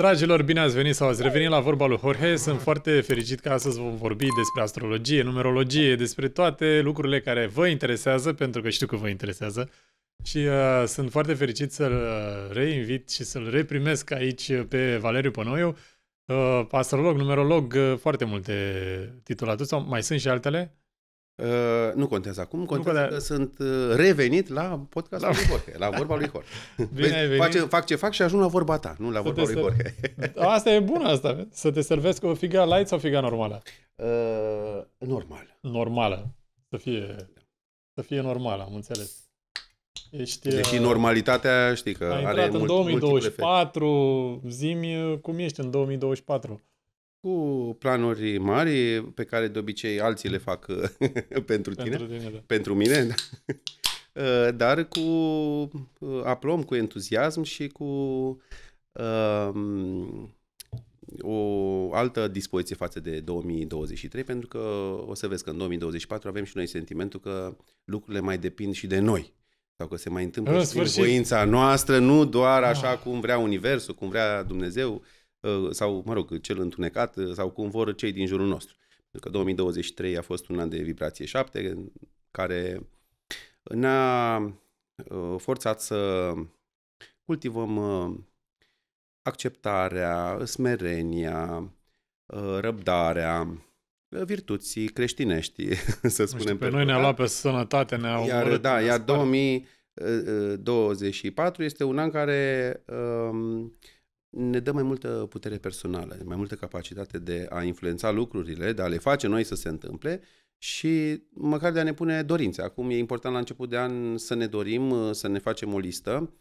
Dragilor, bine ați venit sau ați revenit la vorba lui Jorge. Sunt foarte fericit că astăzi vom vorbi despre astrologie, numerologie, despre toate lucrurile care vă interesează, pentru că știu că vă interesează. Și uh, sunt foarte fericit să-l uh, reinvit și să-l reprimesc aici pe Valeriu Pănoiu, uh, astrolog, numerolog, uh, foarte multe titulaturi, sau mai sunt și altele? Uh, nu contează acum, contează nu că sunt uh, revenit la podcastul la... lui Jorge, la vorba lui Jorge. Bine Vezi, păi, ai venit. Face, fac ce fac și ajung la vorba ta, nu la să vorba lui ser... Jorge. asta e bună asta, să te servesc o figa light sau figa normală? Uh, normal. Normală, să fie, să fie normală, am înțeles. Ești, Deși uh, normalitatea, știi că a are în 2024, multiple... zimi cum ești în 2024 cu planuri mari pe care de obicei alții le fac pentru tine, pentru, tine, da. pentru mine, da. Uh, dar cu uh, aplom, cu entuziasm și cu um, o altă dispoziție față de 2023, pentru că o să vezi că în 2024 avem și noi sentimentul că lucrurile mai depind și de noi sau că se mai întâmplă în și voința noastră, nu doar da. așa cum vrea Universul, cum vrea Dumnezeu, Uh, sau, mă rog, cel întunecat uh, sau cum vor cei din jurul nostru. Pentru că 2023 a fost un an de vibrație 7 care ne-a uh, forțat să cultivăm acceptarea, smerenia, răbdarea, virtuții creștinești, să spunem. Știu, pe, noi ne-a luat pe sănătate, ne-a iar, Da, iar 2024 este un an care uh, ne dă mai multă putere personală, mai multă capacitate de a influența lucrurile, de a le face noi să se întâmple și măcar de a ne pune dorințe. Acum e important la început de an să ne dorim, să ne facem o listă.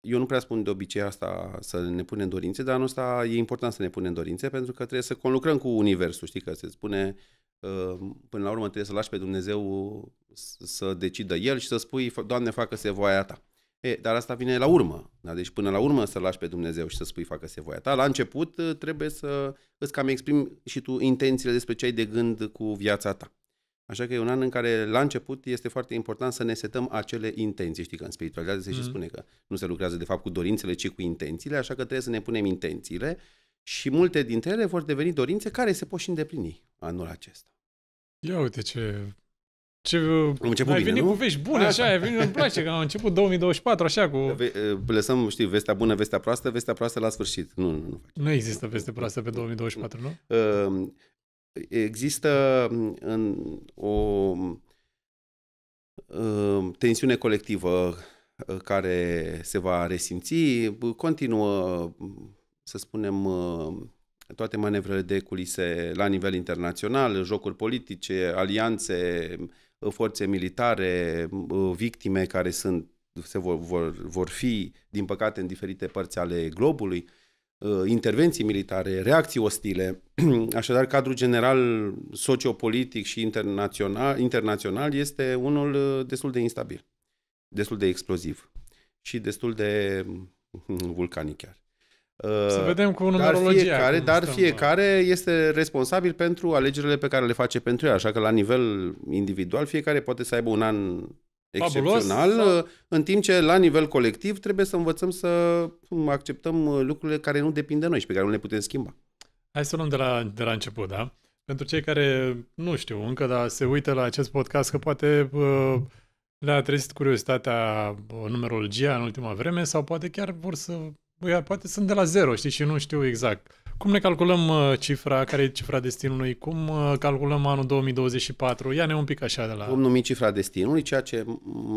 Eu nu prea spun de obicei asta să ne punem dorințe, dar anul ăsta e important să ne punem dorințe pentru că trebuie să conlucrăm cu Universul, știi că se spune uh, până la urmă trebuie să lași pe Dumnezeu să decidă El și să spui, Doamne, facă-se voia Ta. E, dar asta vine la urmă. Da? Deci până la urmă să lași pe Dumnezeu și să spui facă-se voia ta. La început uh, trebuie să îți cam exprimi și tu intențiile despre ce ai de gând cu viața ta. Așa că e un an în care la început este foarte important să ne setăm acele intenții. Știi că în spiritualitate se mm. și spune că nu se lucrează de fapt cu dorințele, ci cu intențiile, așa că trebuie să ne punem intențiile și multe dintre ele vor deveni dorințe care se pot și îndeplini anul acesta. Ia uite ce ce, am început ai bine, venit nu? cu vești bune, așa, ai venit, îmi place că am început 2024, așa, cu... lăsăm, știi, vestea bună, vestea proastă, vestea proastă la sfârșit. Nu, nu, nu. Nu există veste proastă pe 2024, nu? nu? Ehm, există mm, în o ehm, tensiune colectivă care se va resimți, continuă, să spunem, toate manevrele de culise la nivel internațional, jocuri politice, alianțe, Uh, forțe militare, uh, victime care sunt, se vor, vor, vor fi, din păcate, în diferite părți ale globului, uh, intervenții militare, reacții ostile. Așadar, cadrul general sociopolitic și internațional, internațional este unul destul de instabil, destul de exploziv și destul de mm, vulcanic chiar. Uh, să vedem cu numerologia. Dar fiecare, dar stăm, fiecare da. este responsabil pentru alegerile pe care le face pentru el, așa că la nivel individual fiecare poate să aibă un an excepțional, Fabulos, da. în timp ce la nivel colectiv trebuie să învățăm să acceptăm uh, lucrurile care nu depind de noi și pe care nu le putem schimba. Hai să luăm de la, de la început, da? Pentru cei care nu știu încă, dar se uită la acest podcast că poate uh, le-a trezit curiozitatea uh, numerologia în ultima vreme sau poate chiar vor să Băi, poate sunt de la zero, știi, și nu știu exact. Cum ne calculăm uh, cifra, care e cifra destinului, cum uh, calculăm anul 2024? Ia-ne un pic așa de la... Vom numi cifra destinului, ceea ce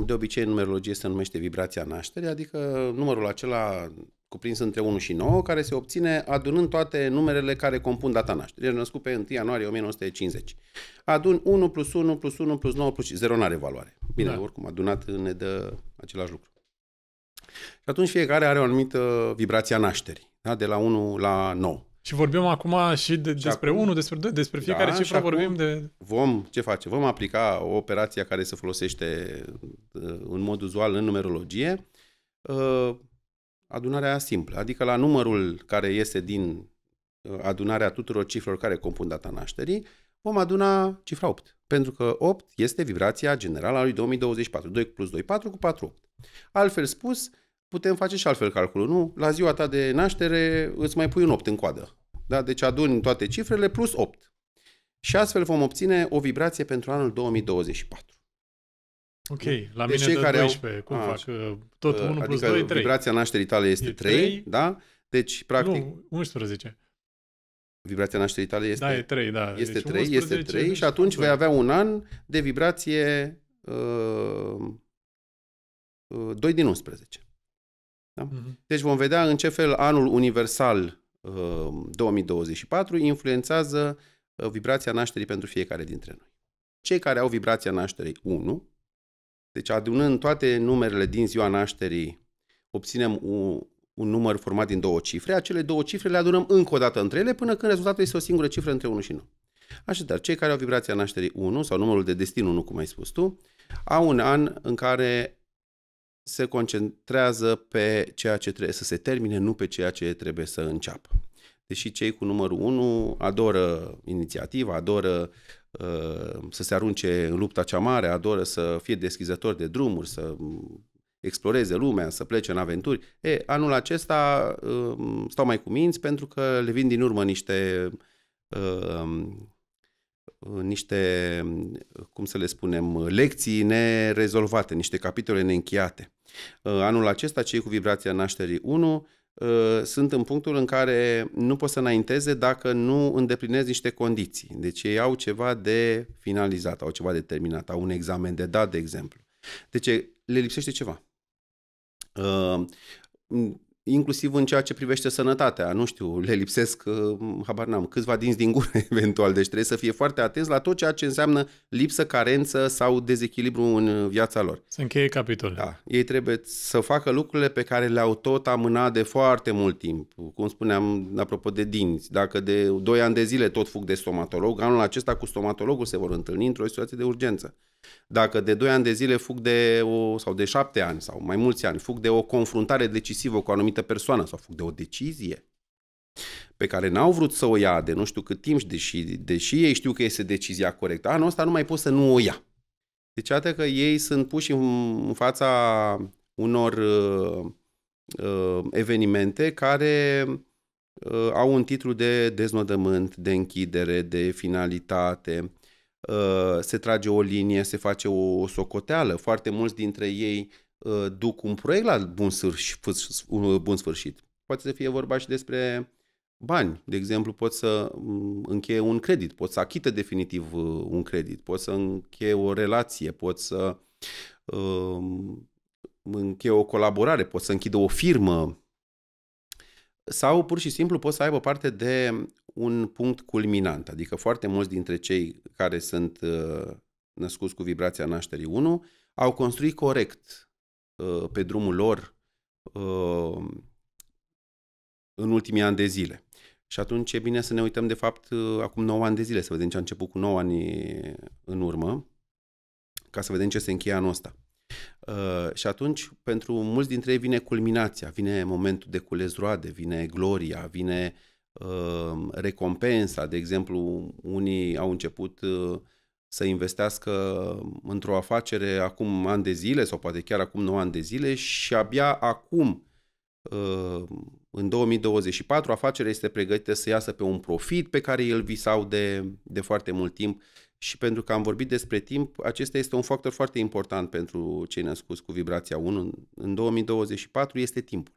de obicei în numerologie se numește vibrația nașterii, adică numărul acela cuprins între 1 și 9, care se obține adunând toate numerele care compun data nașterii. Ești deci, născut pe 1 ianuarie 1950. Adun 1 plus 1 plus 1 plus 9 plus 0, nu are valoare. Bine, da. oricum adunat ne dă același lucru. Și atunci fiecare are o anumită vibrație a nașterii, da? de la 1 la 9. Și vorbim acum și de, și despre acum, 1, despre doi, despre fiecare da, cifră vorbim de... Vom, ce face? Vom aplica o operație care se folosește uh, în mod uzual în numerologie, uh, adunarea simplă, adică la numărul care iese din uh, adunarea tuturor cifrelor care compun data nașterii, vom aduna cifra 8. Pentru că 8 este vibrația generală a lui 2024. 2 plus 2, 4 cu 4, 8. Altfel spus, putem face și altfel calculul, nu? La ziua ta de naștere îți mai pui un 8 în coadă. Da? Deci aduni toate cifrele plus 8. Și astfel vom obține o vibrație pentru anul 2024. Ok, deci la de deci mine dă care 12, au... cum a, fac? Uh, tot 1 uh, adică plus 2 3. vibrația nașterii tale este 3, 3, da? Deci, practic... Nu, 11. Vibrația nașterii tale este... Da, e 3, da. Este deci 3, 11, este 3 și deci atunci 2. vei avea un an de vibrație uh, uh, 2 din 11. Da? Mm-hmm. Deci vom vedea în ce fel anul universal 2024 uh, influențează uh, vibrația nașterii pentru fiecare dintre noi. Cei care au vibrația nașterii 1, deci adunând toate numerele din ziua nașterii, obținem un, un număr format din două cifre, acele două cifre le adunăm încă o dată între ele până când rezultatul este o singură cifră între 1 și 9. Așadar, cei care au vibrația nașterii 1 sau numărul de destin 1, cum ai spus tu, au un an în care se concentrează pe ceea ce trebuie să se termine, nu pe ceea ce trebuie să înceapă. Deși cei cu numărul 1 adoră inițiativa, adoră uh, să se arunce în lupta cea mare, adoră să fie deschizători de drumuri, să mm, exploreze lumea, să plece în aventuri. E, anul acesta uh, stau mai cu minți pentru că le vin din urmă niște uh, niște, cum să le spunem, lecții nerezolvate, niște capitole neîncheiate. Uh, anul acesta, cei cu vibrația nașterii 1 uh, sunt în punctul în care nu pot să înainteze dacă nu îndeplinesc niște condiții. Deci ei au ceva de finalizat, au ceva de terminat, au un examen de dat, de exemplu. Deci le lipsește ceva. Uh, inclusiv în ceea ce privește sănătatea. Nu știu, le lipsesc, uh, habar n-am, câțiva dinți din gură eventual, deci trebuie să fie foarte atenți la tot ceea ce înseamnă lipsă, carență sau dezechilibru în uh, viața lor. Să încheie capitolul. Da, ei trebuie să facă lucrurile pe care le-au tot amânat de foarte mult timp. Cum spuneam, apropo de dinți, dacă de 2 ani de zile tot fug de stomatolog, anul acesta cu stomatologul se vor întâlni într-o situație de urgență. Dacă de 2 ani de zile fug de o, sau de 7 ani sau mai mulți ani, fug de o confruntare decisivă cu o anumită persoană sau fug de o decizie pe care n-au vrut să o ia de nu știu cât timp, deși, deși ei știu că este decizia corectă, anul ăsta nu mai pot să nu o ia. Deci atât că ei sunt puși în fața unor uh, uh, evenimente care uh, au un titlu de deznodământ, de închidere, de finalitate, Uh, se trage o linie, se face o socoteală. Foarte mulți dintre ei uh, duc un proiect la bun sfârșit. Bun sfârșit. Poate să fie vorba și despre bani. De exemplu, pot să mm, încheie un credit, pot să achită definitiv uh, un credit, pot să încheie o relație, pot să um, încheie o colaborare, pot să închidă o firmă sau pur și simplu pot să aibă parte de un punct culminant, adică foarte mulți dintre cei care sunt uh, născuți cu vibrația nașterii 1 au construit corect uh, pe drumul lor uh, în ultimii ani de zile. Și atunci e bine să ne uităm, de fapt, acum 9 ani de zile, să vedem ce a început cu 9 ani în urmă, ca să vedem ce se încheie anul ăsta. și atunci, pentru mulți dintre ei vine culminația, vine momentul de cules roade, vine gloria, vine uh, Ehm, recompensa. De exemplu, unii au început uh, să investească într-o afacere acum ani de zile sau poate chiar acum 9 ani de zile și abia acum, ehm, în 2024, afacerea este pregătită să iasă pe un profit pe care îl visau de, de foarte mult timp și pentru că am vorbit despre timp, acesta este un factor foarte important pentru cei născuți cu vibrația 1. În 2024 este timpul.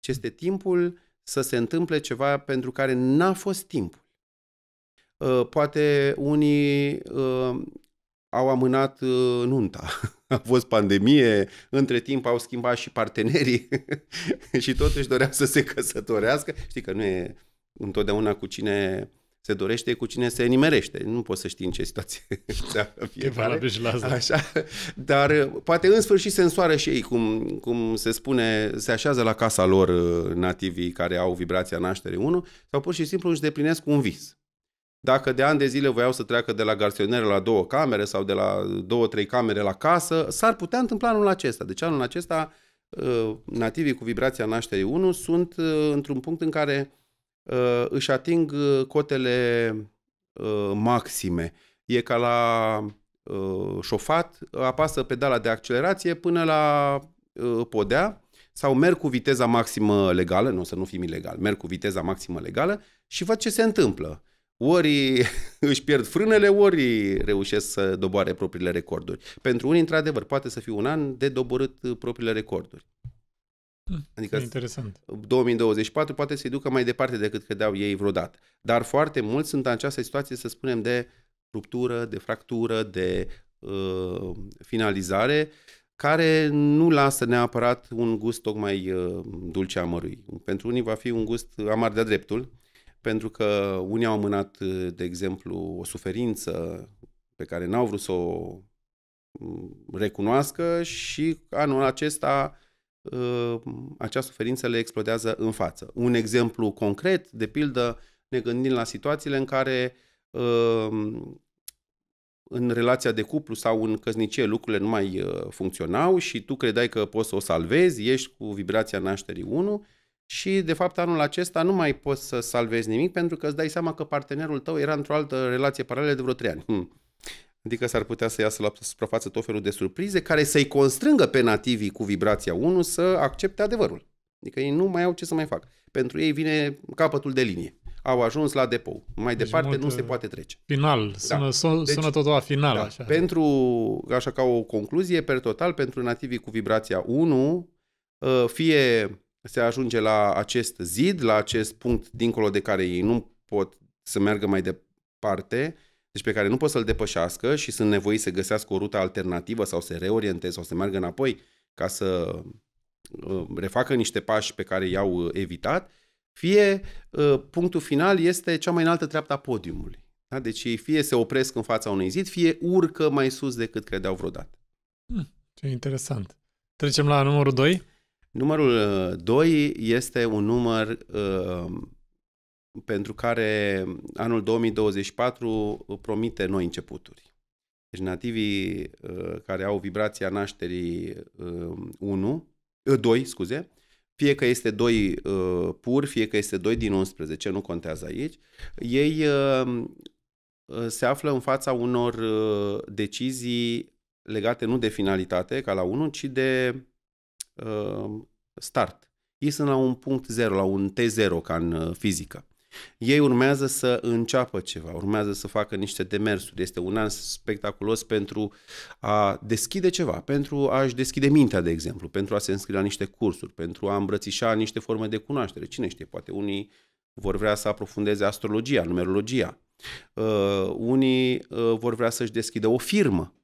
Ce este timpul? să se întâmple ceva pentru care n-a fost timpul. Uh, poate unii uh, au amânat uh, nunta. A fost pandemie, între timp au schimbat și partenerii și totuși doreau să se căsătorească. Știi că nu e întotdeauna cu cine se dorește cu cine se nimerește. Nu poți să știi în ce situație fiecare. Și la asta. Așa. Dar uh, poate în sfârșit se însoară și ei, cum, cum se spune, se așează la casa lor uh, nativii care au vibrația nașterii 1 sau pur și simplu își deplinesc un vis. Dacă de ani de zile voiau să treacă de la garsonieră la două camere sau de la două, trei camere la casă, s-ar putea întâmpla anul acesta. Deci anul acesta uh, nativii cu vibrația nașterii 1 sunt într-un punct în care uh, își ating uh, cotele uh, maxime. E ca la uh, șofat, apasă pedala de accelerație până la uh, podea sau merg cu viteza maximă legală, nu să nu fim ilegal, merg cu viteza maximă legală și văd ce se întâmplă. Ori își pierd frânele, ori reușesc să doboare propriile recorduri. Pentru unii, într-adevăr, poate să fie un an de doborât uh, propriile recorduri. Adică Interesant. 2024 poate să-i ducă mai departe decât credeau ei vreodată. Dar foarte mulți sunt în această situație, să spunem, de ruptură, de fractură, de uh, finalizare, care nu lasă neapărat un gust tocmai uh, dulce amărui. Pentru unii va fi un gust amar de dreptul, pentru că unii au mânat uh, de exemplu, o suferință pe care n-au vrut să o mm, recunoască și anul acesta Uh, această suferință le explodează în față. Un exemplu concret, de pildă, ne gândim la situațiile în care uh, în relația de cuplu sau în căsnicie lucrurile nu mai uh, funcționau și tu credeai că poți să o salvezi, ești cu vibrația nașterii 1 și de fapt anul acesta nu mai poți să salvezi nimic pentru că îți dai seama că partenerul tău era într-o altă relație paralelă de vreo 3 ani. Hmm. Adică s-ar putea să iasă la suprafață tot felul de surprize care să-i constrângă pe nativii cu vibrația 1 să accepte adevărul. Adică ei nu mai au ce să mai fac. Pentru ei vine capătul de linie. Au ajuns la depou. Mai deci departe nu se uh, poate trece. Final. Sună, da. sună, deci, sună totul la final. Da. Așa. Pentru, așa ca o concluzie, per total, pentru nativii cu vibrația 1, uh, fie se ajunge la acest zid, la acest punct dincolo de care ei nu pot să meargă mai departe, deci pe care nu pot să-l depășească și sunt nevoiți să găsească o rută alternativă sau să reorienteze sau să meargă înapoi ca să uh, refacă niște pași pe care i-au uh, evitat, fie uh, punctul final este cea mai înaltă treaptă a podiumului. Da? Deci ei fie se opresc în fața unui zid, fie urcă mai sus decât credeau vreodată. Hmm, ce interesant. Trecem la numărul 2. Numărul 2 este un număr uh, pentru care anul 2024 promite noi începuturi. Deci nativii uh, care au vibrația nașterii 1, uh, 2, uh, scuze, fie că este 2 pur, fie că este 2 din 11, nu contează aici, ei se află în fața unor decizii legate nu de finalitate, ca la 1, ci de start. Ei sunt la un punct 0, la un T0, ca în fizică. Ei urmează să înceapă ceva, urmează să facă niște demersuri. Este un an spectaculos pentru a deschide ceva, pentru a-și deschide mintea, de exemplu, pentru a se înscrie la niște cursuri, pentru a îmbrățișa niște forme de cunoaștere. Cine știe, poate unii vor vrea să aprofundeze astrologia, numerologia. Uh, unii uh, vor vrea să-și deschidă o firmă,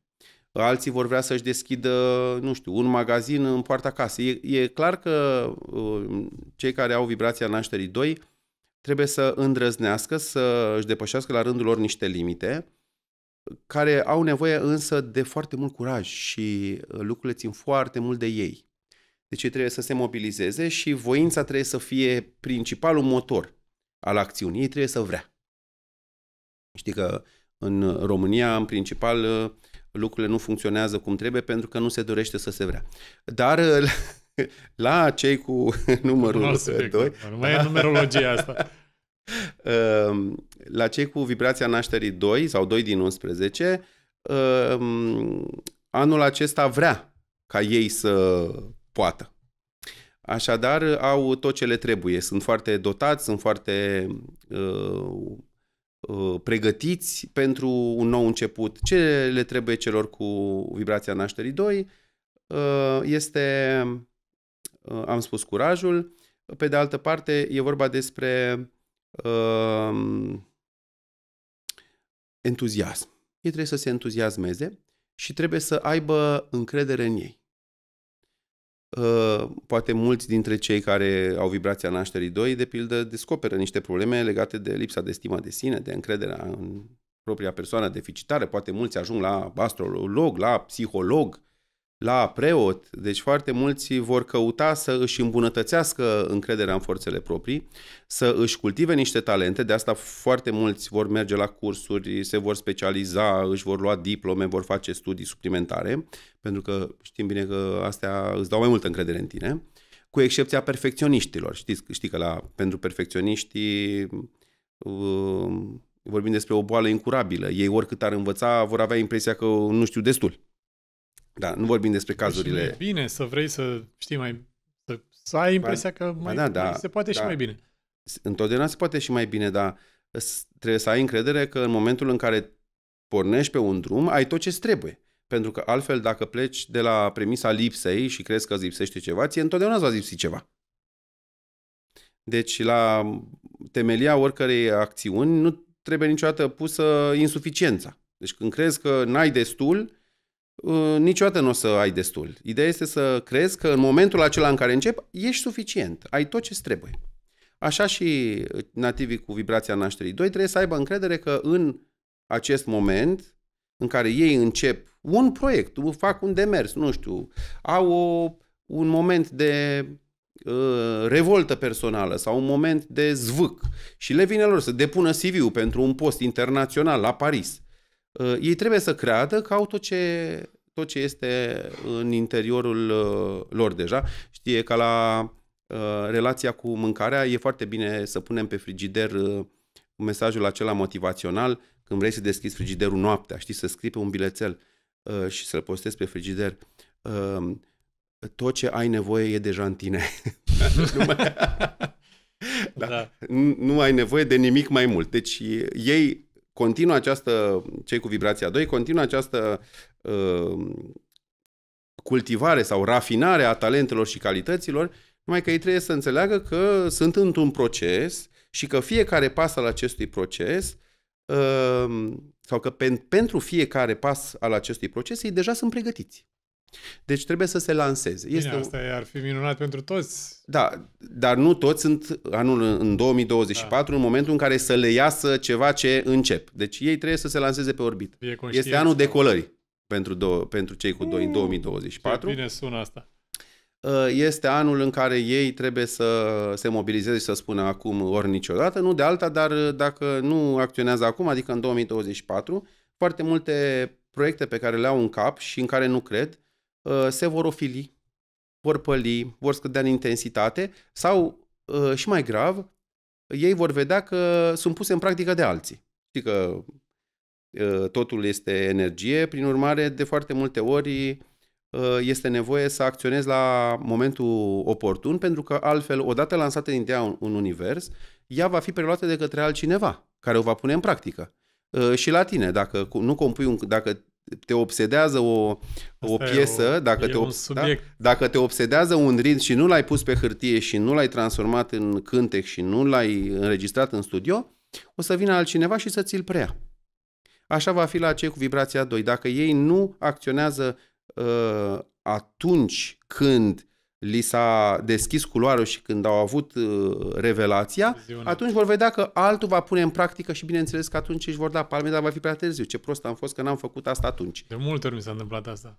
alții vor vrea să-și deschidă, nu știu, un magazin în poarta casei. E, e clar că uh, cei care au vibrația nașterii 2 trebuie să îndrăznească, să își depășească la rândul lor niște limite, care au nevoie însă de foarte mult curaj și uh, lucrurile țin foarte mult de ei. Deci ei trebuie să se mobilizeze și voința trebuie să fie principalul motor al acțiunii. Ei trebuie să vrea. Știi că în România, în principal, uh, lucrurile nu funcționează cum trebuie pentru că nu se dorește să se vrea. Dar uh, la cei cu numărul 2. Nu mai e numerologia asta. Ehm, la cei cu vibrația nașterii 2 sau 2 din 11, ehm, anul acesta vrea ca ei să poată. Așadar, au tot ce le trebuie. Sunt foarte dotați, sunt foarte uh, uh, pregătiți pentru un nou început. Ce le trebuie celor cu vibrația nașterii 2 uh, este Uh, am spus curajul. Pe de altă parte, e vorba despre uh, entuziasm. Ei trebuie să se entuziasmeze și trebuie să aibă încredere în ei. Uh, poate mulți dintre cei care au vibrația nașterii 2, de pildă, descoperă niște probleme legate de lipsa de stimă de sine, de încrederea în propria persoană deficitară. Poate mulți ajung la astrolog, la psiholog, la preot, deci foarte mulți vor căuta să își îmbunătățească încrederea în forțele proprii, să își cultive niște talente, de asta foarte mulți vor merge la cursuri, se vor specializa, își vor lua diplome, vor face studii suplimentare, pentru că știm bine că astea îți dau mai multă încredere în tine, cu excepția perfecționiștilor. Știți, știi că la, pentru perfecționiștii uh, vorbim despre o boală incurabilă. Ei oricât ar învăța vor avea impresia că nu știu destul. Da, nu vorbim despre păi cazurile... Deci bine să vrei să știi mai... Să, să ai impresia că mai, da, da, se poate da. și mai bine. Întotdeauna se poate și mai bine, dar trebuie să ai încredere că în momentul în care pornești pe un drum, ai tot ce trebuie. Pentru că altfel, dacă pleci de la premisa lipsei și crezi că îți lipsește ceva, ție întotdeauna îți va lipsi ceva. Deci, la temelia oricărei acțiuni nu trebuie niciodată pusă insuficiența. Deci când crezi că n-ai destul, Uh, niciodată nu o să ai destul. Ideea este să crezi că în momentul acela în care încep, ești suficient, ai tot ce trebuie. Așa și nativii cu vibrația nașterii 2 trebuie să aibă încredere că în acest moment în care ei încep un proiect, fac un demers, nu știu, au o, un moment de uh, revoltă personală sau un moment de zvâc și le vine lor să depună CV-ul pentru un post internațional la Paris. Uh, ei trebuie să creadă că au tot ce tot ce este în interiorul uh, lor deja. Știe că la uh, relația cu mâncarea, e foarte bine să punem pe frigider uh, mesajul acela motivațional când vrei să deschizi frigiderul noaptea, știi, să scrii pe un bilețel și să-l postezi pe frigider tot ce ai nevoie e deja în tine. da. da. nu ai nevoie de nimic mai mult. Deci ei continuă această, cei cu vibrația 2, continuă această uh, cultivare sau rafinare a talentelor și calităților, numai că ei trebuie să înțeleagă că sunt într-un proces și că fiecare pas al acestui proces uh, sau că pen, pentru fiecare pas al acestui proces ei deja sunt pregătiți. Deci trebuie să se lanseze. Bine, este Bine, asta un... ar fi minunat pentru toți. Da, dar nu toți sunt anul în 2024, da. în momentul în care să le iasă ceva ce încep. Deci ei trebuie să se lanseze pe orbită. Este anul decolării pentru, do- pentru cei cu doi în 2024. Mm. bine sună asta. Uh, este anul în care ei trebuie să se mobilizeze și să spună acum ori niciodată, nu de alta, dar dacă nu acționează acum, adică în 2024, foarte multe proiecte pe care le au în cap și în care nu cred, Uh, se vor ofili, vor păli, vor scădea în intensitate sau, uh, și mai grav, ei vor vedea că sunt puse în practică de alții. Știi că uh, totul este energie, prin urmare, de foarte multe ori este nevoie să acționezi la momentul oportun, pentru că altfel, odată lansată din ea un univers, ea va fi preluată de către altcineva care o va pune în practică. Și la tine, dacă nu compui un, dacă te obsedează o, o piesă, o, dacă, te, ob- da? dacă te obsedează un ritm și nu l-ai pus pe hârtie și nu l-ai transformat în cântec și nu l-ai înregistrat în studio, o să vină altcineva și să ți-l preia. Așa va fi la cei cu vibrația 2. Dacă ei nu acționează uh, atunci când li s-a deschis culoarul și când au avut uh, revelația, Ziuna. atunci vor vedea că altul va pune în practică și bineînțeles că atunci își vor da palme, dar va fi prea târziu. Ce prost am fost că n-am făcut asta atunci. De multe ori mi s-a întâmplat asta.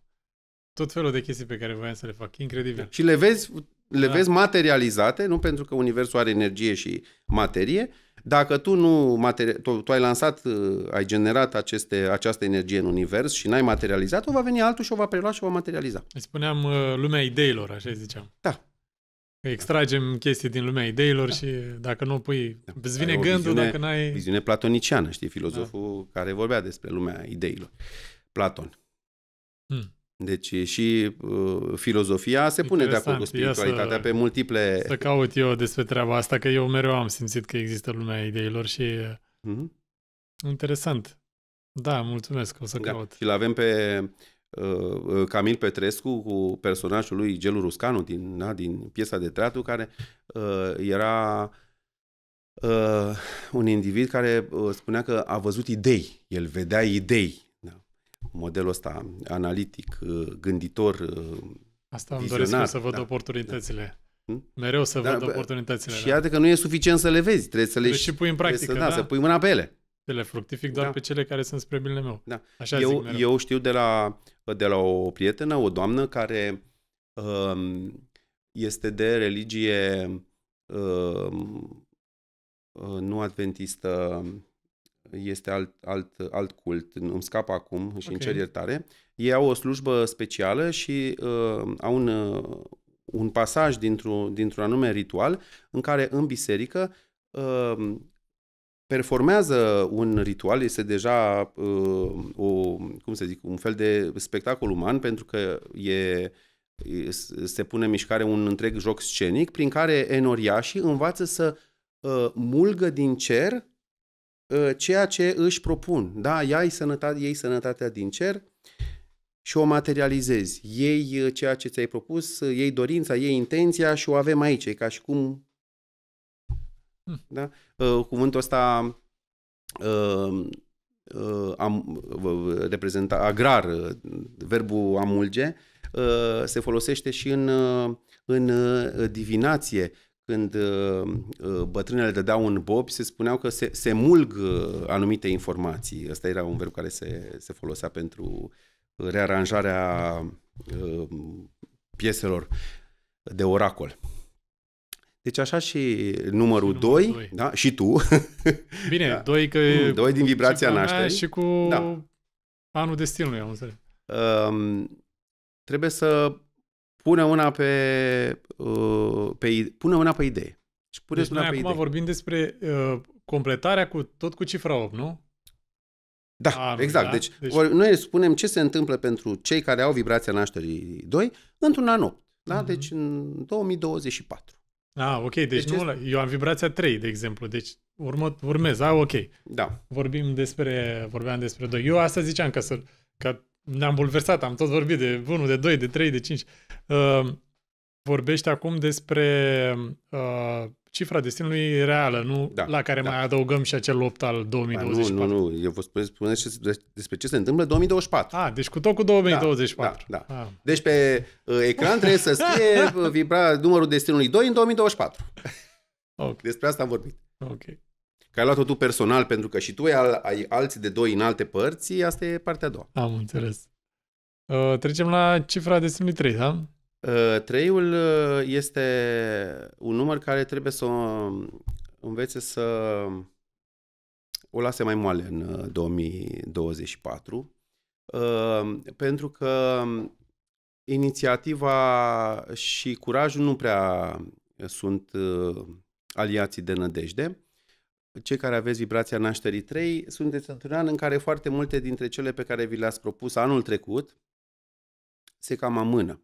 Tot felul de chestii pe care voiam să le fac. Incredibil. Și le vezi, le da. vezi materializate, nu pentru că universul are energie și materie, dacă tu nu materi- tu, tu ai lansat, uh, ai generat aceste, această energie în univers și n-ai materializat-o, va veni altul și o va prelua și o va materializa. Spuneam uh, lumea ideilor, așa ziceam. Da. Că extragem chestii din lumea ideilor da. și uh, dacă nu pui, da. îți vine gândul viziune, dacă n-ai... Viziune platoniciană, știi, filozoful da. care vorbea despre lumea ideilor. Platon. Hmm. Deci și uh, filozofia se pune de acord cu spiritualitatea să, pe multiple... Să caut eu despre treaba asta, că eu mereu am simțit că există lumea ideilor și... Mm-hmm. Interesant. Da, mulțumesc, o să da. caut. Și l-avem pe uh, Camil Petrescu cu personajul lui Gelu Ruscanu din, na, din piesa de teatru, care uh, era uh, un individ care uh, spunea că a văzut idei. El vedea idei modelul ăsta analitic, uh, gânditor, uh, Asta îmi doresc eu să văd da, oportunitățile. Da. Hmm? Mereu să da, văd oportunitățile. Și da. iată da. că nu e suficient să le vezi, trebuie să le și pui în practică, să, da, da, să pui mâna pe ele. Să le fructific doar da. pe cele care sunt spre binele meu. Da. Așa eu, zic mereu. eu știu de la, de la o prietenă, o doamnă care um, este de religie um, uh, nu adventistă, este alt, alt, alt cult, îmi scap acum și okay. încerc iertare. Ei au o slujbă specială și uh, au un, uh, un pasaj dintr-un, dintr-un anume ritual în care în biserică uh, performează un ritual, este deja uh, o, cum să zic, un fel de spectacol uman pentru că e se pune în mișcare un întreg joc scenic prin care enoriașii învață să uh, mulgă din cer Uh, ceea ce își propun. Da, iei sănătatea, iei sănătatea din cer și o materializezi. Ei uh, ceea ce ți-ai propus, uh, ei dorința, ei intenția și o avem aici. E ca și cum... Hmm. Da? Cuvântul ăsta am, reprezenta, agrar, verbul amulge, se folosește și în, în divinație când uh, uh, bătrânele dădeau un bob, se spuneau că se, se mulg uh, anumite informații. Ăsta era un verb care se, se folosea pentru rearanjarea pieselor de oracol. Deci așa și numărul 2, da, și tu. Bine, 2 da. că... 2 din vibrația nașterii. Și cu da. anul destinului, am înțeles. Um, trebuie să pune una pe, uh, pe, pune una pe idee. Și pune deci una noi pe acum idee. vorbim despre uh, completarea cu, tot cu cifra 8, nu? Da, Anul, exact. Da? Deci, deci ori noi spunem ce se întâmplă pentru cei care au vibrația nașterii 2 într-un an 8, da? Mm-hmm. Deci în 2024. Ah, ok, deci, deci nu, este... eu am vibrația 3, de exemplu, deci urmă, urmez, ah, ok. Da. Vorbim despre, vorbeam despre 2. Eu asta ziceam că să, că ne-am bulversat, am tot vorbit de 1, de 2, de 3, de 5. Uh, vorbești acum despre uh, cifra destinului reală, nu da, la care da. mai adăugăm și acel 8 al 2024. Ba, nu, nu, nu, eu vă spun, spuneți despre ce se întâmplă 2024. A, ah, deci cu tot cu 2024. Da, da, da. Ah. Deci pe uh, ecran trebuie să scrie vibra numărul destinului 2 în 2024. Okay. Despre asta am vorbit. Okay că ai luat-o tu personal pentru că și tu ai, al, ai alții de doi în alte părți, asta e partea a doua. Am înțeles. Uh, trecem la cifra de 3, da? Uh, treiul uh, este un număr care trebuie să um, învețe să um, o lase mai moale în 2024, uh, pentru că um, inițiativa și curajul nu prea sunt aliații de nădejde cei care aveți vibrația nașterii 3, sunteți într-un an în care foarte multe dintre cele pe care vi le-ați propus anul trecut se cam amână.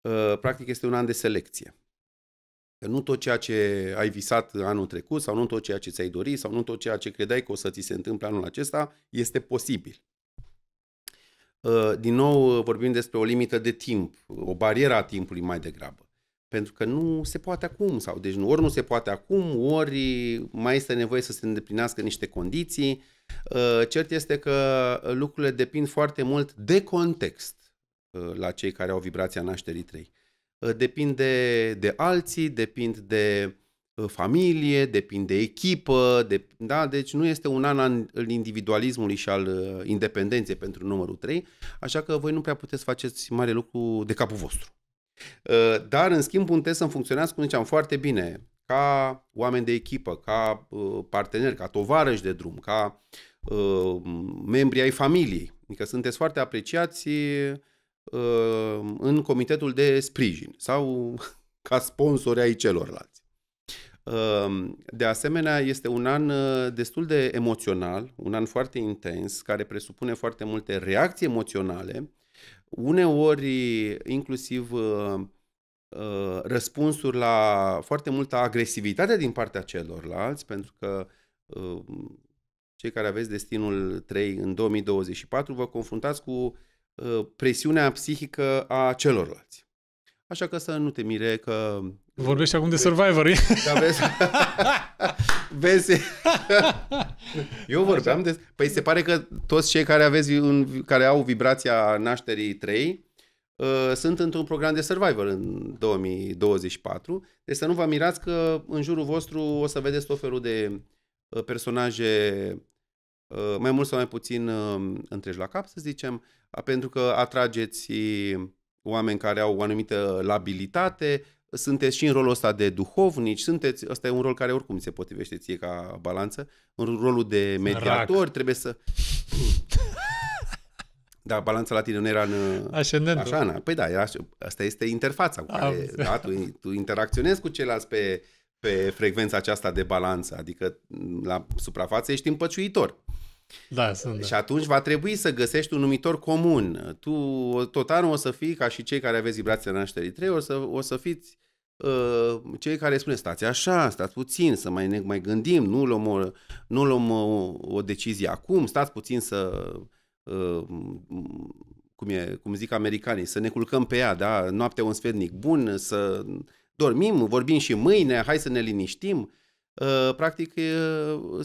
Uh, practic este un an de selecție. Că nu tot ceea ce ai visat anul trecut sau nu tot ceea ce ți-ai dorit sau nu tot ceea ce credeai că o să ți se întâmple anul acesta este posibil. Uh, din nou uh, vorbim despre o limită de timp, o barieră a timpului mai degrabă. Pentru că nu se poate acum, sau deci nu, ori nu se poate acum, ori mai este nevoie să se îndeplinească niște condiții. Uh, cert este că lucrurile depind foarte mult de context uh, la cei care au vibrația nașterii 3. Uh, depind de, de alții, depind de familie, depind de echipă, de, da? deci nu este un an al individualismului și al independenței pentru numărul 3, așa că voi nu prea puteți faceți mare lucru de capul vostru. Ă, dar, în schimb, test să funcționează, cum ziceam, foarte bine ca oameni de echipă, ca ă, parteneri, ca tovarăși de drum, ca ă, membri ai familiei. Adică sunteți foarte apreciați în comitetul de sprijin sau ca sponsori ai celorlalți. De asemenea, este un an destul de emoțional, un an foarte intens, care presupune foarte multe reacții emoționale uneori inclusiv uh, uh, răspunsuri la foarte multă agresivitate din partea celorlalți, pentru că uh, cei care aveți destinul 3 în 2024 vă confruntați cu presiunea psihică a celorlalți. Așa că să nu te mire că... Vorbești acum de Survivor. Da, vezi... vezi... Eu vorbeam de... Păi se pare că toți cei care, aveți, un, care au vibrația nașterii 3 uh, ă, sunt într-un program de survivor în 2024, deci să nu vă mirați că în jurul vostru o să vedeți tot felul de uh, personaje uh, mai mult sau mai puțin uh, întregi la cap, să zicem, pentru că atrageți oameni care au o anumită labilitate, sunteți și în rolul ăsta de duhovnici, sunteți, ăsta e un rol care oricum se potrivește ție ca balanță, în rolul de mediator, Rac. trebuie să... da, balanța la tine nu era în... Ascendent. Așa, na. Păi da, era, asta este interfața cu care da, tu, tu interacționezi cu ceilalți pe, pe frecvența aceasta de balanță, adică la suprafață ești împăciuitor. Da, sunt, da. Și atunci va trebui să găsești un numitor comun. Tu tot anul o să fii, ca și cei care aveți vibrația nașterii 3, o să, o să fiți uh, cei care spune stați așa, stați puțin, să mai, ne, mai gândim, nu luăm, o, nu luăm o, o decizie acum, stați puțin să uh, cum, e, cum zic americanii, să ne culcăm pe ea, da? Noapte un sfetnic bun, să dormim, vorbim și mâine, hai să ne liniștim. Uh, practic, uh,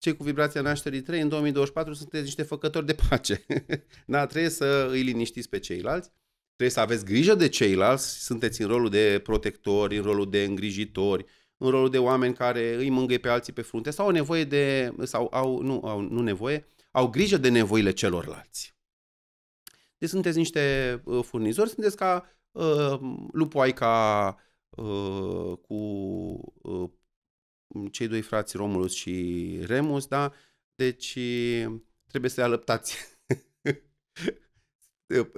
cei cu vibrația nașterii 3 în 2024 sunteți niște făcători de pace. da, trebuie să îi liniștiți pe ceilalți, trebuie să aveți grijă de ceilalți, sunteți în rolul de protectori, în rolul de îngrijitori, în rolul de oameni care îi mângâie pe alții pe frunte sau au nevoie de, sau au, nu, au, nu nevoie, au grijă de nevoile celorlalți. Deci sunteți niște uh, furnizori, sunteți ca uh, lupoaica uh, cu uh, cei doi frați, Romulus și Remus, da? Deci trebuie să alăptați.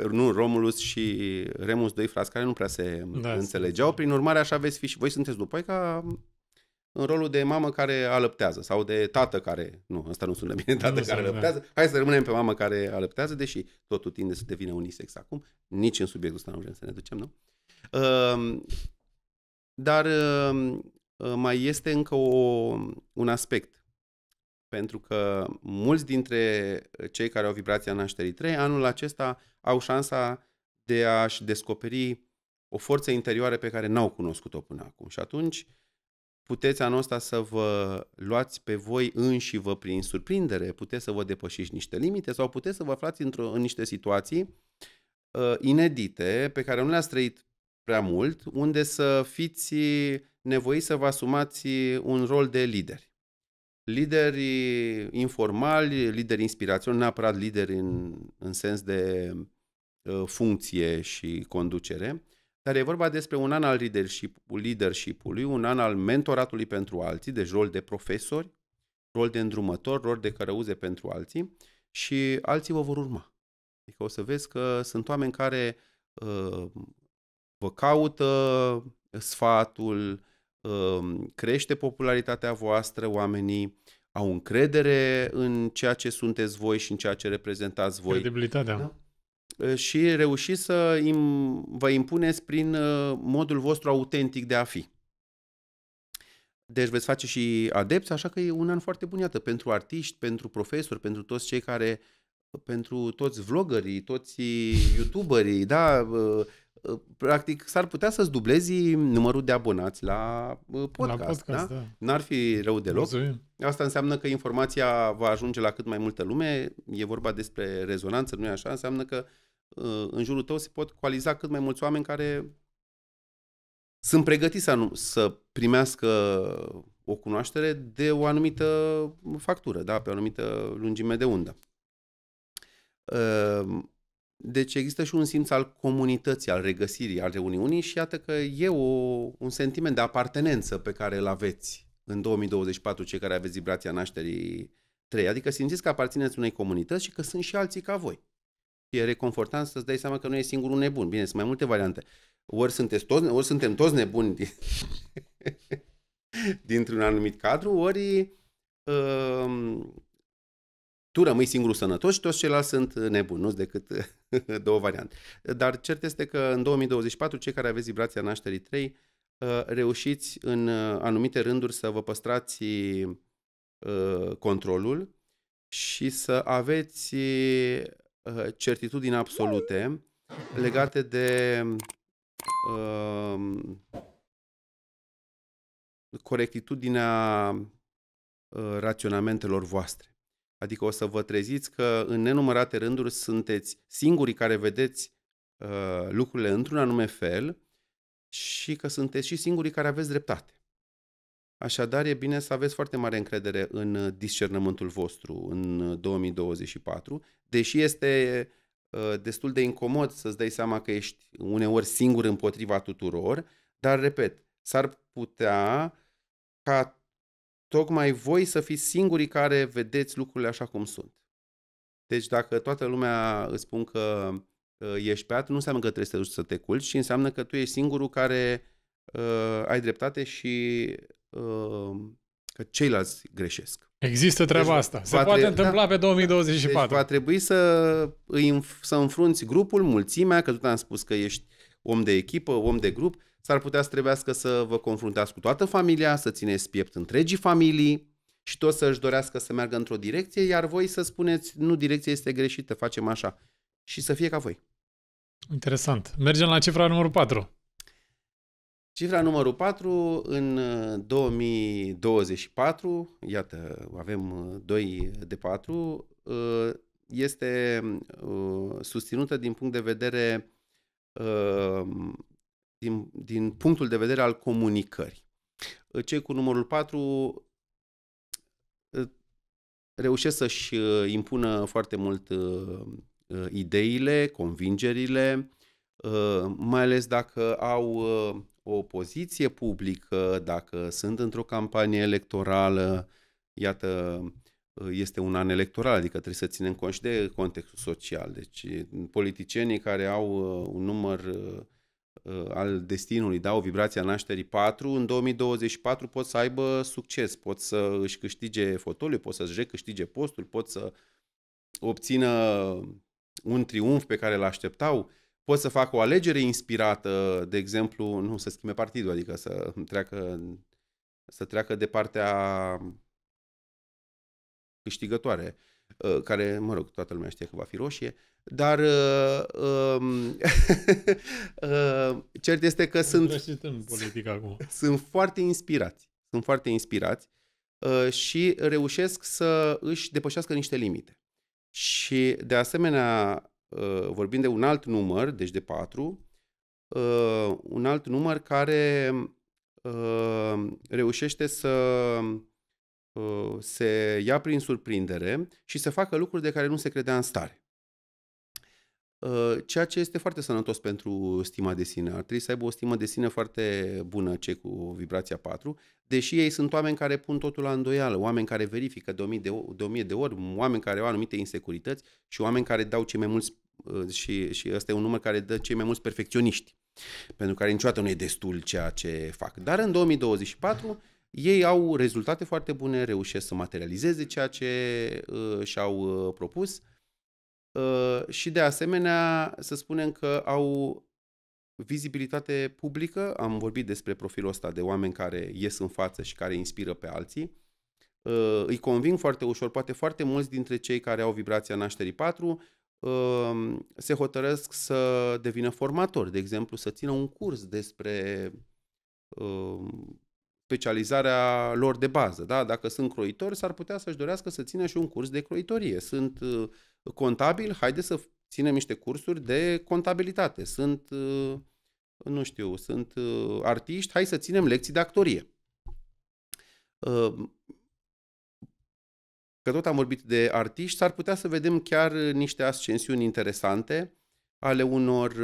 nu, Romulus și Remus, doi frați care nu prea se da, înțelegeau. Prin urmare, așa veți fi și voi sunteți după ei ca în rolul de mamă care alăptează sau de tată care, nu, asta nu sună bine, tată nu care da. alăptează. Da. Hai să rămânem pe mama care alăptează, deși totul tinde să devină unisex acum. Nici în subiectul ăsta nu vrem să ne ducem, nu? Uh, dar uh, Uh, mai este încă o, un aspect. Pentru că mulți dintre uh, cei care au vibrația nașterii 3, anul acesta au șansa de a-și descoperi o forță interioară pe care n-au cunoscut-o până acum. Și atunci puteți anul ăsta să vă luați pe voi înși vă prin surprindere, puteți să vă depășiți niște limite sau puteți să vă aflați într-o, în niște situații uh, inedite pe care nu le-ați trăit prea mult, unde să fiți nevoiți să vă asumați un rol de lideri. Lideri informali, lideri inspirațiuni, neapărat lideri în, în sens de uh, funcție și conducere, dar e vorba despre un an al leadership, ului un an al mentoratului pentru alții, deci rol de profesori, rol de îndrumător, rol de cărăuze pentru alții și alții vă vor urma. Adică o să vezi că sunt oameni care uh, vă caută sfatul, crește popularitatea voastră, oamenii au încredere în ceea ce sunteți voi și în ceea ce reprezentați voi. Credibilitatea. Da? Și reușiți să vă impuneți prin modul vostru autentic de a fi. Deci veți face și adepți, așa că e un an foarte bun, iată, pentru artiști, pentru profesori, pentru toți cei care, pentru toți vlogării, toți youtuberii, da, Uh, practic s-ar putea să-ți dublezi numărul de abonați la podcast. Uh, la podcast da? da. N-ar fi rău deloc. Mulțumim. Asta înseamnă că informația va ajunge la cât mai multă lume. E vorba despre rezonanță, nu e așa? Înseamnă că uh, în jurul tău se pot coaliza cât mai mulți oameni care sunt pregătiți să, să primească o cunoaștere de o anumită factură, da? pe o anumită lungime de undă. Deci există și un simț al comunității, al regăsirii, al reuniunii și iată că e o, un sentiment de apartenență pe care îl aveți în 2024, cei care aveți vibrația nașterii 3. Adică simțiți că aparțineți unei comunități și că sunt și alții ca voi. E reconfortant să-ți dai seama că nu e singurul nebun. Bine, sunt mai multe variante. Ori, sunteți toți, ori suntem toți nebuni din... dintr-un anumit cadru, ori uh, tu rămâi singurul sănătos și toți ceilalți sunt nebuni, nu decât două variante. Dar cert este că în 2024, cei care aveți vibrația nașterii 3, uh, reușiți în uh, anumite rânduri să vă păstrați uh, controlul și să aveți certitudini absolute legate de um, corectitudinea raționamentelor voastre. Adică o să vă treziți că în nenumărate rânduri sunteți singurii care vedeți uh, lucrurile într-un anume fel și că sunteți și singurii care aveți dreptate. Așadar, e bine să aveți foarte mare încredere în discernământul vostru în 2024, deși este uh, destul de incomod să-ți dai seama că ești uneori singur împotriva tuturor, dar, repet, s-ar putea ca tocmai voi să fiți singurii care vedeți lucrurile așa cum sunt. Deci dacă toată lumea îți spun că ă, ești peat, nu înseamnă că trebuie să te duci să te culci, ci înseamnă că tu ești singurul care uh, ai dreptate și uh, că ceilalți greșesc. Există deci treaba deci, asta. Se poate tre- întâmpla da, pe 2024. Deci va trebui să, să înfrunți grupul, mulțimea, că tu am spus că ești om de echipă, om de grup s-ar putea să trebuiască să vă confruntați cu toată familia, să țineți piept întregii familii și tot să își dorească să meargă într-o direcție, iar voi să spuneți, nu, direcția este greșită, facem așa. Și să fie ca voi. Interesant. Mergem la cifra numărul 4. Cifra numărul 4, în 2024, uh, iată, avem 2 uh, de 4, uh, este susținută din punct de vedere din, din punctul de vedere al comunicării. Cei cu numărul 4 reușesc să-și uh, impună foarte mult uh, uh, ideile, convingerile, mai ales dacă au o poziție publică, dacă sunt într-o campanie electorală, iată, este un an electoral, adică trebuie să ținem cont de contextul social. Deci politicienii care au un număr Uh, al destinului, da, o vibrație a nașterii 4, în 2024 pot să aibă succes, pot să își câștige fotoliu, pot să-și recâștige postul, pot să obțină un triumf pe care l-așteptau, pot să facă o alegere inspirată, de exemplu, nu să schimbe partidul, adică să treacă, să treacă de partea câștigătoare Uh, care, mă rog, toată lumea știe că va fi roșie, dar uh, um, uh, cert este că sunt, politic acum. sunt foarte inspirați. Sunt foarte inspirați uh, și reușesc să își depășească niște limite. Și de asemenea, uh, vorbim de un alt număr, deci de patru, uh, un alt număr care uh, reușește să Uh, se ia prin surprindere și să facă lucruri de care nu se credea în stare. Uh, ceea ce este foarte sănătos pentru stima de sine. Ar trebui să aibă o stimă de sine foarte bună cei cu vibrația 4, deși ei sunt oameni care pun totul la îndoială, oameni care verifică de mie de, de, de ori, oameni care au anumite insecurități și oameni care dau cei mai mulți, uh, și, și ăsta e un număr care dă cei mai mulți perfecționiști, pentru care niciodată nu e destul ceea ce fac. Dar în 2024 ei au rezultate foarte bune, reușesc să materializeze ceea ce uh, și-au uh, propus uh, și de asemenea să spunem că au vizibilitate publică, am vorbit despre profilul ăsta de oameni care ies în față și care inspiră pe alții, uh, îi conving foarte ușor, poate foarte mulți dintre cei care au vibrația nașterii 4 uh, se hotărăsc să devină formatori, de exemplu, să țină un curs despre uh, specializarea lor de bază. Da? Dacă sunt croitori, s-ar putea să-și dorească să țină și un curs de croitorie. Sunt uh, contabil, haide să ținem niște cursuri de contabilitate. Sunt, uh, nu știu, sunt uh, artiști, hai să ținem lecții de actorie. Că tot am vorbit de artiști, s-ar putea să vedem chiar niște ascensiuni interesante ale unor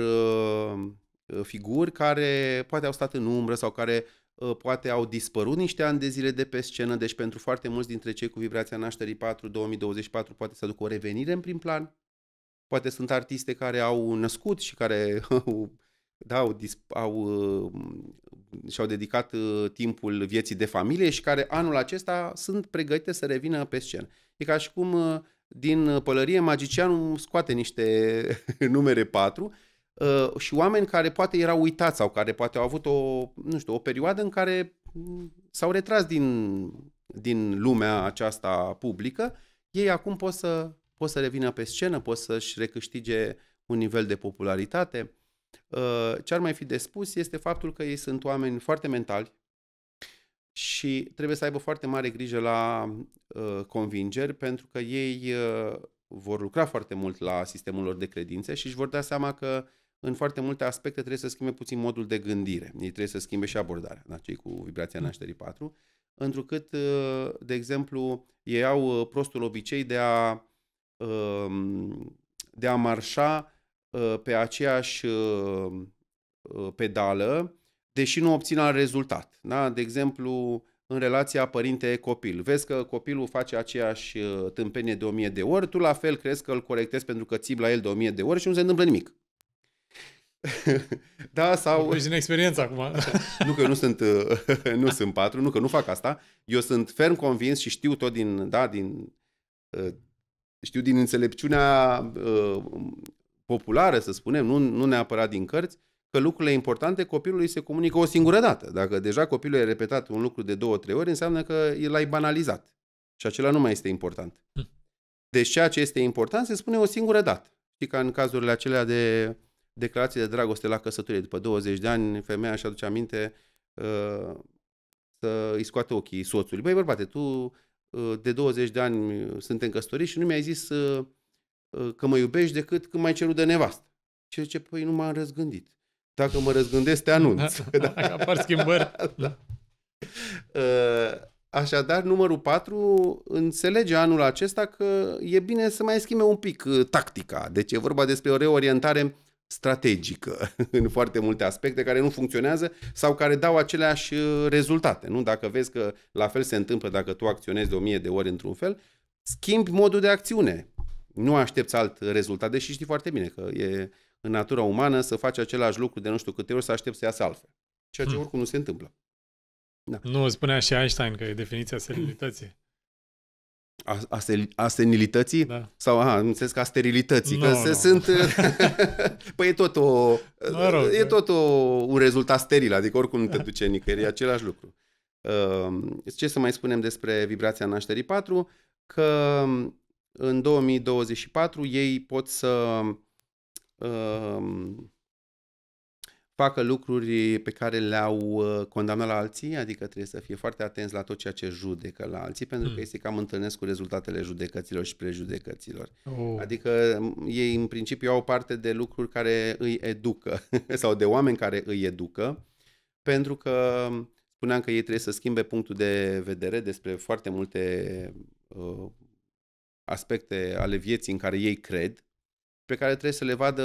figuri care poate au stat în umbră sau care Uh, poate au dispărut niște ani de zile de pe scenă, deci pentru foarte mulți dintre cei cu vibrația nașterii 4 2024 poate să aducă o revenire în prim plan. Poate sunt artiste care au născut și care au, da, au, au, uh, și-au dedicat uh, timpul vieții de familie și care anul acesta sunt pregătite să revină pe scenă. E ca și cum din pălărie magicianul scoate niște numere 4 Uh, și oameni care poate erau uitați sau care poate au avut o, nu știu, o perioadă în care mm, s-au retras din, din lumea aceasta publică, ei acum pot să, pot să revină pe scenă, pot să-și recâștige un nivel de popularitate. Uh, ce ar mai fi de spus este faptul că ei sunt oameni foarte mentali și trebuie să aibă foarte mare grijă la uh, convingeri pentru că ei vor lucra foarte mult la sistemul lor de credințe și își vor da seama că în foarte multe aspecte trebuie să schimbe puțin modul de gândire. Ei trebuie să schimbe și abordarea, da, cei cu vibrația mm. nașterii 4, întrucât, ă, de exemplu, ei au ă, prostul obicei de a, ă, de a marșa pe aceeași pedală, deși nu obțin alt rezultat. Da? De exemplu, în relația părinte-copil. Vezi că copilul face aceeași tâmpenie de 1000 de ori, tu la fel crezi că îl corectezi pentru că ții la el de 1000 de ori și nu se întâmplă nimic. da, sau... Ești din experiență acum. nu că nu sunt, nu sunt patru, nu că nu fac asta. Eu sunt ferm convins și știu tot din, da, din, uh, știu din înțelepciunea uh, populară, să spunem, nu, nu neapărat din cărți, că lucrurile importante copilului se comunică o singură dată. Dacă deja copilul e repetat un lucru de două, trei ori, înseamnă că l-ai banalizat. Și acela nu mai este important. Hm. Deci ceea ce este important se spune o singură dată. Și ca în cazurile acelea de declarații de dragoste la căsătorie. După 20 de ani, femeia își aduce aminte uh, să îi scoate ochii soțului. Băi, bărbate, tu uh, de 20 de ani suntem căsătoriți și nu mi-ai zis uh, uh, că mă iubești decât când mai ai cerut de nevastă. Și zice, păi nu m-am răzgândit. Dacă mă răzgândesc, te anunț. da. da apar schimbări. da. Uh, Așadar, numărul 4 înțelege anul acesta că e bine să mai schimbe un pic uh, tactica. Deci e vorba despre o reorientare strategică în foarte multe aspecte care nu funcționează sau care dau aceleași uh, rezultate. Nu? Dacă vezi că la fel se întâmplă dacă tu acționezi de o mie de ori într-un fel, schimbi modul de acțiune. Nu aștepți alt rezultat, deși știi foarte bine că e în natura umană să faci același lucru de nu știu câte ori să aștepți să iasă altfel. Ceea ce hmm. oricum nu se întâmplă. Da. Nu, spunea și Einstein că e definiția serenității. A, a, a senilității? Da. Sau, aha, înțeles că a sterilității, no, că se no. sunt... păi e tot, o, mă rog, e da. tot o, un rezultat steril, adică oricum nu te duce nicăieri, e același lucru. Ehm, ce să mai spunem despre vibrația nașterii 4? Că în 2024 ei pot să ehm, facă lucruri pe care le-au uh, condamnat la alții, adică trebuie să fie foarte atenți la tot ceea ce judecă la alții, pentru mm. că hmm. este cam întâlnesc cu rezultatele judecăților și prejudecăților. Oh. Adică ei în principiu au parte de lucruri care îi educă sau de oameni care îi educă, pentru că spuneam că ei trebuie să schimbe punctul de vedere despre foarte multe uh, aspecte ale vieții în care ei cred, pe care trebuie să le vadă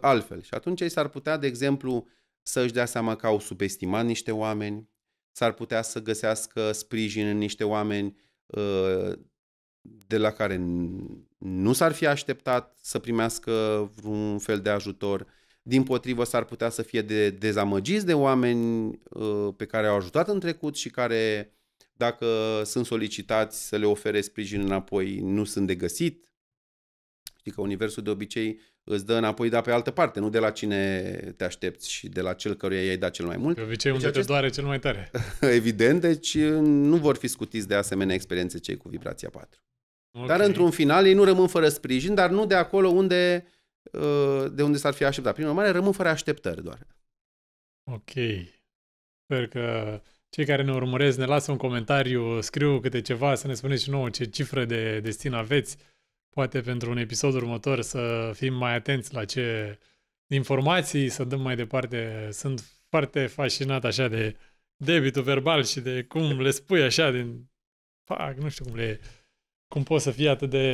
altfel. Și atunci ei s-ar putea, de exemplu, să își dea seama că au subestimat niște oameni, s-ar putea să găsească sprijin în niște oameni uh, de la care nu s-ar fi așteptat să primească vreun fel de ajutor. Din potrivă, s-ar putea să fie de dezamăgiți de oameni uh, pe care au ajutat în trecut și care, dacă sunt solicitați să le ofere sprijin înapoi, nu sunt de găsit. Știi că universul de obicei îți dă înapoi, dar pe altă parte, nu de la cine te aștepți și de la cel căruia i-ai dat cel mai mult. De obicei, deci unde acest... te doare cel mai tare. Evident, deci uh, nu vor fi scutiți de asemenea experiențe cei cu vibrația 4. Okay. Dar într-un final ei nu rămân fără sprijin, dar nu de acolo unde, uh, de unde s-ar fi așteptat. Prin urmare, rămân fără așteptări doar. Ok. Sper că cei care ne urmăresc ne lasă un comentariu, scriu câte ceva, să ne spuneți și nouă ce cifră de destin aveți poate pentru un episod următor să fim mai atenți la ce informații să dăm mai departe. Sunt foarte fascinat așa de debitul verbal și de cum le spui așa din... Fac, nu știu cum le... Cum poți să fii atât de,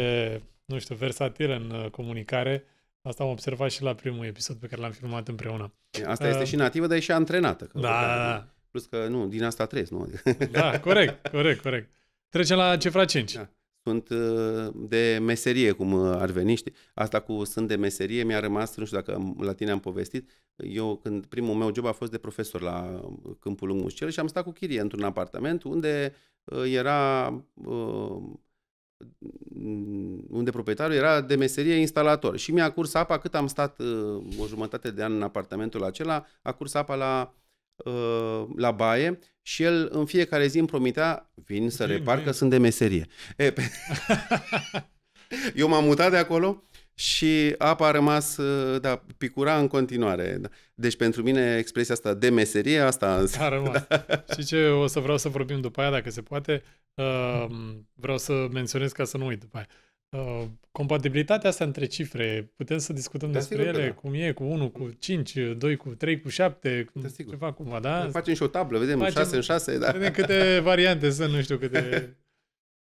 nu știu, versatil în uh, comunicare. Asta am observat și la primul episod pe care l-am filmat împreună. Asta este uh, și nativă, dar e și antrenată. Că da, da, da. Plus că, nu, din asta trăiesc, nu? Da, corect, corect, corect. Trecem la cifra 5. Da sunt uh, de meserie, cum uh, ar veni, știi? Asta cu sunt de meserie mi-a rămas, nu știu dacă la tine am povestit, eu când primul meu job a fost de profesor la uh, Câmpul Lung Mușcel și am stat cu chirie într-un apartament unde era unde proprietarul era de meserie instalator și mi-a curs apa cât am stat o jumătate de an în apartamentul acela, a curs apa la Uh, la baie și el în fiecare zi îmi promitea vin să vin, repar că sunt de meserie. E, pe... Eu m-am mutat de acolo și apa a rămas, uh, da, picura în continuare. Da. Deci pentru mine expresia asta de meserie, asta A rămas. Da. Și ce o să vreau să vorbim după aia, dacă se poate, uh, vreau să menționez ca să nu uit după aia. Uh, compatibilitatea asta între cifre, putem să discutăm da, despre ele, da. cum e, cu 1, cu 5, 2, cu 3, cu 7, cu da, sigur. ceva cum, da? Facem și o tablă, vedem, facem, 6 în 6, da. Vedem câte variante sunt, nu știu câte...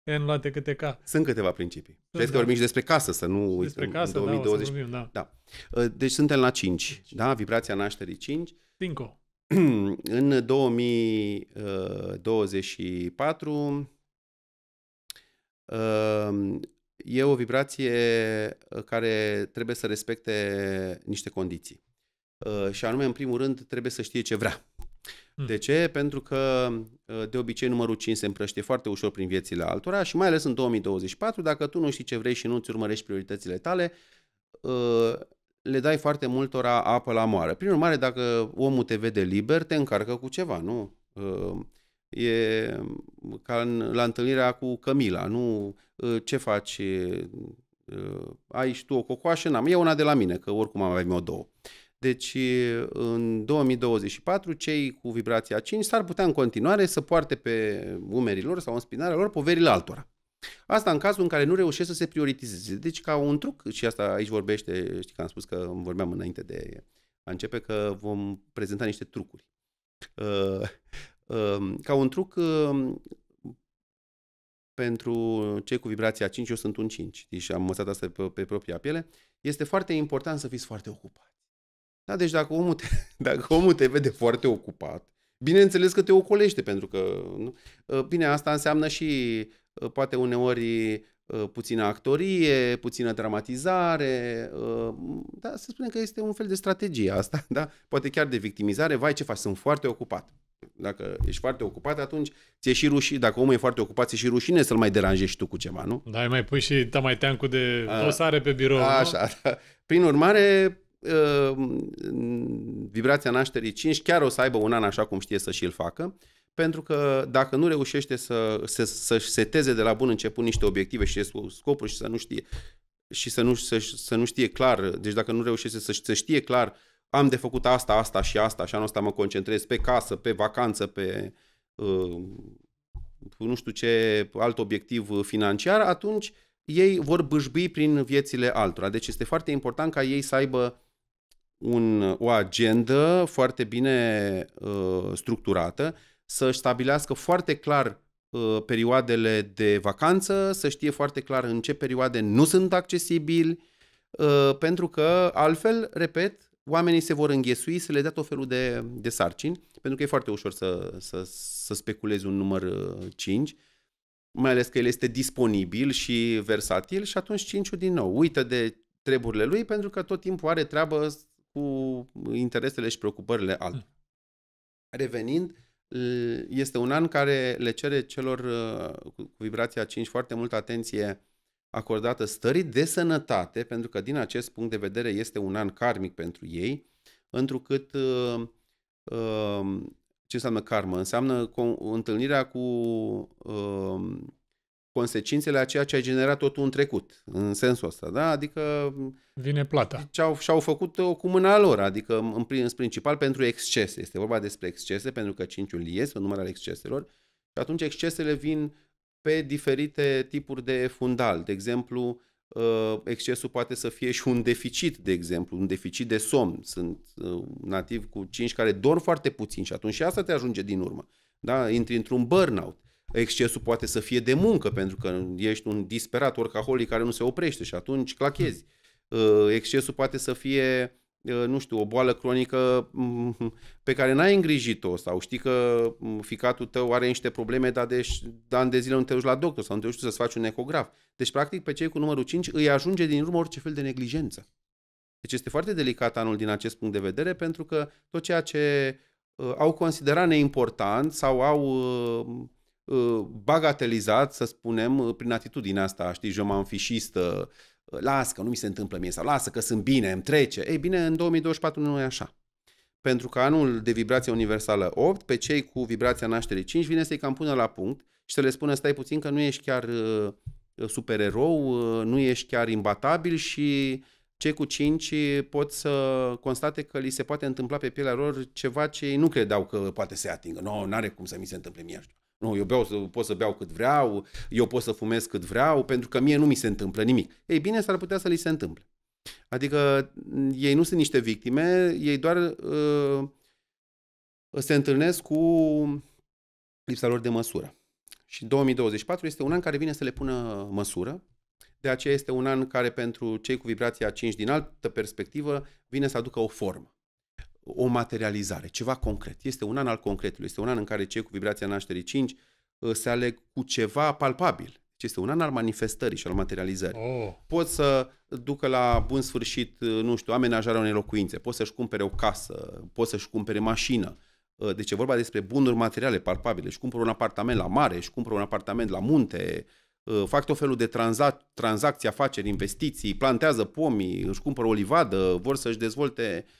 în luate câte ca. Sunt câteva principii. Sunt, Cred da. că vorbim și despre casă, să nu despre uităm. casă, în 2020. Da, vorbim, da. da. Uh, deci suntem la 5, 5. da? Vibrația nașterii 5. 5. în 2024 e o vibrație uh, care trebuie să respecte niște condiții. Uh, și anume, în primul rând, trebuie să știe ce vrea. Hmm. De ce? Pentru că uh, de obicei numărul 5 se împrăștie foarte ușor prin viețile altora și mai ales în 2024, dacă tu nu știi ce vrei și nu îți urmărești prioritățile tale, le dai foarte multora apă la moară. Prin urmare, dacă omul te vede liber, te încarcă cu ceva, nu? E ca în, la întâlnirea cu Camila, nu ă, ce faci, ă, ai și tu o cocoașă, n-am, e una de la mine, că oricum am avea o două. Deci în 2024 cei cu vibrația 5 s-ar putea în continuare să poarte pe umerii lor sau în spinarea lor poverile altora. Asta în cazul în care nu reușesc să se prioritizeze. Deci ca un truc, și asta aici vorbește, știi că am spus că vorbeam înainte de a începe, că vom prezenta niște trucuri. Ă, Ehm, ca un truc ehm, pentru cei cu vibrația 5, eu sunt un 5, deci am învățat asta pe, pe propria piele, este foarte important să fiți foarte ocupat. Da, deci dacă omul, te, dacă omul te vede foarte ocupat, bineînțeles că te ocolește, pentru că... Nu? Ehm, bine, asta înseamnă și poate uneori Uh, puțină actorie, puțină dramatizare, uh, da, să spunem că este un fel de strategie asta, da? poate chiar de victimizare, vai ce faci, sunt foarte ocupat. Dacă ești foarte ocupat, atunci ți-e și rușine, dacă omul e foarte ocupat, ți-e și rușine să-l mai deranjești tu cu ceva, nu? Da, mai pui și da, mai teancul de dosare pe birou, a, Așa, da. Prin urmare, Ehm, vibrația nașterii 5 chiar o să aibă un an așa cum știe să și-l facă, pentru că dacă nu reușește să, să, să-și seteze de la bun început niște obiective și scopuri și să nu știe și să nu, să, să nu știe clar, deci dacă nu reușește să, să știe clar am de făcut asta, asta și asta și anul ăsta mă concentrez pe casă, pe vacanță, pe uh, nu știu ce alt obiectiv financiar, atunci ei vor bâșbâi prin viețile altora. Deci este foarte important ca ei să aibă un, o agendă foarte bine uh, structurată, să stabilească foarte clar uh, perioadele de vacanță, să știe foarte clar în ce perioade nu sunt accesibili, uh, pentru că altfel, repet, oamenii se vor înghesui să le dea tot felul de, de sarcini, pentru că e foarte ușor să, să, să speculezi un număr 5, uh, mai ales că el este disponibil și versatil și atunci 5 din nou uită de treburile lui pentru că tot timpul are treabă cu interesele și preocupările altora. Hmm. Revenind, este un an care le cere celor uh, cu vibrația 5 foarte multă atenție acordată stării de sănătate, pentru că din acest punct de vedere este un an karmic pentru ei, întrucât uh, uh, ce înseamnă karmă? Înseamnă întâlnirea cu consecințele a ceea ce a generat totul în trecut, în sensul ăsta, da? Adică... Vine plata. Și-au, deci și-au făcut-o cu mâna lor, adică în, în principal pentru excese. Este vorba despre excese, pentru că cinciul este un număr al exceselor și atunci excesele vin pe diferite tipuri de fundal. De exemplu, uh, excesul poate să fie și un deficit, de exemplu, un deficit de somn. Sunt uh, nativ cu cinci care dorm foarte puțin și atunci și asta te ajunge din urmă. Da? Intri într-un burnout. Excesul poate să fie de muncă, pentru că ești un disperat orcaholic care nu se oprește și atunci clachezi. Uh, excesul poate să fie uh, nu știu, o boală cronică mm, pe care n-ai îngrijit-o sau știi că mm, ficatul tău are niște probleme, dar de, de ani de zile nu te duci la doctor sau nu te duci să-ți faci un ecograf. Deci, practic, pe cei cu numărul 5 îi ajunge din urmă orice fel de neglijență. Deci este foarte delicat anul din acest punct de vedere pentru că tot ceea ce uh, au considerat neimportant sau au uh, Uh, bagatelizat, să spunem, uh, prin atitudinea asta, știi, eu m-am fișistă, uh, lasă că nu mi se întâmplă mie sau lasă că sunt bine, îmi trece. Ei bine, în 2024 nu e așa. Pentru că anul de vibrație universală 8, pe cei cu vibrația nașterii 5, vine să-i cam pună la punct și să le spună stai puțin că nu ești chiar supererou, nu ești chiar imbatabil și cei cu 5 pot să constate că li se poate întâmpla pe pielea lor ceva ce ei nu credeau că poate să atingă. Nu, no, are cum să mi se întâmple mie așa. Nu, eu beau, pot să beau cât vreau, eu pot să fumez cât vreau, pentru că mie nu mi se întâmplă nimic. Ei bine, s-ar putea să li se întâmple. Adică mm, ei nu sunt niște victime, ei doar uh, se întâlnesc cu lipsa lor de măsură. Și 2024 este un an care vine să le pună măsură, de aceea este un an care pentru cei cu vibrația 5 din altă perspectivă vine să aducă o formă o materializare, ceva concret. Este un an al concretului, este un an în care cei cu vibrația nașterii 5 uh, se aleg cu ceva palpabil. Deci este un an al manifestării și al materializării. Oh. Pot să ducă la bun sfârșit, uh, nu știu, amenajarea unei locuințe, pot să-și cumpere o casă, pot să-și cumpere mașină. Uh, deci e vorba despre bunuri materiale palpabile. Își cumpără un apartament la mare, își cumpără un apartament la munte, fac tot felul de tranza- tranzacții, afaceri, investiții, plantează pomii, își cumpără o livadă, vor să-și dezvolte uh,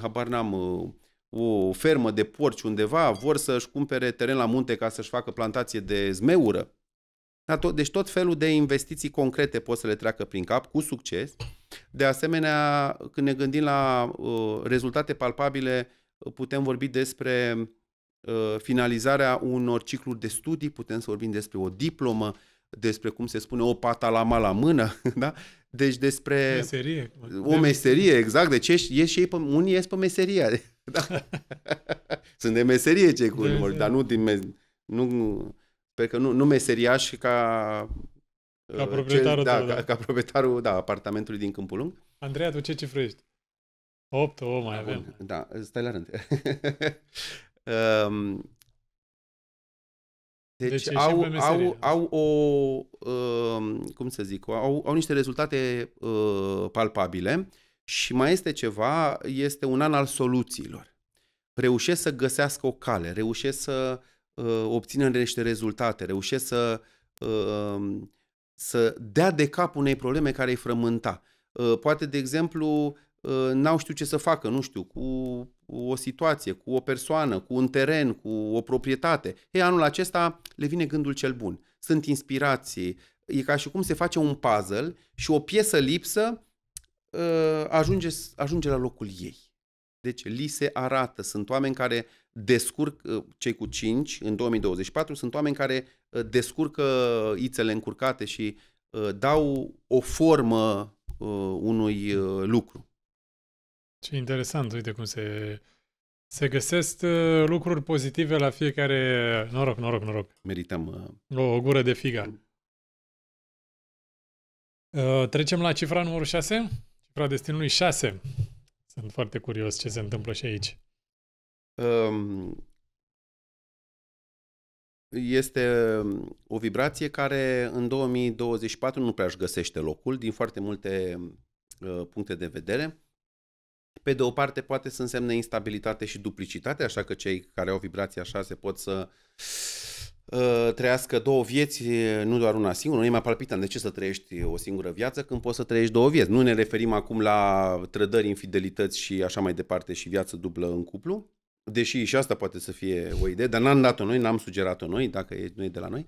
habar n-am, uh, o fermă de porci undeva, vor să-și cumpere teren la munte ca să-și facă plantație de zmeură. Da, deci tot felul de investiții concrete pot să le treacă prin cap cu succes. De asemenea, când ne gândim la uh, rezultate palpabile, putem vorbi despre uh, finalizarea unor cicluri de studii, putem să vorbim despre o diplomă, despre cum se spune o pata la mână, da? Deci despre... Meserie. O meserie, exact. Deci ești, ești și ei, pe, unii ies pe meseria. Da. Sunt de meserie cei cu umor, dar nu din... Me- nu, sper că nu, nu meseriași ca... Ca uh, proprietarul, cel, da, da, Ca, ca proprietarul da, apartamentului din Câmpul Lung. Andreea, tu ce cifră ești? 8, o mai da, avem. Da, stai la rând. um, deci, deci au, au, au o, uh, cum să zic, au, au niște rezultate uh, palpabile și mai este ceva, este un an al soluțiilor. Reușesc să găsească o cale, reușesc să uh, obțină niște rezultate, reușesc să, uh, să dea de cap unei probleme care îi frământa. Uh, poate, de exemplu, Uh, n-au știu ce să facă, nu știu, cu o situație, cu o persoană, cu un teren, cu o proprietate. Ei, anul acesta le vine gândul cel bun. Sunt inspirații. E ca și cum se face un puzzle și o piesă lipsă uh, ajunge, ajunge la locul ei. Deci li se arată. Sunt oameni care descurc, uh, cei cu 5 în 2024, sunt oameni care descurcă ițele încurcate și dau o formă unui lucru. Ce interesant, uite cum se, se găsesc uh, lucruri pozitive la fiecare... Noroc, noroc, noroc. Merităm... Uh, o, o gură de figa. Mm. Uh, trecem la cifra numărul 6? Cifra destinului 6. Sunt foarte curios ce se întâmplă și aici. Um, este um, o vibrație care în 2024 nu prea își găsește locul din foarte multe uh, puncte de vedere. Pe de o parte, poate să însemne instabilitate și duplicitate, așa că cei care au vibrația se pot să uh, trăiască două vieți, nu doar una singură. Nu e mai palpitant de ce să trăiești o singură viață când poți să trăiești două vieți. Nu ne referim acum la trădări, infidelități și așa mai departe și viață dublă în cuplu, deși și asta poate să fie o idee, dar n-am dat-o noi, n-am sugerat-o noi, dacă nu e de la noi.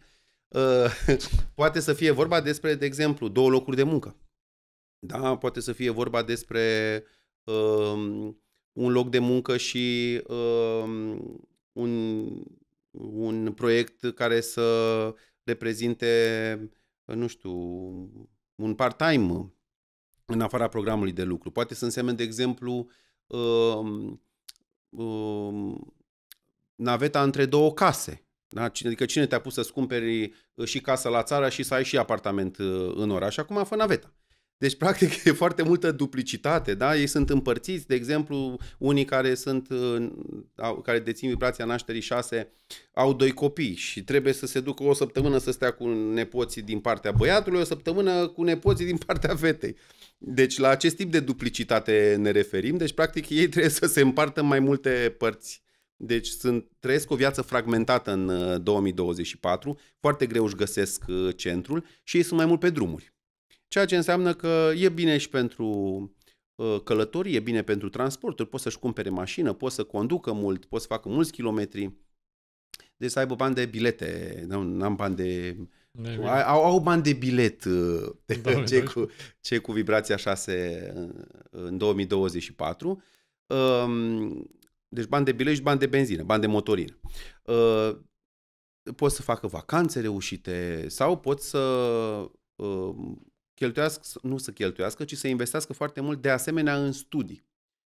Uh, poate să fie vorba despre, de exemplu, două locuri de muncă. Da, poate să fie vorba despre uh, Um, un loc de muncă și um, un, un proiect care să reprezinte, nu știu, un part-time în afara programului de lucru. Poate să însemne, de exemplu, um, naveta între două case. Da? Adică cine te-a pus să-ți cumperi și casa la țară și să ai și apartament uh, în oraș? Acum fă naveta. Deci, practic, e foarte multă duplicitate, da? Ei sunt împărțiți, de exemplu, unii care sunt, uh, care dețin vibrația nașterii 6 au doi copii și trebuie să se ducă o săptămână să stea cu nepoții din partea băiatului, o săptămână cu nepoții din partea fetei. Deci la acest tip de duplicitate ne referim, deci practic ei trebuie să se împartă în mai multe părți. Deci sunt, trăiesc o viață fragmentată în 2024, uh, foarte greu își găsesc uh, centrul și ei sunt mai mult pe drumuri ceea ce înseamnă că e bine și pentru uh, călătorii, e bine pentru transporturi, poți să-și cumpere mașină, poți să conducă mult, poți să facă mulți kilometri, deci să aibă bani de bilete, nu am bani de... Au, au bani de bilet uh, de da, ce, da. cu, ce cu vibrația 6 în 2024. Um, deci bani de bilet și bani de benzină, bani de motorină. Uh, pot să facă vacanțe reușite sau pot să um, cheltuiască, nu să cheltuiască, ci să investească foarte mult de asemenea în studii.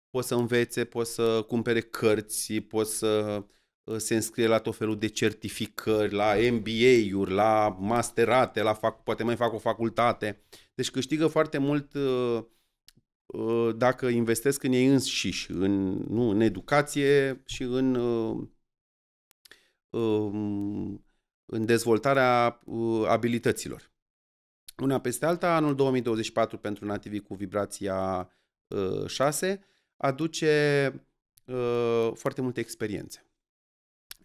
Poți să învețe, poți să cumpere cărți, poți să uh, se înscrie la tot felul de certificări, la MBA-uri, la masterate, la fac, poate mai fac o facultate. Deci câștigă foarte mult uh, uh, dacă investesc în ei înșiși, în, nu, în educație și în, um, în dezvoltarea abilităților una peste alta, anul 2024 pentru nativii cu vibrația 6 uh, aduce uh, foarte multe experiențe.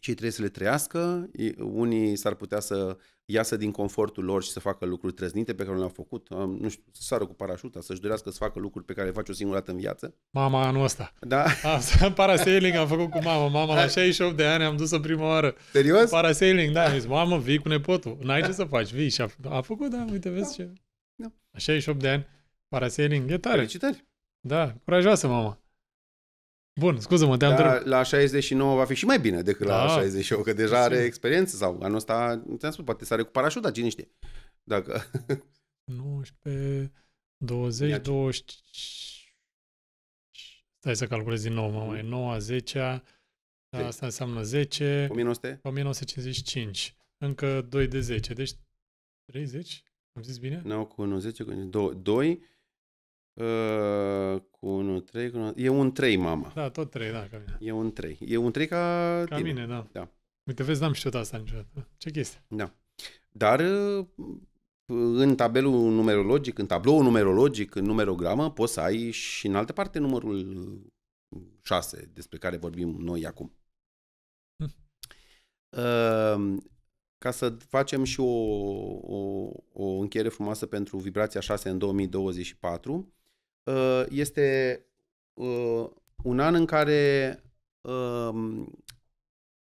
Cei trebuie să le trăiască, unii s-ar putea să iasă din confortul lor și să facă lucruri trăznite pe care nu le-au făcut, nu știu, să sară cu parașuta, să-și dorească să facă lucruri pe care le face o singură dată în viață. Mama anul ăsta. Da. Am, parasailing am făcut cu mama. Mama la 68 da. de ani am dus-o prima oară. Serios? Parasailing, da. Am ah. zis, mamă, vii cu nepotul. N-ai ce să faci, vii. Și a, a făcut, da, uite, vezi da. ce... Da. La 68 de ani, parasailing, e tare. Felicitări. Da, curajoasă mama. Bun, scuză-mă, te-am da, la, întrebat. la 69 va fi și mai bine decât da. la 68, că deja are experiență sau anul ăsta, nu ți-am spus, poate sare cu parașuta, cine știe. Dacă... 19, 20, Ia 20... Stai să calculez din nou, mama, e 9, 10, asta înseamnă 10, 1900? 1955, încă 2 de 10, deci 30, am zis bine? 9 cu 10 cu 2, 2 Ă, cu un 3, cu unul... E un 3, mama. Da, tot 3, da, ca mine. E un 3. E un 3 ca Ca tine. mine, da. da. Uite, vezi, n-am știut asta niciodată. Ce chestie. Da. Dar ă, în tabelul numerologic, în tabloul numerologic, în numerogramă, poți să ai și în altă parte numărul 6, ă, despre care vorbim noi acum. Hm. Uh, ca să facem și o, o, o încheiere frumoasă pentru vibrația 6 în 2024, Uh, este uh, un an în care um,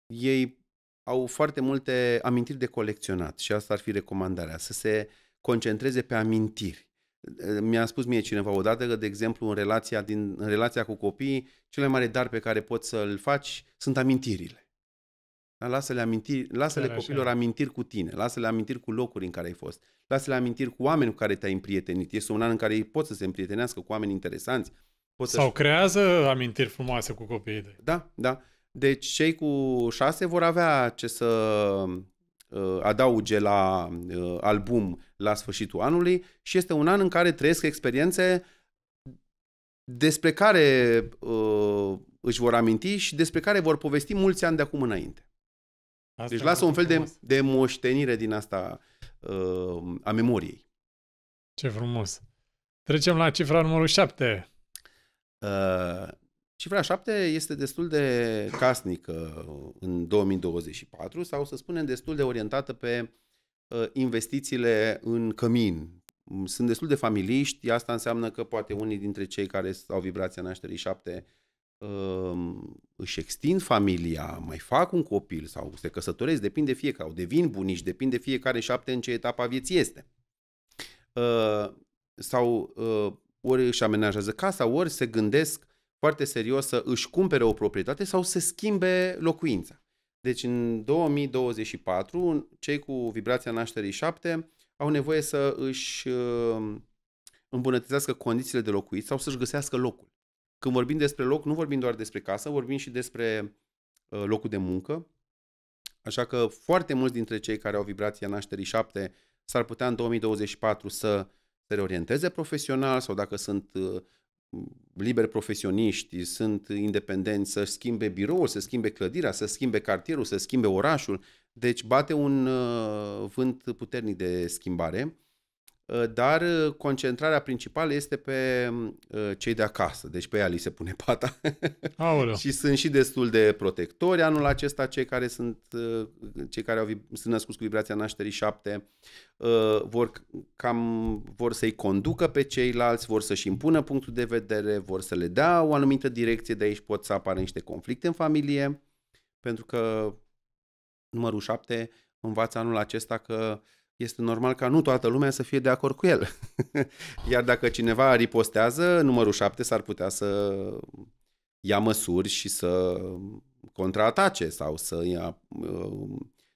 ei au foarte multe amintiri de colecționat și asta ar fi recomandarea, să se concentreze pe amintiri. Uh, mi-a spus mie cineva odată că, de exemplu, în relația, din, în relația cu copiii, cel mai mare dar pe care poți să-l faci sunt amintirile. Lasă-le, amintiri, lasă-le copilor așa. amintiri cu tine, lasă-le amintiri cu locuri în care ai fost, lasă-le amintiri cu oameni cu care te-ai împrietenit. Este un an în care ei pot să se împrietenească cu oameni interesanți. Pot Sau să-și... creează amintiri frumoase cu copiii de. Da, da. Deci cei cu șase vor avea ce să uh, adauge la uh, album la sfârșitul anului și este un an în care trăiesc experiențe despre care uh, își vor aminti și despre care vor povesti mulți ani de acum înainte. Asta deci lasă un fel de, de moștenire din asta uh, a memoriei. Ce frumos! Trecem la cifra numărul 7. Uh, cifra 7 este destul de casnică în 2024 sau să spunem destul de orientată pe uh, investițiile în cămin. Sunt destul de familiști, asta înseamnă că poate unii dintre cei care au vibrația nașterii 7 Um, își extind familia, mai fac un copil sau se căsătoresc, depinde fiecare, devin bunici, depinde fiecare șapte în ce etapa a vieții este. Uh, sau uh, ori își amenajează casa, ori se gândesc foarte serios să își cumpere o proprietate sau să schimbe locuința. Deci în 2024, cei cu vibrația nașterii 7 au nevoie să își uh, îmbunătățească condițiile de locuit sau să-și găsească locul. Când vorbim despre loc, nu vorbim doar despre casă, vorbim și despre uh, locul de muncă. Așa că foarte mulți dintre cei care au vibrația nașterii 7 s-ar putea în 2024 să se reorienteze profesional sau dacă sunt uh, liberi profesioniști, sunt independenți, să schimbe biroul, să schimbe clădirea, să schimbe cartierul, să schimbe orașul. Deci bate un uh, vânt puternic de schimbare Ă, dar ă, concentrarea principală este pe ă, cei de acasă, deci pe ea li se pune pata. și sunt și destul de protectori anul acesta cei care sunt cei care au, sunt născuți cu vibrația nașterii 7 vor cam vor să-i conducă pe ceilalți, vor să-și impună punctul de vedere, vor să le dea o anumită direcție, de aici pot să apară niște conflicte în familie, pentru că numărul 7 învață anul acesta că uh, este normal ca nu toată lumea să fie de acord cu el. Iar dacă cineva ripostează, numărul 7 s-ar putea să ia măsuri și să contraatace sau să, ia,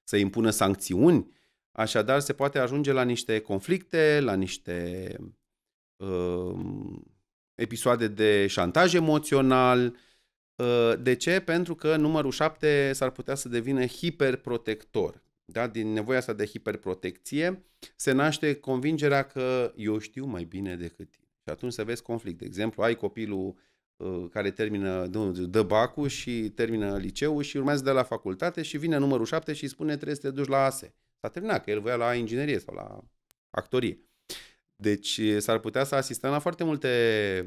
să impună sancțiuni. Așadar, se poate ajunge la niște conflicte, la niște uh, episoade de șantaj emoțional. Uh, de ce? Pentru că numărul 7 s-ar putea să devină hiperprotector da, din nevoia asta de hiperprotecție, se naște convingerea că eu știu mai bine decât tine. Și atunci se vezi conflict. De exemplu, ai copilul uh, care termină, dă bacul și termină liceul și urmează de la facultate și vine numărul 7 și îi spune trebuie să te duci la ASE. S-a terminat, că el voia la inginerie sau la actorie. Deci eh, s-ar putea să asistăm la foarte multe,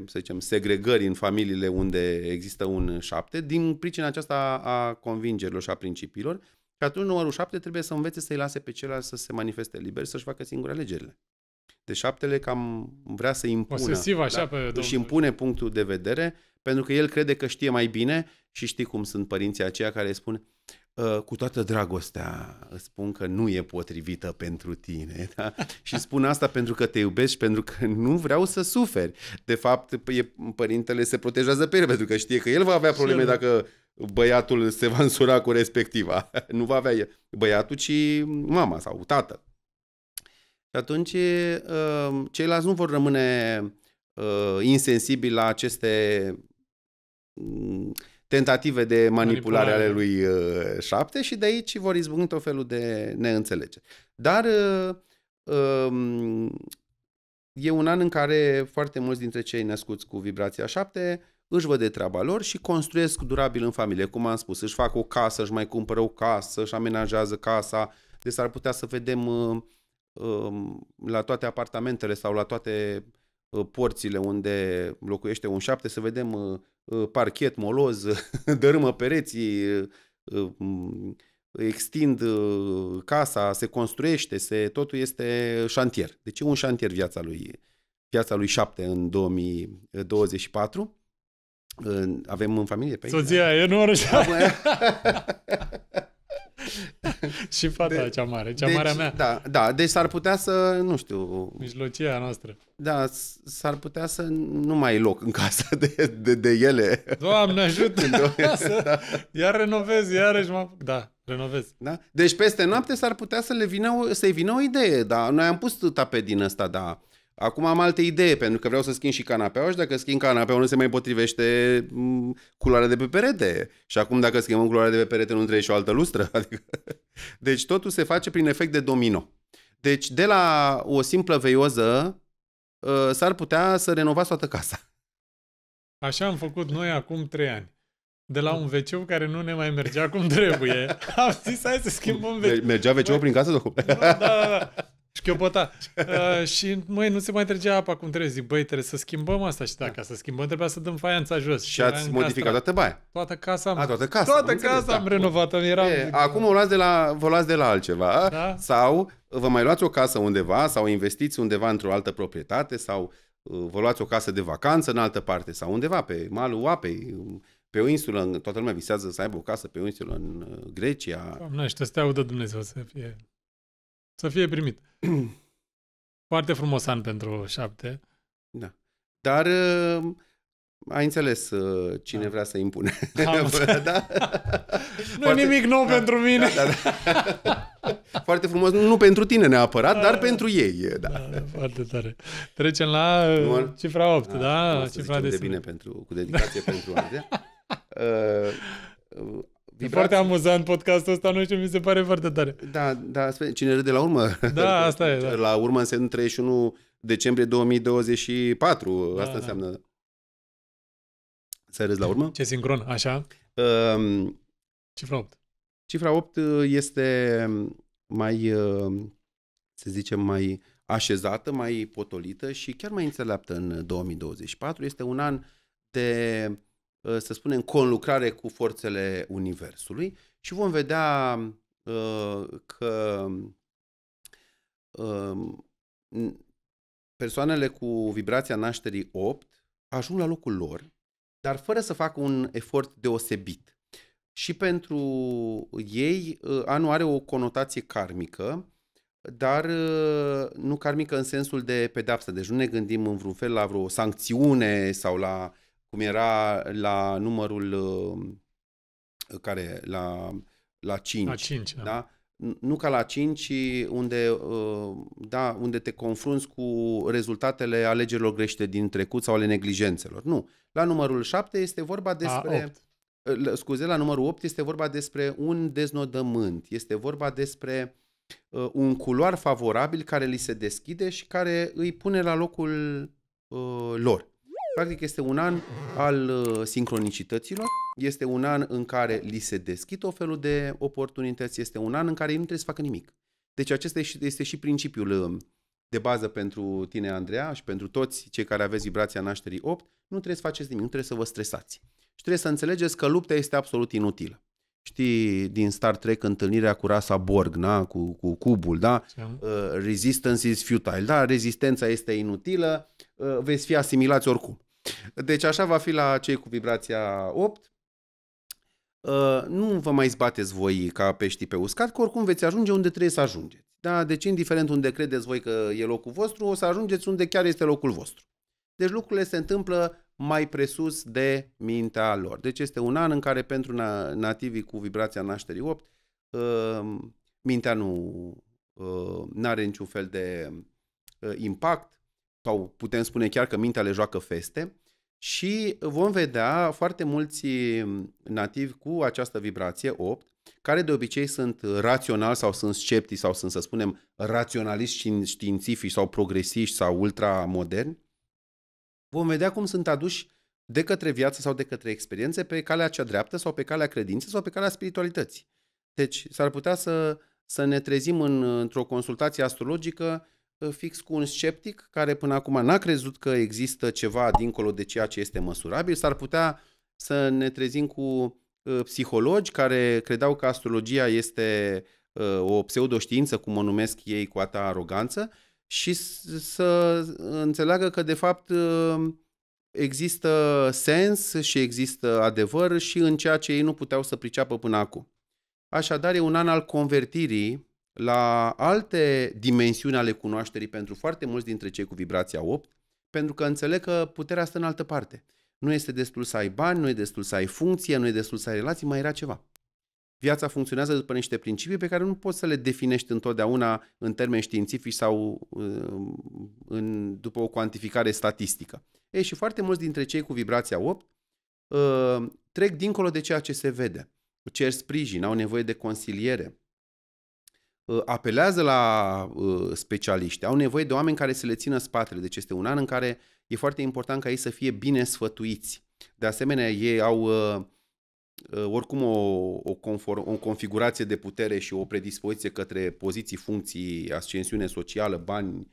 să zicem, segregări în familiile unde există un șapte din pricina aceasta a convingerilor și a principiilor și atunci numărul șapte trebuie să învețe să-i lase pe celălalt să se manifeste liber, să-și facă singure alegerile. De deci șaptele cam vrea să impună. Posesiv așa da? pe domnul. impune punctul de vedere pentru că el crede că știe mai bine și știi cum sunt părinții aceia care îi spun ă, cu toată dragostea îți spun că nu e potrivită pentru tine da? și spun asta pentru că te iubesc și pentru că nu vreau să suferi. De fapt, e, părintele se protejează pe el pentru că știe că el va avea probleme dacă băiatul se va însura cu respectiva. Nu va avea băiatul, ci mama sau tată. Și atunci uh, ceilalți nu vor rămâne uh, insensibili la aceste mm, tentative de manipulare, manipulare. ale lui uh, șapte și de aici vor izbucni tot felul de neînțelegeri. Dar um, e un an în care foarte mulți dintre cei născuți cu vibrația șapte își văd de treaba lor și construiesc durabil în familie. Cum am spus, își fac o casă, își mai cumpără o casă, își amenajează casa. Deci ar putea să vedem uh, um, la toate apartamentele sau la toate uh, porțile unde locuiește un șapte, să vedem uh, parchet, moloz, dărâmă pereții, um, extind casa, se construiește, se, totul este șantier. Deci e un șantier viața lui, viața lui șapte în 2024 avem în familie pe aici? Soția, da. e nu orășa. Da, și fata de, cea mare, cea deci, mare mea. Da, da, deci s-ar putea să, nu știu... Mijlocia noastră. Da, s-ar putea să nu mai ai loc în casa de, de, de ele. Doamne ajută! să, da. Iar renovez, iarăși mă... Da, renovez. Da? Deci peste noapte s-ar putea să le vină, să vină o idee, da? Noi am pus tapet din ăsta, da, Acum am alte idee, pentru că vreau să schimb și canapeaua și dacă schimb canapeaua nu se mai potrivește mm, culoarea de pe perete. Și acum dacă schimbăm culoarea de pe perete nu trebuie și o altă lustră. Adică... Deci totul se face prin efect de domino. Deci de la o simplă veioză ă, s-ar putea să renovați toată casa. Așa am făcut noi acum trei ani de la da. un wc care nu ne mai mergea cum trebuie. Am zis, hai să schimbăm wc Mergea wc prin casă? Da, da, da. Șchiopăta. uh, și, măi, nu se mai trăgea apa cum trebuie. Zic, băi, trebuie să schimbăm asta. Și dacă da. să schimbăm, trebuia să dăm faianța jos. Și, ați modificat toată baia? Toată casa am... A, toată casa. Toată casa da. am renovat. Am, eram, e, zic, acum o luați de la, vă luați de la altceva. Da? Sau vă mai luați o casă undeva sau investiți undeva într-o altă proprietate sau uh, vă luați o casă de vacanță în altă parte sau undeva pe malul apei, pe o insulă, toată lumea visează să aibă o casă pe o insulă în uh, Grecia. Doamne, să te audă Dumnezeu să fie, să fie primit. Foarte frumos an pentru șapte. Da. Dar uh, ai înțeles uh, cine da. vrea să impune. da? nu Foarte... nimic nou da. pentru da, mine. Da, da, da. Foarte frumos, nu pentru tine neapărat, da. dar pentru ei. Da. da. da. Foarte tare. Trecem la uh, Număr? cifra 8, da? da? Cifra de bine pentru, cu dedicație pentru Andreea. Uh, vibrații. foarte amuzant podcastul ăsta, nu știu, mi se pare foarte tare. Da, da, cine râde la urmă. Da, asta e. Da. La urmă înseamnă 31 decembrie 2024, da, asta da. înseamnă. Să râzi la urmă? Ce sincron, așa? Ehm, uh, um, cifra 8. Cifra 8 este mai, um, să zicem, mai așezată, mai potolită și chiar mai înțeleaptă în 2024. Este un an de Uh, să spunem, conlucrare cu forțele Universului și vom vedea uh, că um, persoanele cu vibrația nașterii 8 ajung la locul lor, dar fără să facă un efort deosebit. Și pentru ei, uh, anul are o conotație karmică, dar nu karmică în sensul de pedapsă. Deci nu ne gândim în vreun fel la vreo sancțiune sau la cum era la numărul uh, care, la, la 5. La 5, da? da? Nu ca la 5, unde, uh, da, unde te confrunți cu rezultatele alegerilor greșite din trecut sau ale neglijențelor. Nu. La numărul 7 este vorba despre... Uh, A8. Scuze, la numărul 8 este vorba despre un deznodământ. Este vorba despre uh, un culoar favorabil care li se deschide și care îi pune la locul uh, lor. Practic este un an al uh, sincronicităților, este un an în care li se deschid o felul de oportunități, este un an în care ei nu trebuie să facă nimic. Deci acesta este și principiul uh, de bază pentru tine, Andreea, și pentru toți cei care aveți vibrația nașterii 8, nu trebuie să faceți nimic, nu trebuie să vă stresați. Și trebuie să înțelegeți că lupta este absolut inutilă. Știi din Star Trek întâlnirea cu rasa Borg, na? Cu, cu cubul, da? Uh, resistance is futile, da? Rezistența este inutilă, Uh, veți fi asimilați oricum. Deci așa va fi la cei cu vibrația 8. Uh, nu vă mai zbateți voi ca peștii pe uscat, că oricum veți ajunge unde trebuie să ajungeți. Da? Deci indiferent unde credeți voi că e locul vostru, o să ajungeți unde chiar este locul vostru. Deci lucrurile se întâmplă mai presus de mintea lor. Deci este un an în care pentru nativii cu vibrația nașterii 8, uh, mintea nu are niciun fel de impact, sau putem spune chiar că mintea le joacă feste și vom vedea foarte mulți nativi cu această vibrație 8, care de obicei sunt raționali sau sunt sceptici sau sunt, să spunem, raționaliști științifici sau progresiști sau ultramoderni, vom vedea cum sunt aduși de către viață sau de către experiențe pe calea cea dreaptă sau pe calea credinței sau pe calea spiritualității. Deci s-ar putea să, să ne trezim în, într-o consultație astrologică Ă, fix cu un sceptic care până acum n-a crezut că există ceva dincolo de ceea ce este măsurabil, s-ar putea să ne trezim cu ă, psihologi care credeau că astrologia este ă, o pseudoștiință, cum o numesc ei cu atâta aroganță, și să înțeleagă că de fapt există sens și există adevăr și în ceea ce ei nu puteau să priceapă până acum. Așadar, e un an al convertirii la alte dimensiuni ale cunoașterii pentru foarte mulți dintre cei cu vibrația 8, pentru că înțeleg că puterea stă în altă parte. Nu este destul să ai bani, nu e destul să ai funcție, nu e destul să ai relații, mai era ceva. Viața funcționează după niște principii pe care nu poți să le definești întotdeauna în termeni științifici sau uh, în, după o cuantificare statistică. Ei, și foarte mulți dintre cei cu vibrația 8 uh, trec dincolo de ceea ce se vede. Cer sprijin, au nevoie de consiliere, Uh, apelează la uh, specialiști, au nevoie de oameni care să le țină spatele. Deci este un an în care e foarte important ca ei să fie bine sfătuiți. De asemenea, ei au uh, oricum o, o, conform, o configurație de putere și o predispoziție către poziții, funcții, ascensiune socială, bani,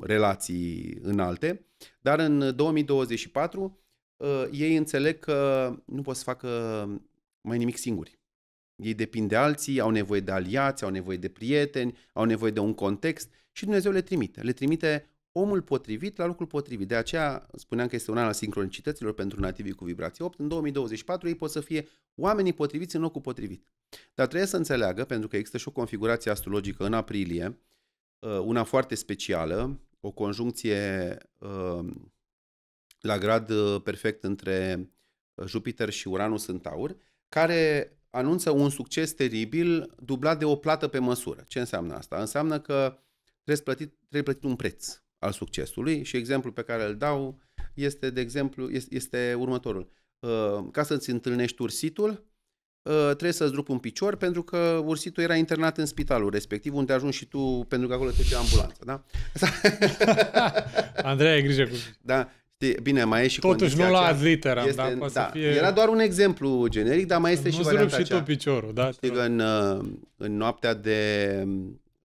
relații înalte, dar în 2024 ei înțeleg că nu pot să facă mai nimic singuri. Ei depind de alții, au nevoie de aliați, au nevoie de prieteni, au nevoie de un context și Dumnezeu le trimite. Le trimite omul potrivit la locul potrivit. De aceea spuneam că este un an al sincronicităților pentru nativii cu vibrație 8. În 2024 ei pot să fie oamenii potriviți în locul potrivit. Dar trebuie să înțeleagă, pentru că există și o configurație astrologică în aprilie, uh, una foarte specială, o conjuncție uh, la grad uh, perfect între Jupiter și Uranus în Taur, care anunță un succes teribil dublat de o plată pe măsură. Ce înseamnă asta? Înseamnă că trebuie plătit, trebuie plătit un preț al succesului și exemplul pe care îl dau este, de exemplu, este, este următorul. Uh, ca să-ți întâlnești ursitul, uh, trebuie să-ți drup un picior pentru că ursitul era internat în spitalul respectiv unde ajungi și tu pentru că acolo trece ambulanța, da? Andrei, ai grijă cu... Da, Știi, bine, mai e și Totuși nu la ad literam, este, da, da, să fie... Era doar un exemplu generic, dar mai este nu și varianta și acea. tot piciorul, da. Știi că în, uh, în noaptea de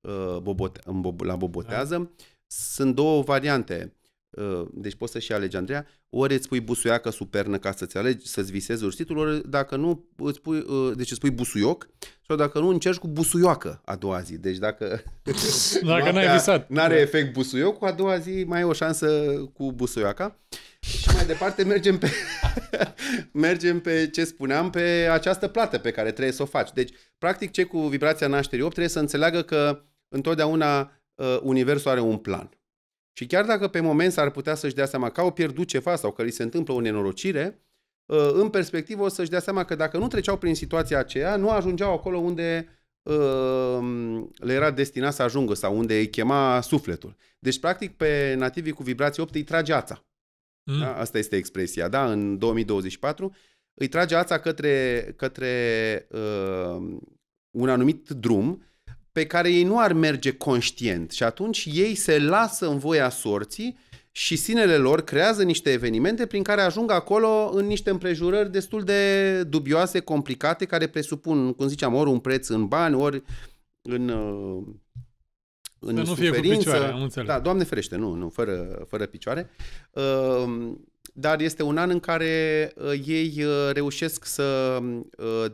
uh, bobote, în bobo, la bobotează da. sunt două variante. Ă, deci poți să-și alegi, Andreea, ori îți pui busuiacă supernă ca să-ți alegi, să-ți visezi ursitul, ori dacă nu, îți pui, ă, deci îți pui busuioc sau dacă nu, încerci cu busuioacă a doua zi. Deci dacă... dacă n-ai visat. N-are efect cu a doua zi mai ai o șansă cu busuioaca. Și mai departe mergem pe, mergem pe ce spuneam, pe această plată pe care trebuie să o faci. Deci, practic, ce cu vibrația nașterii 8 trebuie să înțeleagă că întotdeauna ă, universul are un plan și chiar dacă pe moment s-ar putea să-și dea seama că au pierdut ceva sau că li se întâmplă o nenorocire, ă, în perspectivă o să-și dea seama că dacă nu treceau prin situația aceea, nu ajungeau acolo unde ă, le era destinat să ajungă sau unde îi chema sufletul. Deci, practic, pe nativii cu vibrații 8 îi trage ața. Mm. Da? Asta este expresia, da? În 2024 îi trage ața către, către uh, un anumit drum pe care ei nu ar merge conștient și atunci ei se lasă în voia sorții și sinele lor creează niște evenimente prin care ajung acolo în niște împrejurări destul de dubioase, complicate, care presupun, cum ziceam, ori un preț în bani, ori în, uh, în Să nu suferință. Fie cu picioare, am înțeles. Da, Doamne ferește, nu, nu, fără, fără picioare. Uh, dar este un an în care uh, ei reușesc să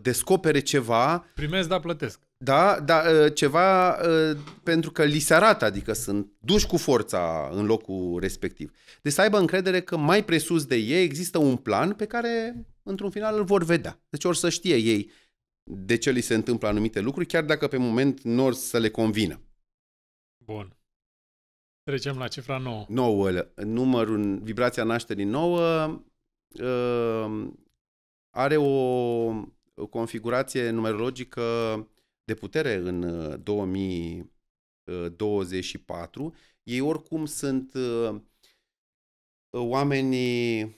descopere ceva. Primesc, dar plătesc. Da, da, ă, ceva ă, pentru că li se arată, adică sunt duși cu forța în locul respectiv. Deci să aibă încredere că mai presus de ei există un plan pe care într-un final îl vor vedea. Deci ori să știe ei de ce li se întâmplă anumite lucruri, chiar dacă pe moment nu or să le convină. Bun. Trecem la cifra nouă. Nouă. numărul, vibrația nașterii 9 ă, are o configurație numerologică de putere în 2024, uh, uh, ei oricum sunt uh, oameni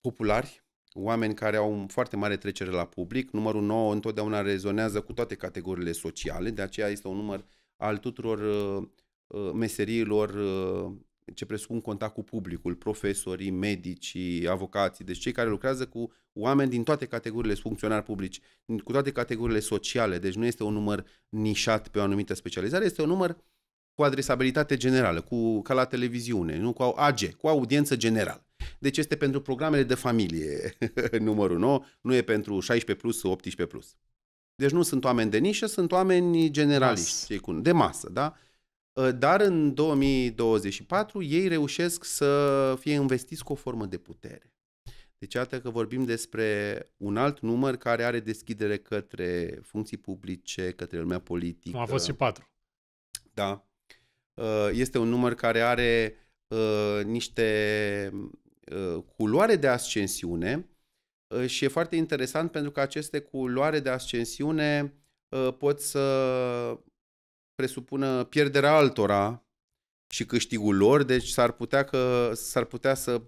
populari, oameni care au foarte mare trecere la public. Numărul 9 întotdeauna rezonează cu toate categoriile sociale, de aceea este un număr al tuturor meseriilor ce presupun contact cu publicul, profesorii, medicii, avocații, deci cei care lucrează cu oameni din toate categoriile funcționari publici, cu toate categoriile sociale, deci nu este un număr nișat pe o anumită specializare, este un număr cu adresabilitate generală, cu, ca la televiziune, nu cu AG, cu audiență generală. Deci este pentru programele de familie numărul nou, nu e pentru 16 plus, 18 plus. Deci nu sunt oameni de nișă, sunt oameni generaliști, de masă, da? Ă, dar în 2024 ei reușesc să fie investiți cu o formă de putere. Deci atât că vorbim despre un alt număr care are deschidere către funcții publice, către lumea politică. Cum a fost și patru. Da. Ă, este un număr care are ă, niște culoare de ascensiune și e foarte interesant pentru că aceste culoare de ascensiune pot să presupună pierderea altora și câștigul lor, deci s-ar putea, că, s-ar putea să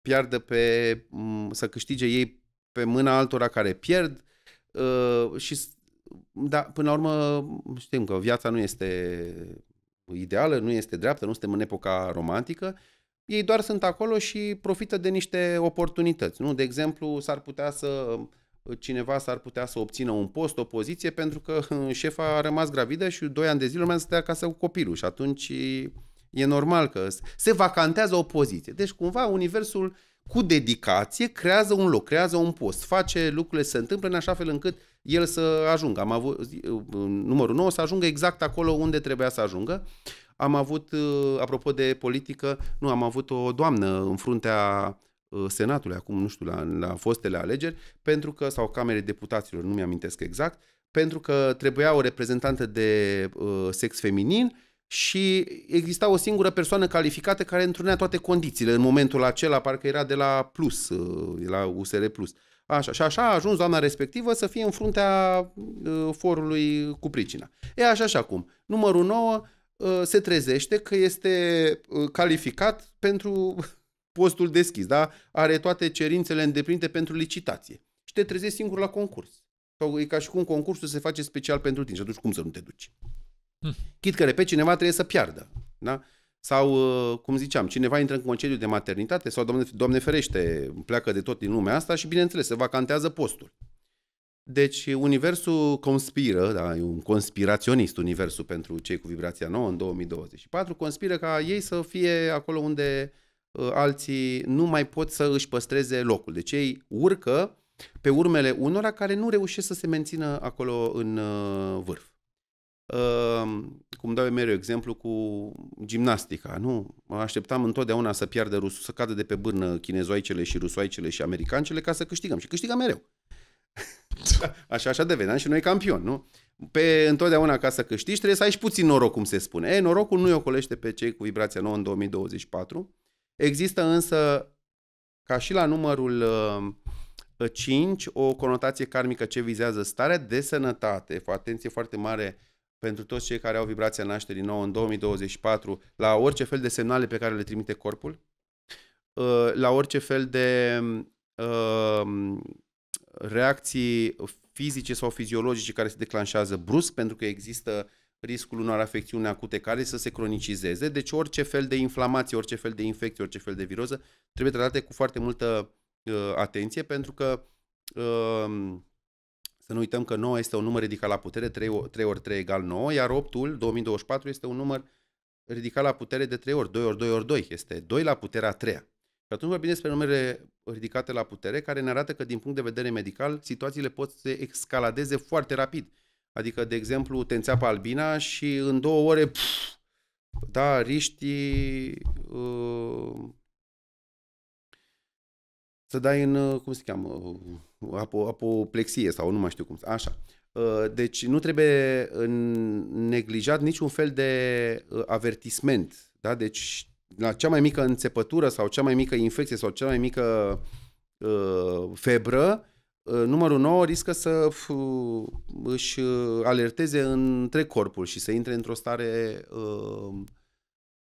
piardă pe, să câștige ei pe mâna altora care pierd uh, și da, până la urmă știm că viața nu este ideală, nu este dreaptă, nu suntem în epoca romantică, ei doar sunt acolo și profită de niște oportunități. Nu? De exemplu, s-ar putea să cineva s-ar putea să obțină un post, o poziție, pentru că uh, șefa a rămas gravidă și doi ani de zile urmează să stea acasă cu copilul și atunci uh, e normal că se vacantează o poziție. Deci cumva universul cu dedicație creează un loc, creează un post, face lucrurile să se întâmple în așa fel încât el să ajungă. Am avut uh, numărul 9 să ajungă exact acolo unde trebuia să ajungă. Am avut, apropo de politică, nu, am avut o doamnă în fruntea Uh, Senatului, acum nu știu, la, la fostele alegeri, pentru că, sau Camerei Deputaților, nu mi-amintesc exact, pentru că trebuia o reprezentantă de uh, sex feminin și exista o singură persoană calificată care întrunea toate condițiile în momentul acela, parcă era de la Plus, de uh, la USR Plus. Așa, și așa a ajuns doamna respectivă să fie în fruntea uh, forului cu pricina. E așa și acum. Numărul 9 uh, se trezește că este uh, calificat pentru postul deschis, da? are toate cerințele îndeplinite pentru licitație și te trezești singur la concurs. Sau e ca și cum concursul se face special pentru tine și atunci cum să nu te duci? Hmm. Chit că, repet, cineva trebuie să piardă. Da? Sau, uh, cum ziceam, cineva intră în concediu de maternitate sau, doamne, doamne ferește, pleacă de tot din lumea asta și, bineînțeles, se vacantează postul. Deci, universul conspiră, da, e un conspiraționist universul pentru cei cu vibrația nouă în 2024, conspiră ca ei să fie acolo unde Uh, alții nu mai pot să își păstreze locul. Deci ei urcă pe urmele unora care nu reușesc să se mențină acolo în uh, vârf. Uh, cum dau eu mereu exemplu cu gimnastica, nu? Așteptam întotdeauna să piardă rusul, să cadă de pe bârnă chinezoicele și rusoaicele și americancele ca să câștigăm și câștigam mereu. Așa, așa deveneam și noi campion, nu? Pe întotdeauna ca să câștigi trebuie să ai și puțin noroc, cum se spune. E, norocul nu-i ocolește pe cei cu vibrația nouă în 2024, Există însă, ca și la numărul 5, uh, o conotație karmică ce vizează starea de sănătate. O atenție foarte mare pentru toți cei care au vibrația nașterii nouă în 2024, la orice fel de semnale pe care le trimite corpul, uh, la orice fel de uh, reacții fizice sau fiziologice care se declanșează brusc, pentru că există uh, riscul unor afecțiuni acute care să se cronicizeze. Deci orice fel de inflamație, orice fel de infecție, orice fel de viroză trebuie tratate cu foarte multă uh, atenție pentru că uh, să nu uităm că 9 este un număr ridicat la putere, 3, 3 ori 3 egal 9, iar 8-ul, 2024, este un număr ridicat la putere de 3 ori, 2 ori 2 ori 2, este 2 la puterea 3 -a. Și atunci vorbim despre numere ridicate la putere, care ne arată că din punct de vedere medical, situațiile pot să escaladeze foarte rapid. Adică, de exemplu, te înțeapă albina și în două ore, pf, da, riști uh, să dai în, uh, cum se cheamă, uh, apo, apoplexie sau nu mai știu cum, așa. Uh, deci nu trebuie neglijat niciun fel de avertisment, da? Deci la cea mai mică înțepătură sau cea mai mică infecție sau cea mai mică uh, febră, Ă, numărul 9 riscă să își ă, alerteze între corpul și să intre într-o stare ă,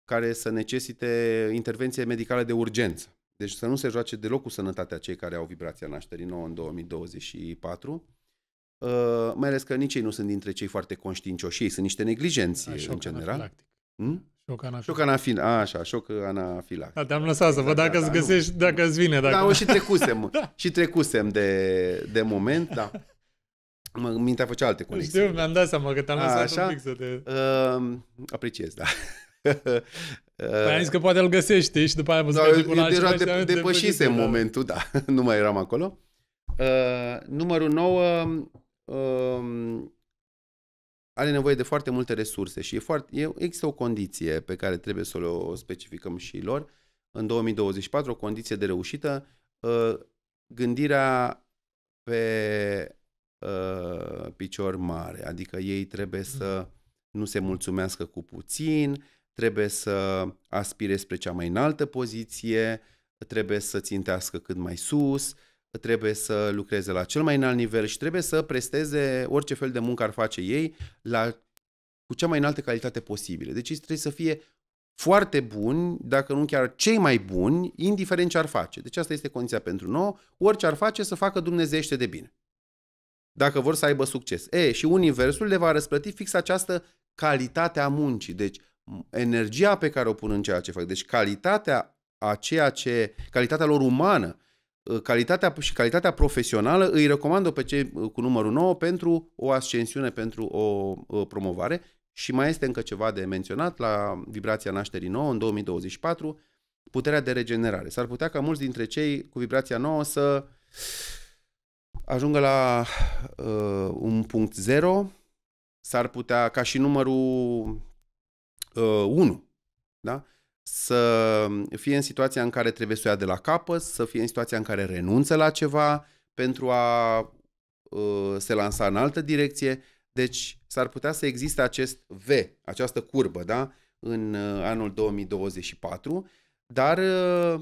care să necesite intervenție medicală de urgență. Deci să nu se joace deloc cu sănătatea cei care au vibrația nașterii nouă în 2024. Uh, mai ales că nici ei nu sunt dintre cei foarte conștiincioși, ei sunt niște neglijenți Așa, în general. Hmm? Șoc anafil. Șoc anafil, a, așa, șoc anafilac. Da, te-am lăsat să văd da, dacă da, îți da, găsești, nu. dacă îți vine. Dacă... Da, o, și trecusem, da. și trecusem de, de moment, da. Mă, mintea făcea alte conexiuni. Știu, mi-am dat seama că te-am lăsat așa? un pic să te... Uh, apreciez, da. Păi am zis că poate îl găsești și după aia da, zic deja de, depășisem de momentul, da. da, nu mai eram acolo. Uh, numărul 9, uh, um, are nevoie de foarte multe resurse și e foarte, e, există o condiție pe care trebuie să o specificăm și lor. În 2024, o condiție de reușită, ă, gândirea pe ă, picior mare, adică ei trebuie să mm-hmm. nu se mulțumească cu puțin, trebuie să aspire spre cea mai înaltă poziție, trebuie să țintească cât mai sus, trebuie să lucreze la cel mai înalt nivel și trebuie să presteze orice fel de muncă ar face ei la, cu cea mai înaltă calitate posibilă. Deci trebuie să fie foarte buni, dacă nu chiar cei mai buni, indiferent ce ar face. Deci asta este condiția pentru noi, orice ar face să facă dumnezeiește de bine. Dacă vor să aibă succes. E, și universul le va răsplăti fix această calitate a muncii. Deci energia pe care o pun în ceea ce fac. Deci calitatea a ceea ce, calitatea lor umană Uh, calitatea și calitatea profesională îi recomandă pe cei uh, cu numărul 9 pentru o ascensiune, pentru o uh, promovare și mai este încă ceva de menționat la vibrația nașterii 9 în 2024, puterea de regenerare. S-ar putea ca mulți dintre cei cu vibrația 9 să ajungă la uh, un punct 0, s-ar putea ca și numărul uh, 1, da? să fie în situația în care trebuie să o ia de la capăt, să fie în situația în care renunță la ceva pentru a uh, se lansa în altă direcție. Deci s-ar putea să existe acest V, această curbă, da, în uh, anul 2024, dar uh,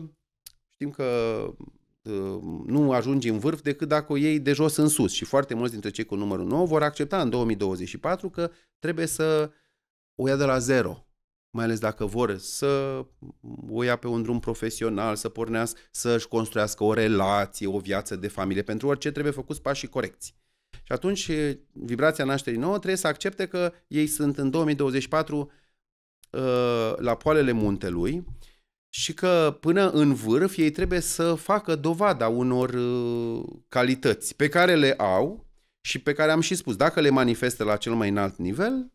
știm că nu ajungi în vârf decât dacă o iei de jos în sus și foarte mulți dintre cei cu numărul 9 vor accepta în 2024 că trebuie să o ia de la zero mai ales dacă vor să o ia pe un drum profesional, să pornească, să-și construiască o relație, o viață de familie. Pentru orice trebuie făcut pașii corecți. Și atunci vibrația nașterii nouă trebuie să accepte că ei sunt în 2024 ă, la poalele muntelui și că până în vârf ei trebuie să facă dovada unor ă, calități pe care le au și pe care am și spus, dacă le manifestă la cel mai înalt nivel,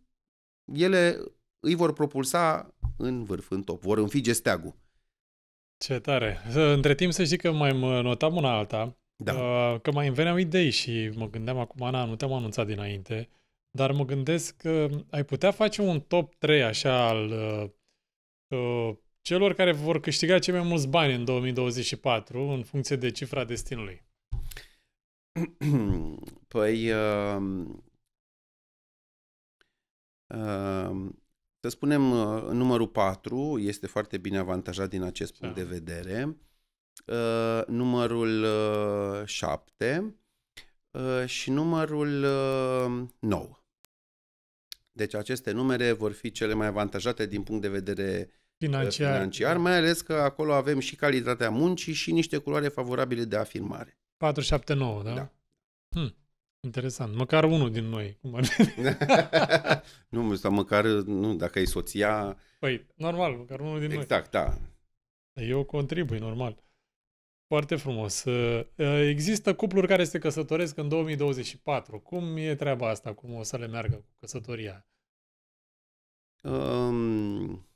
ele îi vor propulsa în vârf, în top, vor înfige steagul. Ce tare! Între timp să știi că mai notam una alta, da. Uh, că mai îmi veneau idei și mă gândeam acum, Ana, nu te-am anunțat dinainte, dar mă gândesc că ai putea face un top 3 așa al uh, uh, celor care vor câștiga cei mai mulți bani în 2024 în funcție de cifra destinului. Păi, uh, uh, să spunem, uh, numărul 4 este foarte bine avantajat din acest punct da. de vedere. Uh, numărul 7 uh, și numărul 9. Deci aceste numere vor fi cele mai avantajate din punct de vedere financiar, financiar mai ales că acolo avem și calitatea muncii și niște culoare favorabile de afirmare. 479, da? Da. Hmm. Interesant. Măcar unul din noi. Cum ar nu, dar măcar, nu, dacă e soția... Păi, normal, măcar unul din exact, noi. Exact, da. Eu contribui, normal. Foarte frumos. Ă, există cupluri care se căsătoresc în 2024. Cum e treaba asta? Cum o să le meargă cu căsătoria? Um,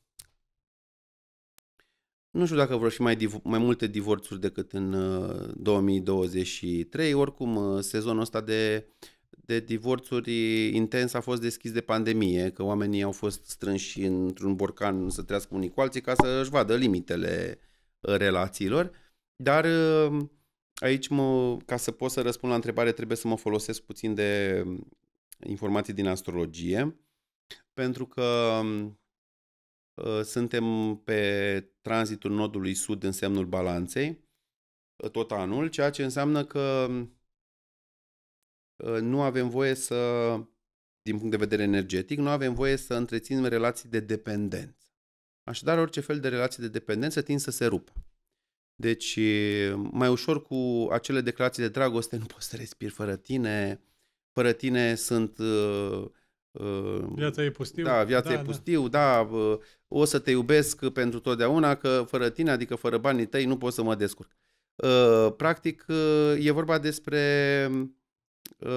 nu știu dacă vor și mai, div- mai multe divorțuri decât în 2023. Uh, Oricum, uh, sezonul ăsta de, de divorțuri intens a fost deschis de pandemie, că oamenii au fost strânși într-un borcan să trăiască unii cu alții ca să își vadă limitele uh, relațiilor. Dar aici, mă, ca să pot să răspund la întrebare, trebuie să mă folosesc puțin de um, informații din astrologie, pentru că um, suntem pe tranzitul nodului sud în semnul balanței ă, tot anul, ceea ce înseamnă că ă, nu avem voie să, din punct de vedere energetic, nu avem voie să întreținem relații de dependență. Așadar, orice fel de relații de dependență tind să se rupă. Deci, mai ușor cu acele declarații de dragoste, nu poți să respiri fără tine, fără tine sunt uh, Viața e pustiu. Da, viața da, e da. pustiu, da. da, o să te iubesc pentru totdeauna, că fără tine, adică fără banii tăi, nu pot să mă descurc. Ă, practic, ă, e vorba despre ă,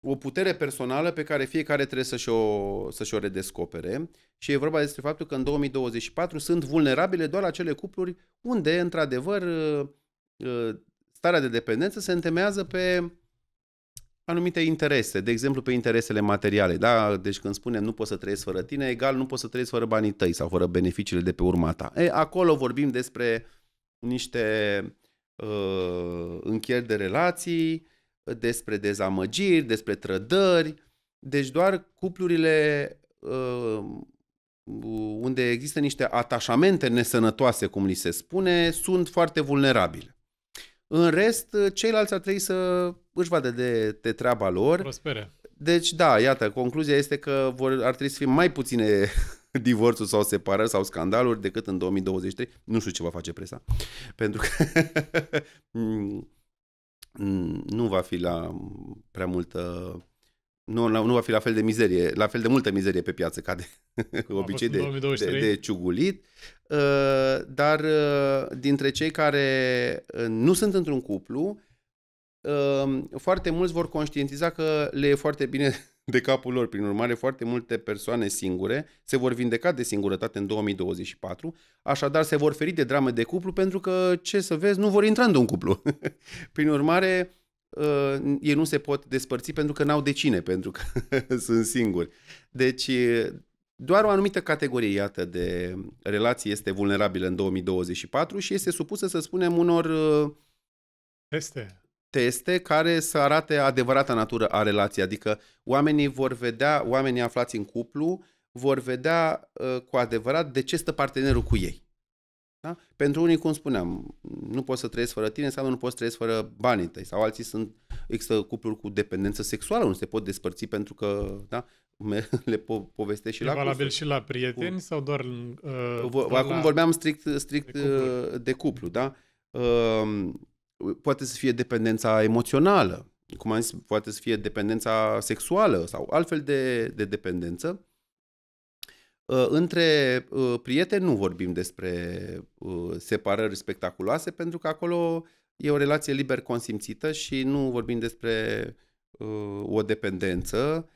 o putere personală pe care fiecare trebuie să-și o, să-și o redescopere și e vorba despre faptul că în 2024 sunt vulnerabile doar acele cupluri unde, într-adevăr, starea de dependență se întemeiază pe anumite interese, de exemplu pe interesele materiale. Da? Deci când spunem nu poți să trăiesc fără tine, egal nu poți să trăiesc fără banii tăi sau fără beneficiile de pe urma ta. E, acolo vorbim despre niște uh, încheieri de relații, despre dezamăgiri, despre trădări. Deci doar cuplurile uh, unde există niște atașamente nesănătoase, cum li se spune, sunt foarte vulnerabile. În rest, ceilalți ar trebui să își vadă de, de treaba lor. Prospere. Deci, da, iată, concluzia este că vor, ar trebui să fie mai puține divorțuri sau separări sau scandaluri decât în 2023. Nu știu ce va face presa, pentru că nu va fi la prea multă nu, nu va fi la fel de mizerie, la fel de multă mizerie pe piață ca de obicei de, de, de ciugulit, uh, dar uh, dintre cei care uh, nu sunt într-un cuplu, Ehm, foarte mulți vor conștientiza că le e foarte bine de capul lor. Prin urmare, foarte multe persoane singure se vor vindeca de singurătate în 2024, așadar se vor feri de drame de cuplu pentru că, ce să vezi, nu vor intra într-un cuplu. Prin urmare, ehm, ei nu se pot despărți pentru că n-au de cine, pentru că sunt singuri. Deci, doar o anumită categorie, iată, de relații este vulnerabilă în 2024 și este supusă, să spunem, unor... Ehm, Teste teste care să arate adevărata natură a relației, adică oamenii vor vedea, oamenii aflați în cuplu, vor vedea ă, cu adevărat de ce stă partenerul cu ei. Da? Pentru unii, cum spuneam, nu poți să trăiesc fără tine, înseamnă nu poți să trăiesc fără banii tăi. Sau alții sunt, există cupluri cu dependență sexuală, nu se pot despărți pentru că, da, le po- povestesc și e la valabil cursuri. și la prieteni cu... sau doar uh, Acum la... vorbeam strict, strict de, cuplu. Ă, de cuplu, da? Uh, poate să fie dependența emoțională, cum am zis, poate să fie dependența sexuală sau altfel de, de dependență. Uh, între uh, prieteni nu vorbim despre uh, separări spectaculoase, pentru că acolo e o relație liber consimțită și nu vorbim despre o dependență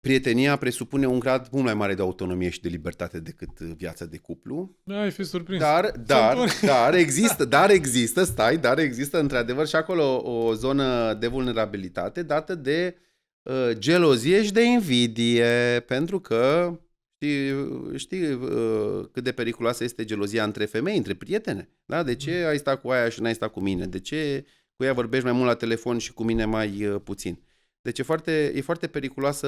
prietenia presupune un grad mult mai mare de autonomie și de libertate decât uh, viața de cuplu. Da, ai fi surprins. Dar, dar, dar există, dar există, stai, dar există într-adevăr și acolo o zonă de vulnerabilitate dată de uh, gelozie și de invidie, pentru că știi, știi uh, cât de periculoasă este gelozia între femei, între prietene. Da? De ce mm. ai stat cu aia și n-ai stat cu mine? De ce cu ea vorbești mai mult la telefon și cu mine mai uh, puțin? Deci e foarte, e foarte periculoasă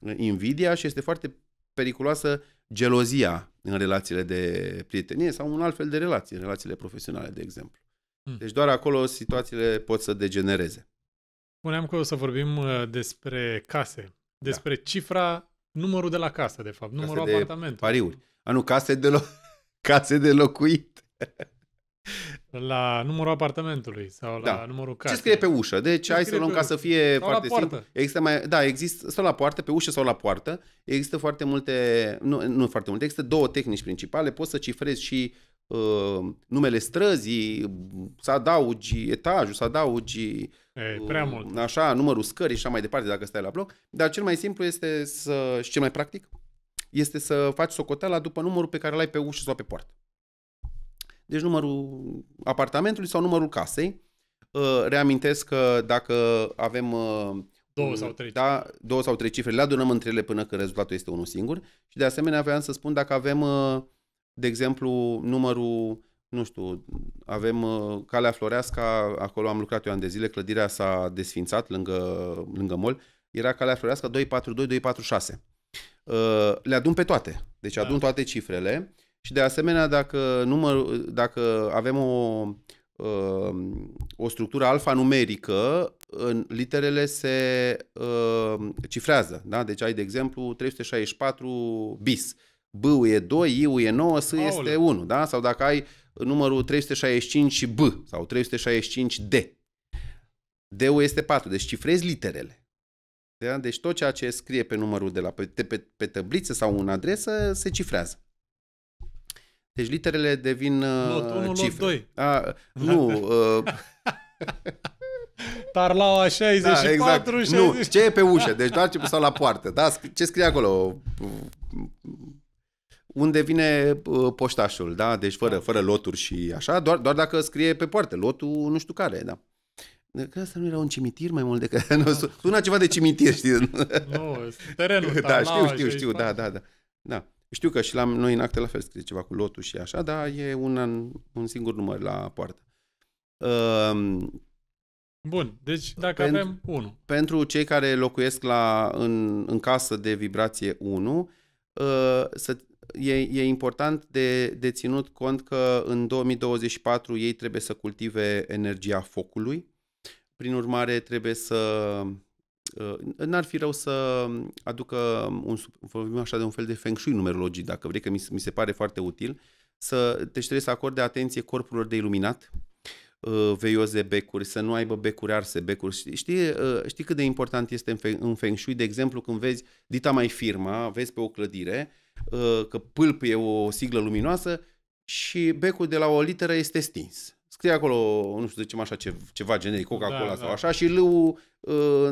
uh, invidia și este foarte periculoasă gelozia în relațiile de prietenie sau un alt fel de relații, în relațiile profesionale, de exemplu. Hmm. Deci doar acolo situațiile pot să degenereze. Spuneam că o să vorbim uh, despre case, da. despre da. cifra, numărul de la casă, de fapt, numărul case apartamentului. Pariuri. A, nu, case de, lo- case de locuit. La numărul apartamentului sau la da. numărul casei. Ce scrie pe ușă? Deci Ce hai să luăm ca să fie sau foarte la poartă. simplu. Există mai, da, există, sau la poartă, pe ușă sau la poartă, există foarte multe, nu, nu foarte multe, există două tehnici principale. Poți să cifrezi și uh, numele străzii, să adaugi etajul, să adaugi e, prea uh, mult. Uh, așa, numărul scării și așa mai departe dacă stai la bloc. Dar cel mai simplu este să, și cel mai practic, este să faci socoteala după numărul pe care l-ai pe ușă sau pe poartă deci numărul apartamentului sau numărul casei. Uh, reamintesc că dacă avem uh, două sau trei, da, două sau trei cifre, le adunăm între ele până când rezultatul este unul singur. Și de asemenea vreau să spun dacă avem, uh, de exemplu, numărul nu știu, avem Calea Floreasca, acolo am lucrat eu ani de zile, clădirea s-a desfințat lângă, lângă mol, era Calea Floreasca 242-246. Le adun pe toate, deci da. adun da. toate cifrele și de asemenea, dacă, număr, dacă avem o, uh, o structură alfanumerică, literele se uh, cifrează. Da? Deci ai, de exemplu, 364 bis. B e 2, I e 9, S Aole. este 1. Da? Sau dacă ai numărul 365 B sau 365 D. D-ul este 4, deci cifrezi literele. Da? Deci tot ceea ce scrie pe numărul de la pe, pe, pe tabliță sau în adresă se cifrează. Deci literele devin lot 1, uh, cifre. Lot 2. A, nu. uh... Tarlaua 64, da, exact. 64. Nu, ce e pe ușă, deci doar ce sau la poartă. Da? Ce scrie acolo? Unde vine uh, poștașul, da? Deci fără, da. fără loturi și așa, doar, doar dacă scrie pe poartă, lotul nu știu care, da. Că asta nu era un cimitir mai mult decât... Da. Suna ceva de cimitir, știi? Nu, terenul. Da, știu, știu, știu, da, da, da. da. Știu că și la noi în acte la fel scrie ceva cu lotul și așa, dar e un, an, un singur număr la poartă. Ehm, Bun, deci dacă pentru, avem 1. Pentru cei care locuiesc la, în, în casă de vibrație 1, uh, ă, să, e, e important de, de ținut cont că în 2024 ei trebuie să cultive energia focului. Prin urmare, trebuie să Uh, n-ar fi rău să aducă un, vorbim așa de un fel de feng shui numerologii, dacă vrei, că mi, mi se pare foarte util, să, deci trebuie să acorde atenție corpurilor de iluminat, uh, veioze becuri, să nu aibă becuri arse, becuri. Știi, știi uh, cât de important este în Feng Shui, de exemplu, când vezi dita mai firma, vezi pe o clădire că pâlpâie e o siglă luminoasă și becul de la o literă este stins scrie acolo, nu știu, zicem așa, ce, ceva generic, da, Coca-Cola da, sau da. așa, și l uh,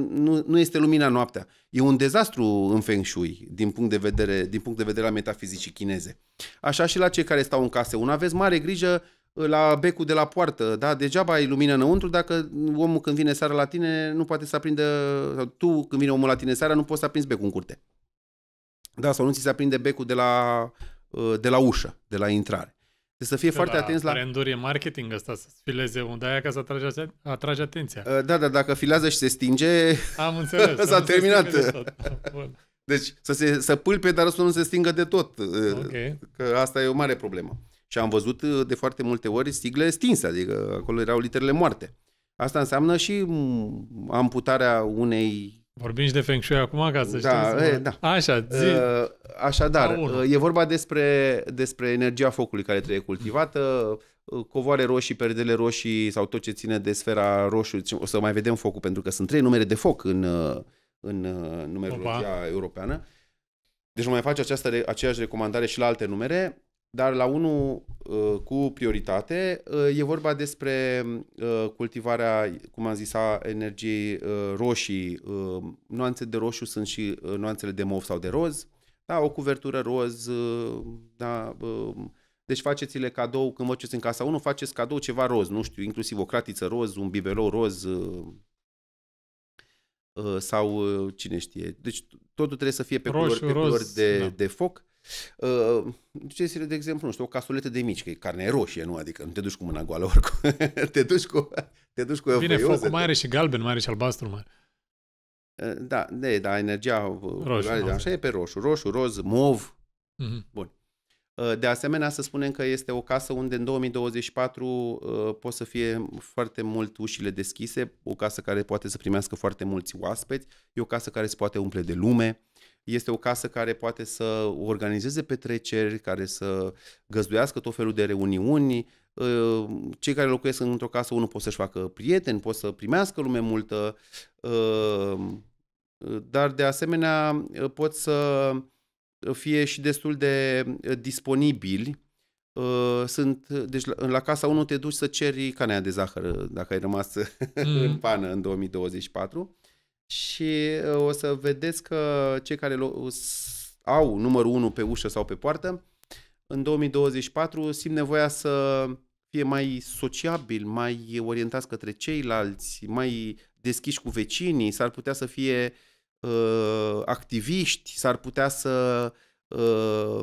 nu, nu este lumina noaptea. E un dezastru în Feng Shui, din punct de vedere, din punct de vedere la metafizicii chineze. Așa și la cei care stau în case. Un aveți mare grijă uh, la becul de la poartă, da? Degeaba ai lumină înăuntru dacă omul când vine seara la tine nu poate să aprindă, sau tu când vine omul la tine seara nu poți să aprinzi becul în curte. Da, sau nu ți se aprinde becul de la, uh, de la ușă, de la intrare. Deci să fie că foarte la atenți la... Branduri e marketing ăsta, să fileze unde aia ca să atrage, atrage atenția. Uh, da, da, dacă filează și se stinge, Am înțeles, s-a terminat. De da, deci să, se, să pâlpe, dar să nu se stingă de tot. Uh, okay. Că asta e o mare problemă. Și am văzut uh, de foarte multe ori stigle stinse, adică acolo erau literele moarte. Asta înseamnă și amputarea unei Vorbim și de Feng Shui acum, ca să da, știm. E, da. Așa, uh, zi. Așadar, uh, e vorba despre, despre energia focului care trebuie cultivată, uh, covoare roșii, perdele roșii sau tot ce ține de sfera roșu. Deci, o să mai vedem focul, pentru că sunt trei numere de foc în, în numerologia Opa. europeană. Deci mai face această, aceeași recomandare și la alte numere. Dar la unul uh, cu prioritate uh, e vorba despre uh, cultivarea, cum am zis, a energiei roșii. Nuanțe de roșu sunt și nuanțele de mov sau de roz. Da, o cuvertură roz, da, deci faceți-le cadou, când vă în casa 1, faceți cadou ceva roz, nu știu, inclusiv o cratiță roz, un bibelou roz sau cine știe. Deci totul trebuie să fie pe Roșu, culori, pe roz, culori de, da. de foc. Duceți-le, uh, de exemplu, nu știu, o casuletă de mici, că e carne roșie, nu? Adică nu te duci cu mâna goală oricum. te duci cu, te duci cu Bine, focul mai are și galben, mai are și albastru, mai uh, da, de, da, energia uh, roșu, da, așa e pe roșu. Roșu, roz, mov. Mm-hmm. Bun. De asemenea, să spunem că este o casă unde în 2024 pot să fie foarte mult ușile deschise, o casă care poate să primească foarte mulți oaspeți, e o casă care se poate umple de lume, este o casă care poate să organizeze petreceri, care să găzduiască tot felul de reuniuni. Ă, cei care locuiesc într-o casă, unul pot să-și facă prieteni, pot să primească lume multă, ă, dar de asemenea ă, pot să fie și destul de disponibili sunt, deci la, la casa 1 te duci să ceri canea de zahăr dacă ai rămas mm. în pană în 2024 și uh, o să vedeți că cei care au numărul 1 pe ușă sau pe poartă, în 2024 simt nevoia să fie mai sociabil, mai orientați către ceilalți, mai deschiși cu vecinii, s-ar putea să fie uh, activiști, s-ar putea să uh,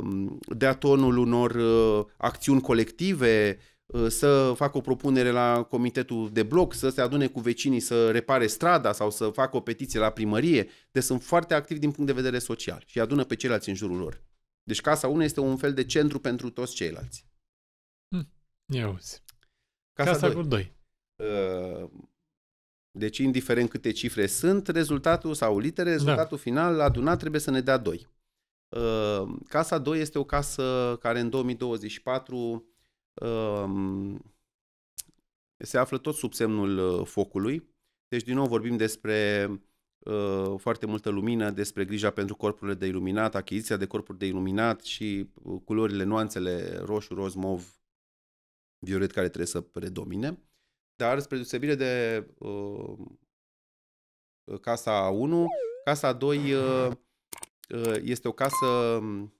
dea tonul unor uh, acțiuni colective, Uh, să facă o propunere la comitetul de bloc, să se adune cu vecinii să repare strada sau să facă o petiție la primărie. Deci sunt foarte activi din punct de vedere social și adună pe ceilalți în jurul lor. Deci casa 1 este un fel de centru pentru toți ceilalți. Hm, ia Casa, casa 2. 2. Uh, deci, indiferent câte cifre sunt, rezultatul sau litere, rezultatul da. final adunat trebuie să ne dea 2. Uh, casa 2 este o casă care în 2024 se află tot sub semnul uh, focului. Deci, din nou, vorbim despre uh, foarte multă lumină, despre grija pentru corpurile de iluminat, achiziția de corpuri de iluminat și uh, culorile, nuanțele roșu, roz, mov, violet care trebuie să predomine. Dar, spre deosebire de uh, casa 1, casa 2 uh, este o casă um,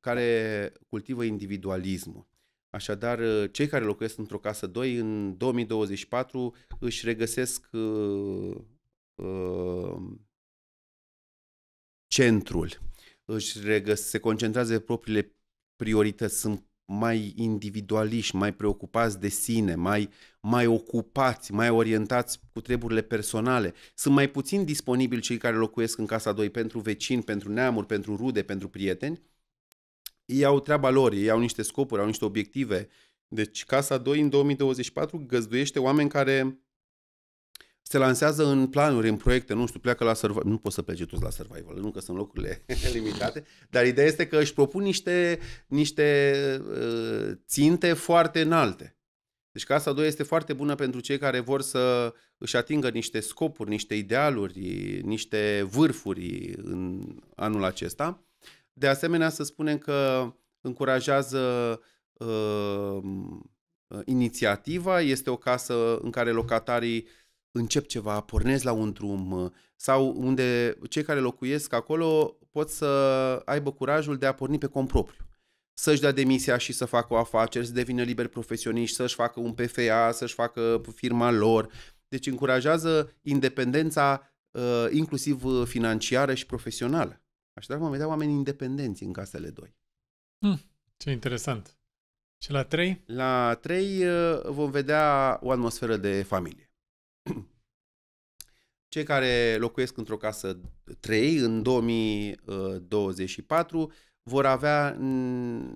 care cultivă individualismul. Așadar, ă, cei care locuiesc într-o casă 2 în 2024 își regăsesc uh, uh, centrul, își regăs- se concentrează pe propriile priorități, sunt mai individualiști, mai preocupați de sine, mai, mai ocupați, mai orientați cu treburile personale. Sunt mai puțin disponibili cei care locuiesc în casa 2 pentru vecini, pentru neamuri, pentru rude, pentru prieteni ei au treaba lor, ei au niște scopuri, au niște obiective. Deci Casa 2 în 2024 găzduiește oameni care se lansează în planuri, în proiecte, nu știu, pleacă la survival, nu poți să plece toți la survival, nu că sunt locurile limitate, dar ideea este că își propun niște, niște uh, ținte foarte înalte. Deci Casa 2 este foarte bună pentru cei care vor să își atingă niște scopuri, niște idealuri, niște vârfuri în anul acesta. De asemenea, să spunem că încurajează uh, inițiativa, este o casă în care locatarii încep ceva, pornesc la un drum uh, sau unde cei care locuiesc acolo pot să aibă curajul de a porni pe cont propriu să-și dea demisia și să facă o afacere, să devină liber profesioniști, să-și facă un PFA, să-și facă firma lor. Deci încurajează independența uh, inclusiv uh, financiară și profesională. Așadar vom vedea oameni independenți în casele 2. Hmm, ce interesant. Și la 3? La 3 uh, vom vedea o atmosferă de familie. Cei care locuiesc într-o casă 3 în 2024 vor avea uh,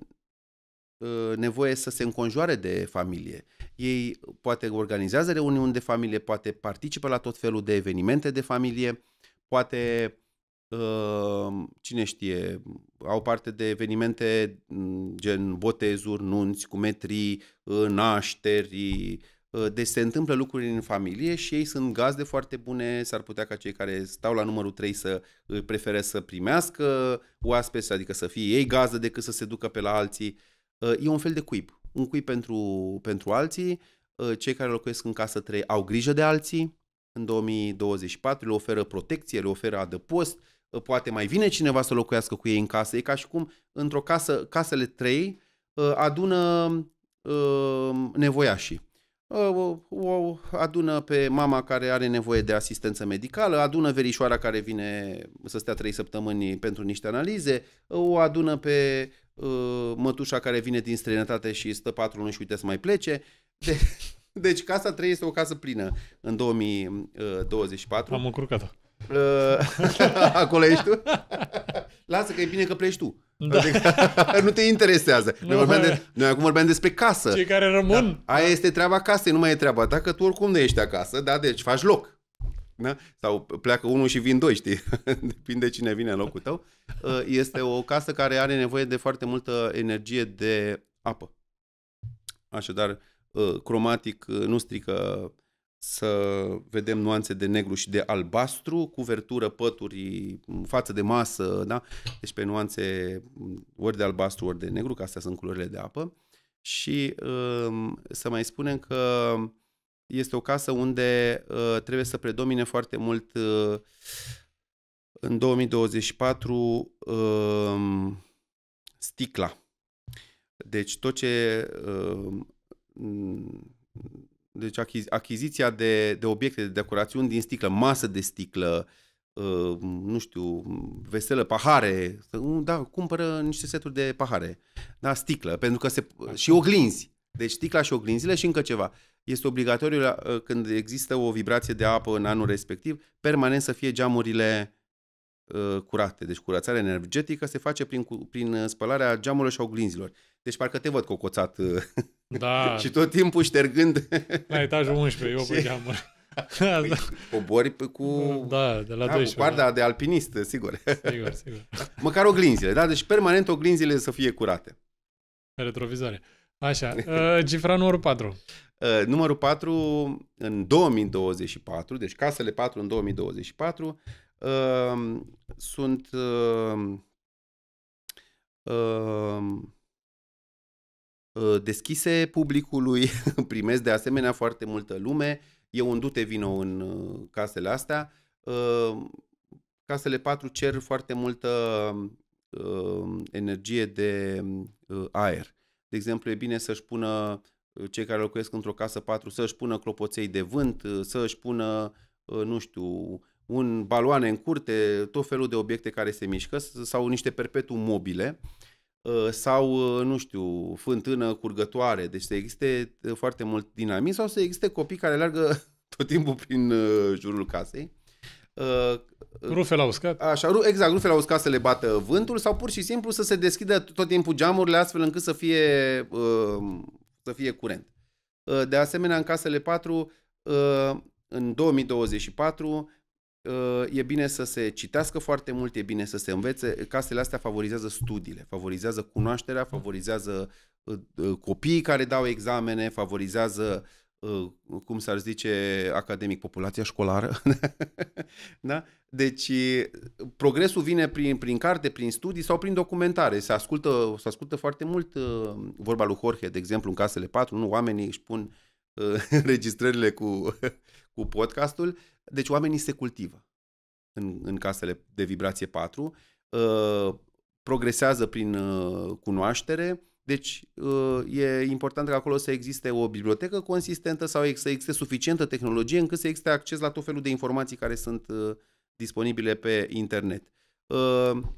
nevoie să se înconjoare de familie. Ei poate organizează reuniuni de familie, poate participă la tot felul de evenimente de familie, poate Ehm, cine știe, au parte de evenimente mm, gen botezuri, nunți, metri, nașteri, deci se întâmplă lucruri în familie și ei sunt gazde foarte bune, s-ar putea ca cei care stau la numărul 3 să prefere să primească oaspeți, adică să fie ei gazdă decât să se ducă pe la alții. E un fel de cuib, un cuib pentru, pentru alții, cei care locuiesc în casă 3 au grijă de alții, în 2024 le oferă protecție, le oferă adăpost, poate mai vine cineva să locuiască cu ei în casă. E ca și cum într-o casă, casele trei ă, adună ă, nevoiașii. Ă, o adună pe mama care are nevoie de asistență medicală, adună verișoara care vine să stea trei săptămâni pentru niște analize, o adună pe mătușa care vine din străinătate și stă patru luni și uite să mai plece. De- deci casa 3 este o casă plină în 2024. Am încurcat Uh, Acolo ești tu? Lasă că e bine că pleci tu. Da. Adică, nu te interesează. Noi, no, vorbeam de, noi acum vorbeam despre casă. Cei care rămân. Da? Aia da. este treaba casei, nu mai e treaba ta, că tu oricum nu ești acasă, da? deci faci loc. Da? Sau pleacă unul și vin doi, știi? Depinde cine vine în locul tău. Uh, este o casă care are nevoie de foarte multă energie de apă. Așadar, uh, cromatic nu strică să vedem nuanțe de negru și de albastru, cuvertură, pături, față de masă, da? deci pe nuanțe ori de albastru, ori de negru, că astea sunt culorile de apă. Și um, să mai spunem că este o casă unde uh, trebuie să predomine foarte mult uh, în 2024 um, sticla. Deci tot ce um, deci achizi- achiziția de, de obiecte de decorațiuni din sticlă, masă de sticlă, uh, nu știu, veselă, pahare, uh, da, cumpără niște seturi de pahare, da, sticlă, pentru că se, și oglinzi. Deci sticla și oglinzile și încă ceva. Este obligatoriu la, uh, când există o vibrație de apă în anul respectiv, permanent să fie geamurile uh, curate. Deci curățarea energetică se face prin, prin spălarea geamurilor și oglinzilor. Deci parcă te văd cocoțat uh, da. și tot timpul ștergând. La etajul 11, eu păi, pe geamă. Păi, cobori cu... Da, de la da, 12. Cu da. de alpinist, sigur. Sigur, sigur. Măcar oglinzile, da? Deci permanent oglinzile să fie curate. Retrovizoare. Așa, uh, cifra numărul 4. Uh, numărul 4 în 2024, deci casele 4 în 2024 sunt uh, uh, Uh, deschise publicului, primesc de asemenea foarte multă lume, e un dute vino în uh, casele astea. Uh, casele 4 cer foarte multă energie de aer. De exemplu, e bine să-și pună cei care locuiesc într-o casă 4 să-și pună clopoței de vânt, să-și pună, nu știu, un baloane în curte, tot felul de obiecte care se mișcă sau niște perpetu mobile. Uh, Uh, sau, uh, nu știu, fântână curgătoare. Deci să existe uh, foarte mult dinamism sau să existe copii care leargă tot timpul prin jurul casei. Rufe la uscat. Așa, exact, rufe la uscat să le bată vântul sau pur și simplu să se deschidă tot timpul geamurile astfel încât să fie, să fie curent. De asemenea, în casele 4, în 2024, Uh, e bine să se citească foarte mult, e bine să se învețe. Casele astea favorizează studiile, favorizează cunoașterea, mm. favorizează uh, uh, copiii care dau examene, favorizează cum s-ar zice academic, populația școlară. da? Deci progresul vine prin, prin carte, prin studii sau prin documentare. Se ascultă, se ascultă foarte mult vorba lui Jorge, de exemplu, în casele 4, nu? oamenii își pun înregistrările cu, cu podcastul deci oamenii se cultivă în, în casele de vibrație 4, uh, ă, progresează prin uh, cunoaștere, deci uh, e important ca acolo să existe o bibliotecă consistentă sau să existe suficientă tehnologie încât să existe acces la tot felul de informații care sunt disponibile pe internet.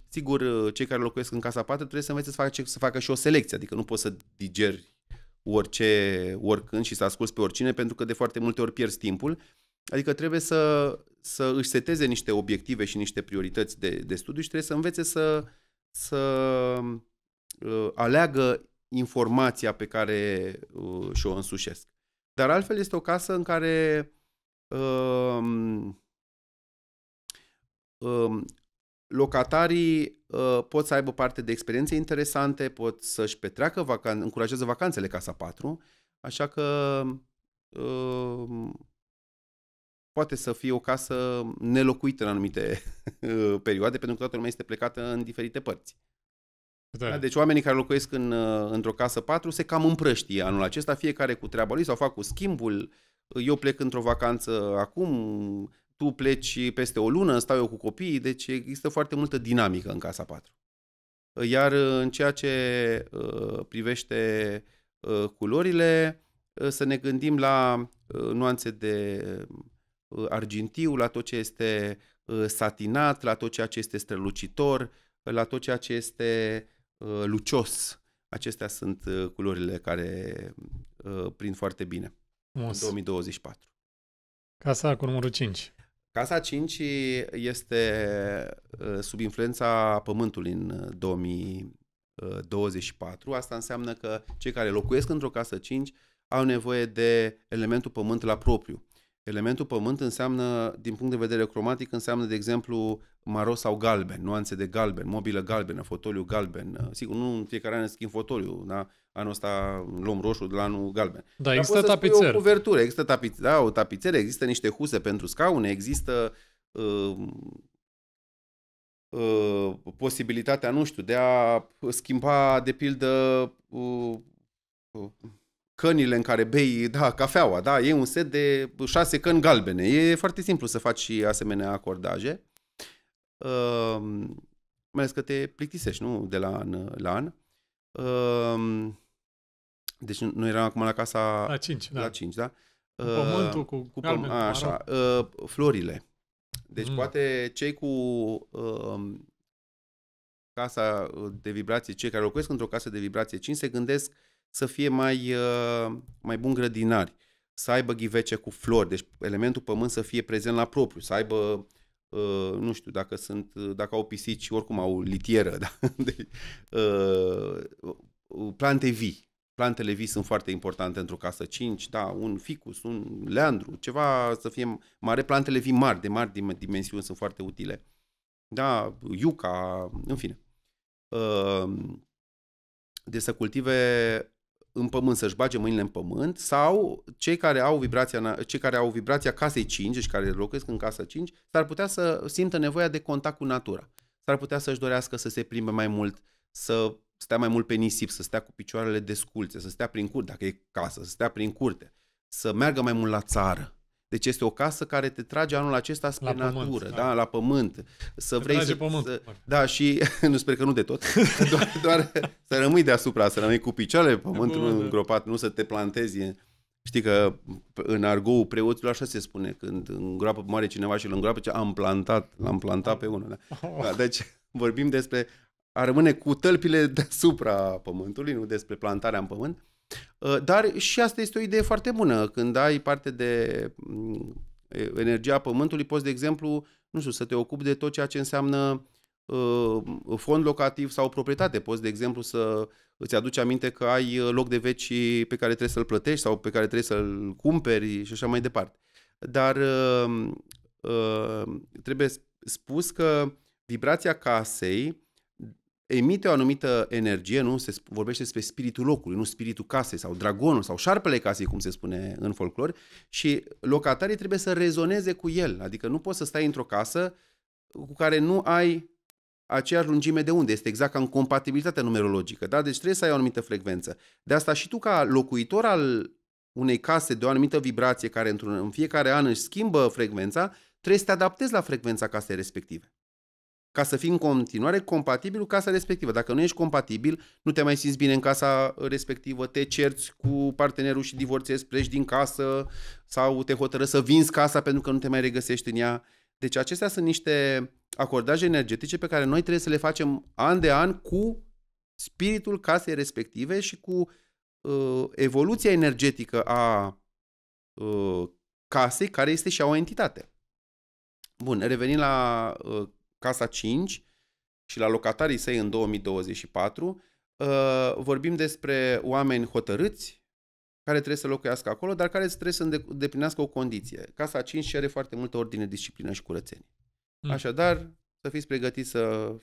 Sigur, cei care locuiesc în casa 4 trebuie să învețe să facă, să facă și o selecție, adică nu poți să digeri orice, oricând și să asculți pe oricine, pentru că de foarte multe ori pierzi timpul Adică trebuie să, să își seteze niște obiective și niște priorități de, de studiu și trebuie să învețe să, să uh, aleagă informația pe care uh, și-o însușesc. Dar altfel este o casă în care uh, uh, locatarii uh, pot să aibă parte de experiențe interesante, pot să-și petreacă vacan- încurajează vacanțele Casa 4, așa că uh, poate să fie o casă nelocuită în anumite uh, perioade, pentru că toată lumea este plecată în diferite părți. Da. da deci oamenii care locuiesc în, uh, într-o casă 4 se cam împrăștie anul acesta, fiecare cu treaba lui sau fac cu schimbul. Eu plec într-o vacanță acum, tu pleci peste o lună, stau eu cu copiii, deci există foarte multă dinamică în casa 4. Iar uh, în ceea ce privește culorile, să ne gândim la nuanțe de Uh, argintiu, la tot ce este uh, satinat, la tot ceea ce este strălucitor, uh, la tot ceea ce este lucios. Acestea sunt culorile care prind foarte bine Mus. în 2024. Casa cu numărul 5. Casa 5 este sub influența Pământului în 2024. Asta înseamnă că cei care locuiesc într-o casă 5 au nevoie de elementul Pământ la propriu. Elementul pământ înseamnă, din punct de vedere cromatic, înseamnă, de exemplu, maro sau galben, nuanțe de galben, mobilă galbenă, fotoliu galben. Uh, sigur, nu în fiecare an schimb fotoliu, da? Anul ăsta luăm roșu, de la anul galben. Da, Dar există tapițer. o cuvertură, există tapi- da, o tapițeră, există niște huse pentru scaune, există uh, uh, posibilitatea, nu știu, de a schimba, de pildă, uh, uh cănile în care bei, da, cafeaua, da, e un set de șase căni galbene. E foarte simplu să faci și asemenea acordaje. Uh, mai ales că te plictisești, nu? De la an la an. Uh, deci nu eram acum la casa... La 5, da. La 5, da? Uh, pământul cu, ehm, cu galben, a, Așa, uh, florile. Deci mm. poate cei cu uh, casa de vibrație, cei care locuiesc într-o casă de vibrație 5 se gândesc uh, să fie mai, uh, mai bun grădinari, să aibă ghivece cu flori, deci elementul pământ să fie prezent la propriu, să aibă uh, nu știu, dacă sunt, dacă au pisici, oricum au litieră, da? de, uh, plante vii. Plantele vii sunt foarte importante într-o casă. 5, da, un ficus, un leandru, ceva să fie mare. Plantele vii mari, de mari dimensiuni, sunt foarte utile. Da, iuca, în fine. de să cultive în pământ, să-și bage mâinile în pământ, sau cei care au vibrația, cei care au vibrația casei 5 și care locuiesc în casa 5, s-ar putea să simtă nevoia de contact cu natura. S-ar putea să-și dorească să se plimbe mai mult, să stea mai mult pe nisip, să stea cu picioarele desculțe, să stea prin curte, dacă e casă, să stea prin curte, să meargă mai mult la țară, deci este o casă care te trage anul acesta spre la natură, pământ, da? da, la pământ. Să te vrei să, pământ. Să, da, și nu sper că nu de tot, doar, doar să rămâi deasupra, să rămâi cu picioarele pe pământ, pământ, nu da. îngropat, nu să te plantezi. Știi că în argou preoților așa se spune, când îngroapă mare cineva și îl îngroapă, ce am plantat, l-am plantat pe unul. Da? Da, deci vorbim despre a rămâne cu tălpile deasupra pământului, nu despre plantarea în pământ. Uh, dar și asta este o idee foarte bună. Când ai parte de mm, energia pământului, poți, de exemplu, nu știu, să te ocupi de tot ceea ce înseamnă uh, fond locativ sau proprietate. Poți, de exemplu, să îți aduci aminte că ai loc de veci pe care trebuie să-l plătești sau pe care trebuie să-l cumperi și așa mai departe. Dar uh, trebuie spus că vibrația casei emite o anumită energie, nu? Se vorbește despre spiritul locului, nu spiritul casei sau dragonul sau șarpele casei, cum se spune în folclor, și locatarii trebuie să rezoneze cu el. Adică nu poți să stai într-o casă cu care nu ai aceeași lungime de unde. Este exact ca în compatibilitatea numerologică. Da? Deci trebuie să ai o anumită frecvență. De asta și tu ca locuitor al unei case de o anumită vibrație care într-un, în fiecare an își schimbă frecvența, trebuie să te adaptezi la frecvența casei respective ca să fii în continuare compatibil cu casa respectivă. Dacă nu ești compatibil, nu te mai simți bine în casa respectivă, te cerți cu partenerul și divorțezi, pleci din casă sau te hotără să vinzi casa pentru că nu te mai regăsești în ea. Deci acestea sunt niște acordaje energetice pe care noi trebuie să le facem an de an cu spiritul casei respective și cu uh, evoluția energetică a uh, casei, care este și a o entitate. Bun, revenim la uh, Casa 5 și la locatarii săi în 2024, uh, vorbim despre oameni hotărâți care trebuie să locuiască acolo, dar care trebuie să îndeplinească o condiție. Casa 5 cere foarte multă ordine, disciplină și curățenie. Mm. Așadar, să fiți pregătiți să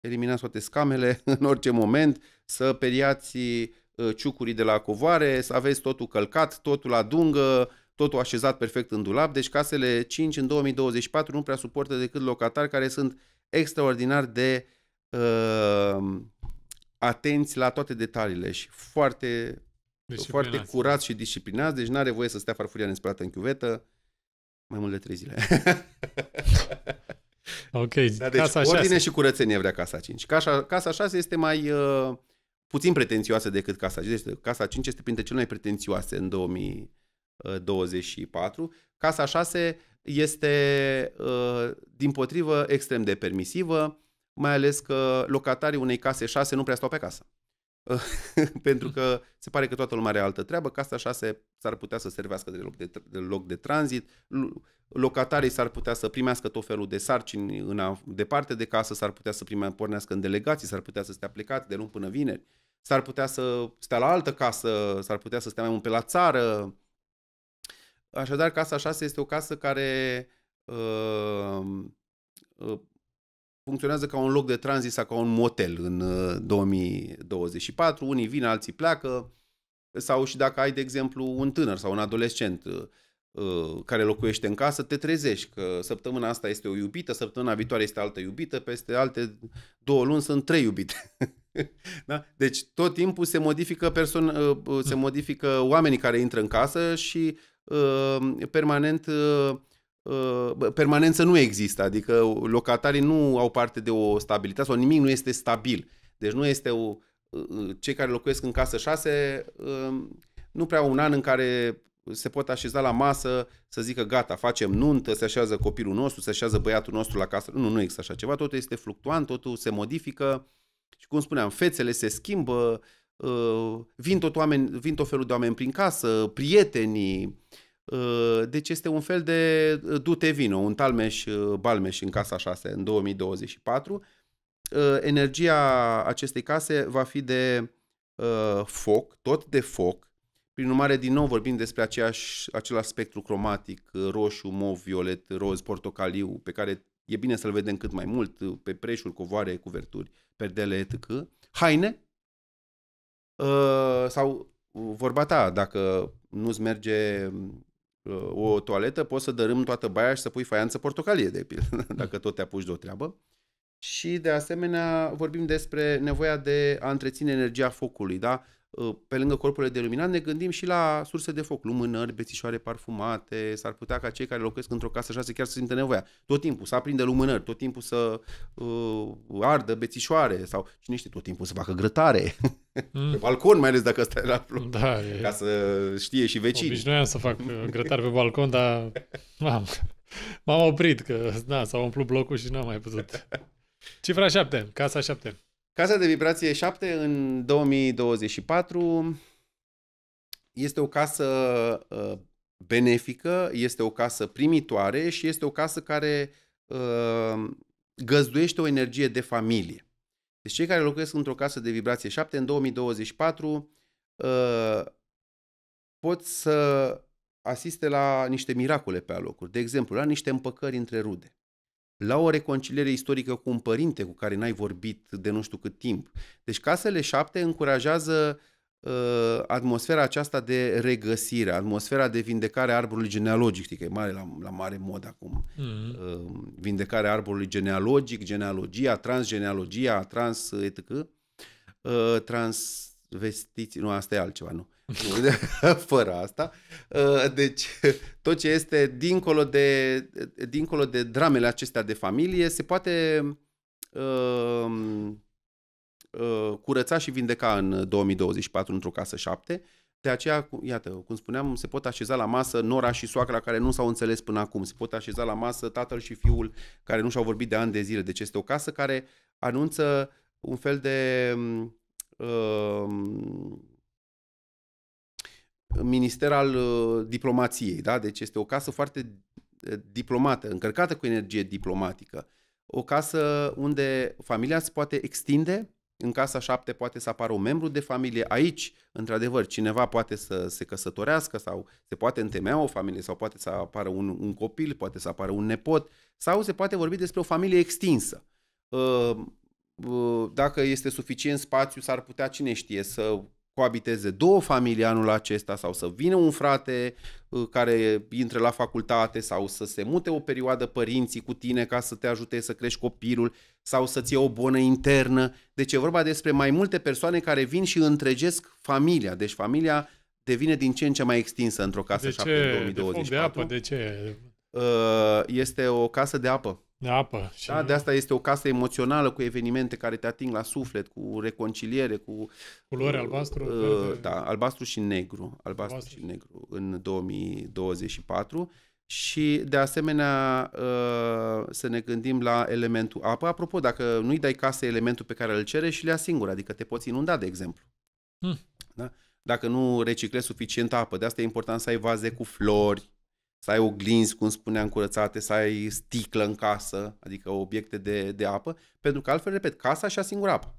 eliminați toate scamele în orice moment, să periați uh, ciucurii de la covoare, să aveți totul călcat, totul la dungă, totul așezat perfect în dulap, deci casele 5 în 2024 nu prea suportă decât locatari care sunt extraordinar de uh, atenți la toate detaliile și foarte, foarte curați și disciplinați, deci nu are voie să stea farfuria nespălată în chiuvetă mai mult de 3 zile. ok, da, deci casa ordine 6. și curățenie vrea casa 5. Casa, casa 6 este mai uh, puțin pretențioasă decât casa 5. Deci, casa 5 este printre cele mai pretențioase în 2000 24. Uh, casa 6 este, uh, din potrivă, extrem de permisivă, mai ales că locatarii unei case 6 nu prea stau pe casă. pentru că se pare că toată lumea are altă treabă, casa 6 s-ar putea să servească de loc de, de, loc de tranzit, locatarii s-ar putea să primească tot felul de sarcini în a, departe de casă, s-ar putea să prime, pornească în delegații, s-ar putea să stea plecat de luni până vineri, s-ar putea să stea la altă casă, s-ar putea să stea mai mult pe la țară, Așadar, Casa 6 este o casă care uh, uh, funcționează ca un loc de tranzit sau ca un motel în 2024. Uh, Unii vin, alții pleacă. Sau și dacă ai, de exemplu, un tânăr sau un adolescent care locuiește în casă, te trezești că săptămâna asta este o iubită, săptămâna viitoare este altă iubită, peste alte două luni sunt trei iubite. da? Deci tot timpul se modifică, perso- se modifică oamenii care intră în casă și Uh, permanent uh, uh, permanență nu există, adică locatarii nu au parte de o stabilitate sau nimic nu este stabil. Deci nu este o, cei care locuiesc în casă 6 nu prea au un an în care se pot așeza la masă să zică gata, facem nuntă, se așează copilul nostru, se așează băiatul nostru la casă. Nu, nu există așa ceva, totul este fluctuant, totul se modifică și cum spuneam, fețele se schimbă, Ă, vin tot, oameni, vin tot felul de oameni prin casă, prietenii. Ă, deci este un fel de ă, dute vino, un talmeș-balmeș în casa 6 în 2024. Energia acestei case va fi de foc, tot de foc. Prin urmare, din nou vorbim despre aceeași, același spectru cromatic, roșu, mov, violet, roz, portocaliu, pe care e bine să-l vedem cât mai mult, pe preșuri, covoare, cuverturi, perdele, etc. Haine, Ă, sau vorba ta, dacă nu-ți merge ă, o toaletă, poți să dărâm toată baia și să pui faianță portocalie, de pildă, hmm. dacă tot te apuci de o treabă. Și, de asemenea, vorbim despre nevoia de a întreține energia focului, da? Uh, pe lângă corpurile de luminat, ne gândim și la surse de foc, lumânări, bețișoare parfumate, s-ar putea ca cei care locuiesc într-o casă așa să chiar să simtă nevoia. Tot timpul să aprinde lumânări, tot timpul să uh, ardă bețișoare sau cine știe, tot timpul să facă grătare. Mm. pe balcon, mai ales dacă asta la plumb, da, e... ca să știe și vecinii. Obișnuiam să fac uh, grătar pe balcon, dar m-am, m-am oprit că da, s-a umplut blocul și nu am mai putut. Cifra 7, casa 7. Casa de vibrație 7 în 2024 este o casă uh, benefică, este o casă primitoare și este o casă care uh, găzduiește o energie de familie. Deci cei care locuiesc într-o casă de vibrație 7 în 2024 uh, pot să asiste la niște miracole pe alocuri. De exemplu, la niște împăcări între rude la o reconciliere istorică cu un părinte cu care n-ai vorbit de nu știu cât timp. Deci casele șapte încurajează uh, atmosfera aceasta de regăsire, atmosfera de vindecare a arborului genealogic, știi că e mare la, la mare mod acum. Mm-hmm. Uh, vindecarea arborului genealogic, genealogia, transgenealogia, trans etc. Uh, transvestiții, nu, asta e altceva, nu. fără asta. Uh, deci tot ce este dincolo de, dincolo de dramele acestea de familie se poate uh, uh, curăța și vindeca în 2024 într-o casă șapte. De aceea, iată, cum spuneam, se pot așeza la masă nora și soacra care nu s-au înțeles până acum, se pot așeza la masă tatăl și fiul care nu și-au vorbit de ani de zile. Deci este o casă care anunță un fel de uh, minister al uh, diplomației, da? deci este o casă foarte eh, diplomată, încărcată cu energie diplomatică. O casă unde familia se poate extinde, în casa șapte poate să apară un membru de familie. Aici, într-adevăr, cineva poate să se căsătorească sau se poate întemeia o familie sau poate să apară un, un copil, poate să apară un nepot sau se poate vorbi despre o familie extinsă. Uh, uh, dacă este suficient spațiu, s-ar putea, cine știe, să coabiteze două familii anul acesta sau să vină un frate uh, care intre la facultate sau să se mute o perioadă părinții cu tine ca să te ajute să crești copilul sau să-ți iei o bonă internă. Deci e vorba despre mai multe persoane care vin și întregesc familia. Deci familia devine din ce în ce mai extinsă într-o casă de 7 ce? 2024. De, de apă, de ce? Uh, este o casă de apă de apă. Și... Da, de asta este o casă emoțională cu evenimente care te ating la suflet, cu reconciliere, cu... Culori albastru? Uh, Da, albastru și negru. Albastru, albastru și negru în 2024 și de asemenea uh, să ne gândim la elementul apă. Apropo, dacă nu-i dai casă elementul pe care îl cere și le ia singur, adică te poți inunda, de exemplu. Hmm. Da? Dacă nu reciclezi suficient apă, de asta e important să ai vaze cu flori, să ai oglinzi, cum spuneam, curățate, să ai sticlă în casă, adică obiecte de, de apă, pentru că altfel, repet, casa și-a singură apă.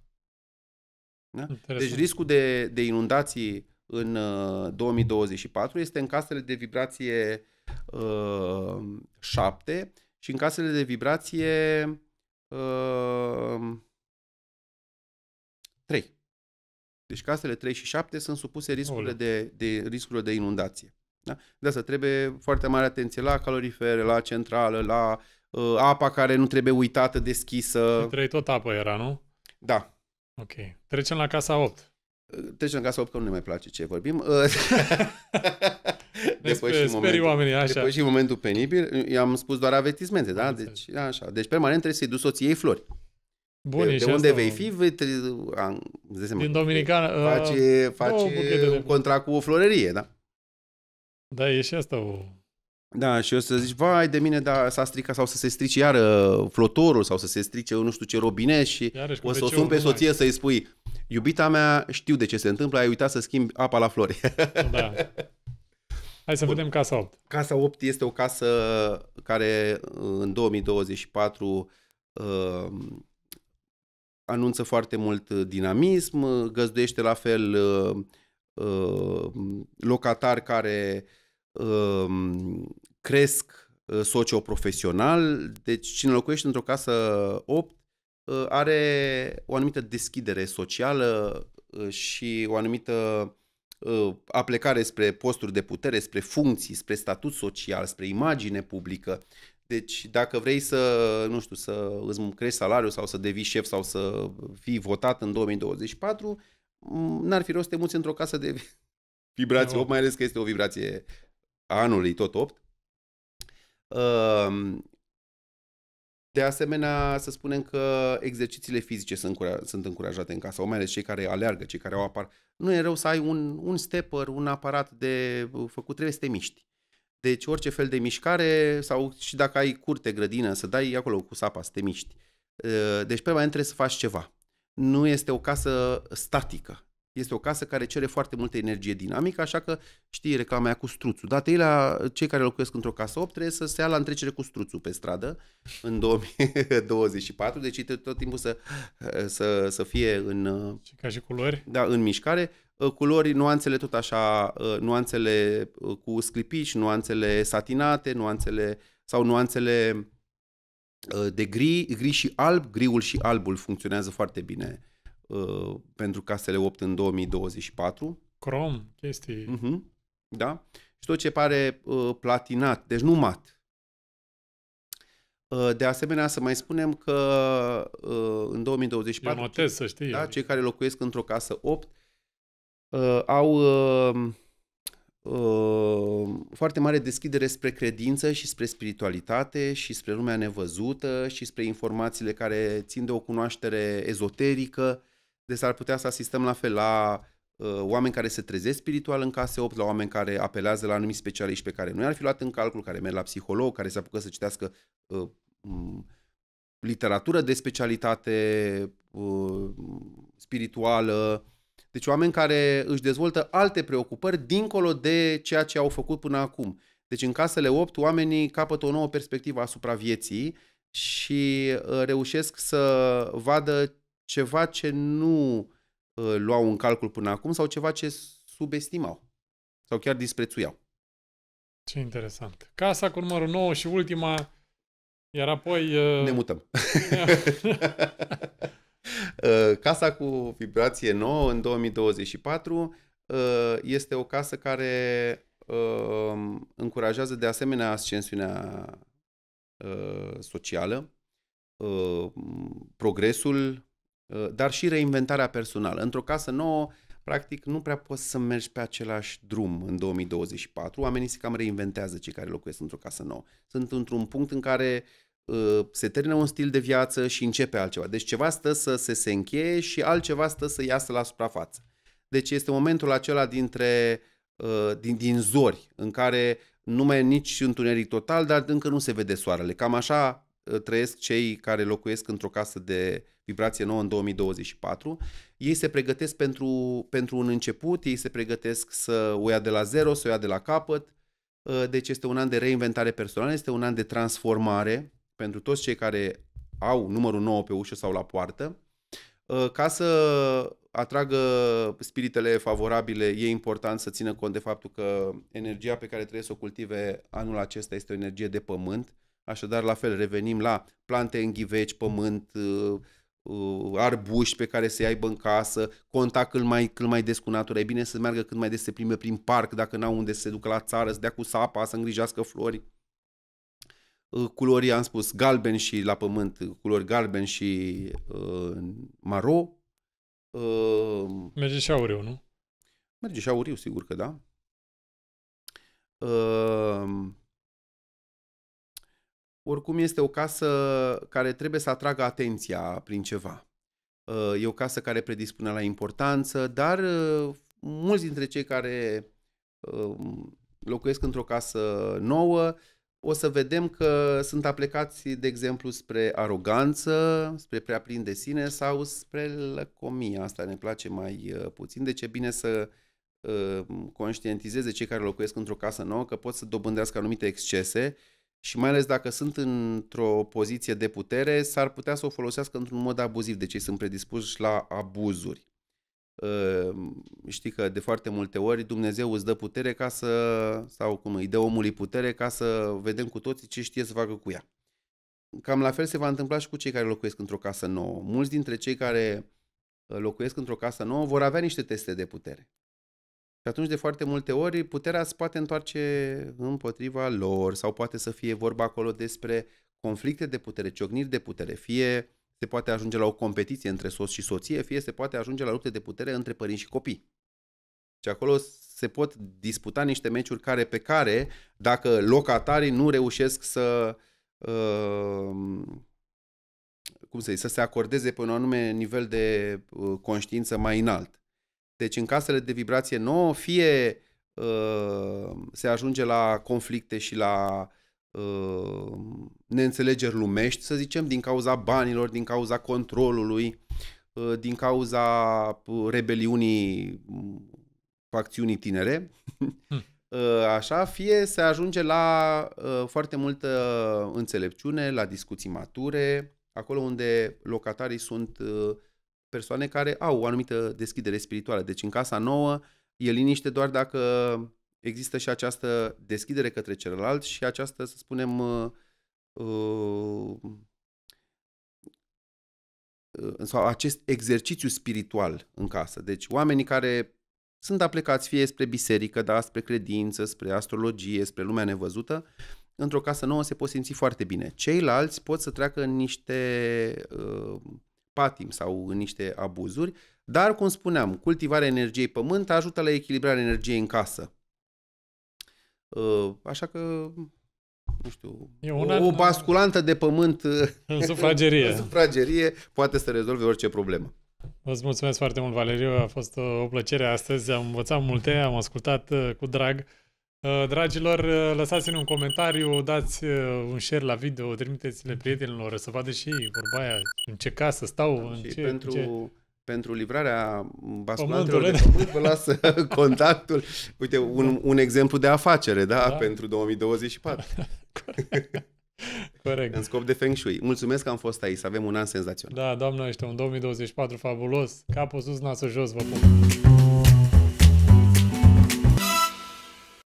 Da? Deci riscul de, de inundații în uh, 2024 este în casele de vibrație uh, 7 și în casele de vibrație uh, 3. Deci casele 3 și 7 sunt supuse riscurile de, de riscurile de inundație. Da? De asta trebuie foarte mare atenție la calorifere, la centrală, la uh, apa care nu trebuie uitată, deschisă. Trei tot apă era, nu? Da. Ok. Trecem la casa 8. Uh, trecem la casa 8, că nu ne mai place ce vorbim. Uh, și momentul, oamenii, așa. și momentul penibil. I-am spus doar avertismente, da? Deci, așa. deci permanent trebuie să-i duci soției flori. Bun, de, de unde vei fi, vei, tre- am, seama, din Dominicană. face, uh, face un contract cu o florerie, da? Da, e și asta o... Da, și o să zici, vai de mine, dar s-a stricat sau să se strice iară flotorul sau să se strice nu știu ce robinet și o să o sun pe soție să-i spui, iubita mea, știu de ce se întâmplă, ai uitat să schimbi apa la flori. Da. Hai să Bun. vedem Casa 8. Casa 8 este o casă care uh, în 2024 uh, anunță foarte mult dinamism, găzduiește la fel uh, Uh, locatari care uh, cresc uh, socioprofesional, deci cine locuiește într-o casă 8 are o anumită deschidere socială și o anumită aplecare spre posturi de putere, spre funcții, spre statut social, spre imagine publică. Deci dacă vrei să, nu știu, să îți crești salariul sau să devii șef sau să fii votat în 2024, Mm, n-ar fi rost să te muți într-o casă de vibrație 8, mai ales că este o vibrație anului tot 8. Ehm, de asemenea, să spunem că exercițiile fizice sunt, încura- sunt încurajate în casă, mai ales cei care aleargă, cei care au apar. Nu e rău să ai un, un stepper, un aparat de uh, făcut, trebuie să te miști. Deci orice fel de mișcare sau și dacă ai curte, grădină, să dai acolo cu sapa, să te miști. Ehm, deci permanent trebuie să faci ceva nu este o casă statică. Este o casă care cere foarte multă energie dinamică, așa că știi reclama aia cu struțul. Dar ei la cei care locuiesc într-o casă 8 trebuie să se ia la întrecere cu struțul pe stradă în 2024, deci trebuie tot timpul să, să, să fie în... ca și culori. Da, în mișcare. Culori, nuanțele tot așa, nuanțele cu sclipici, nuanțele satinate, nuanțele sau nuanțele Ă, de gri, gri și alb, griul și albul funcționează foarte bine uh, pentru casele 8 în 2024. Crom, chestii. Uh-huh. Da? Și tot ce pare uh, platinat, deci nu mat. Uh, de asemenea, să mai spunem că uh, în 2024, Eu notez, să știi, da, cei care locuiesc într-o casă 8 uh, au uh, Uh, foarte mare deschidere spre credință și spre spiritualitate și spre lumea nevăzută și spre informațiile care țin de o cunoaștere ezoterică. Deci ar putea să asistăm la fel la uh, oameni care se trezesc spiritual în case 8, la oameni care apelează la anumiți specialiști pe care nu i-ar fi luat în calcul, care merg la psiholog, care se apucă să citească uh, literatură de specialitate uh, spirituală, deci oameni care își dezvoltă alte preocupări dincolo de ceea ce au făcut până acum. Deci în casele 8 oamenii capătă o nouă perspectivă asupra vieții și uh, reușesc să vadă ceva ce nu uh, luau în calcul până acum sau ceva ce subestimau sau chiar disprețuiau. Ce interesant. Casa cu numărul 9 și ultima, iar apoi... Uh, ne mutăm. Uh, casa cu vibrație nouă în 2024 uh, este o casă care uh, încurajează de asemenea ascensiunea socială, progresul, dar și reinventarea personală. Într-o casă nouă, practic, nu prea poți să mergi pe același drum în 2024. Oamenii se cam reinventează cei care locuiesc într-o casă nouă. Sunt într-un punct în care uh, Uh, se termină un stil de viață și începe altceva. Deci ceva stă să se, se încheie și altceva stă să iasă la suprafață. Deci este momentul acela dintre, uh, din, din zori, în care nu mai e nici întuneric total, dar încă nu se vede soarele. Cam așa uh, trăiesc cei care locuiesc într-o casă de vibrație nouă în 2024. Ei se pregătesc pentru, pentru un început, ei se pregătesc să o ia de la zero, să o ia de la capăt. Deci este un an de reinventare personală, este un an de transformare pentru toți cei care au numărul 9 pe ușă sau la poartă, uh, ca să atragă spiritele favorabile, e important să țină cont de faptul că energia pe care trebuie să o cultive anul acesta este o energie de pământ, așadar la fel revenim la plante în ghiveci, pământ, uh, uh, arbuși pe care să-i aibă în casă, contact cât mai, cât mai des cu natura. E bine să meargă cât mai des, se plimbe prin parc, dacă n-au unde să se ducă la țară, să dea cu sapa, să îngrijească flori. Uh, culorii, am spus, galben și la pământ, uh, culori galben și uh, maro. Uh, Merge și auriu, nu? Merge și auriu, sigur că da. Uh, oricum este o casă care trebuie să atragă atenția prin ceva. Uh, e o casă care predispune la importanță, dar uh, mulți dintre cei care uh, locuiesc într-o casă nouă o să vedem că sunt aplicați, de exemplu, spre aroganță, spre prea plin de sine sau spre lăcomie. Asta ne place mai uh, puțin. Deci e bine să uh, conștientizeze cei care locuiesc într-o casă nouă că pot să dobândească anumite excese și mai ales dacă sunt într-o poziție de putere, s-ar putea să o folosească într-un mod abuziv, deci ei sunt predispuși la abuzuri. Ehm, știi că de foarte multe ori Dumnezeu îți dă putere ca să, sau cum îi dă omului putere ca să vedem cu toții ce știe să facă cu ea. Cam la fel se va întâmpla și cu cei care locuiesc într-o casă nouă. Mulți dintre cei care uh, locuiesc într-o casă nouă vor avea niște teste de putere. Și atunci, de foarte multe ori, puterea se poate întoarce împotriva lor sau poate să fie vorba acolo despre conflicte de putere, ciocniri de putere, fie se poate ajunge la o competiție între soț și soție, fie se poate ajunge la lupte de putere între părinți și copii. Și acolo se pot disputa niște meciuri care pe care, dacă locatarii nu reușesc să uh, cum să, zic, să se acordeze pe un anume nivel de uh, conștiință mai înalt. Deci în casele de vibrație nouă, fie uh, se ajunge la conflicte și la Uh, neînțelegeri lumești, să zicem, din cauza banilor, din cauza controlului, uh, din cauza uh, rebeliunii mm, facțiunii tinere, hmm. așa, fie se ajunge la foarte multă înțelepciune, la discuții mature, acolo unde locatarii sunt persoane care au o anumită deschidere spirituală. Deci în casa nouă e liniște doar dacă există și această deschidere către celălalt și această, să spunem, uh, uh, sau acest exercițiu spiritual în casă. Deci oamenii care sunt aplecați fie spre biserică, da, spre credință, spre astrologie, spre lumea nevăzută, într-o casă nouă se pot simți foarte bine. Ceilalți pot să treacă în niște uh, patim sau în niște abuzuri, dar, cum spuneam, cultivarea energiei pământ ajută la echilibrarea energiei în casă. Ă, așa că, nu știu, una, o basculantă de pământ în sufragerie. în sufragerie poate să rezolve orice problemă. Vă mulțumesc foarte mult, Valeriu. A fost uh, o plăcere astăzi. Am învățat multe, am ascultat uh, cu drag. Uh, dragilor, lăsați-ne un comentariu, dați un share la video, trimiteți-le prietenilor să vadă și ei vorba aia, în ce casă stau, da, în și ce, pentru... ce pentru livrarea basculantelor de pământ, vă lasă uh, contactul. Uite, un, da. un exemplu de afacere, da? da? Pentru 2024. Corect. Corect. În scop de Feng Shui. Mulțumesc că am fost aici, să avem un an senzațional. Da, doamna, este un 2024 fabulos. Capul sus, nasul jos, vă pup.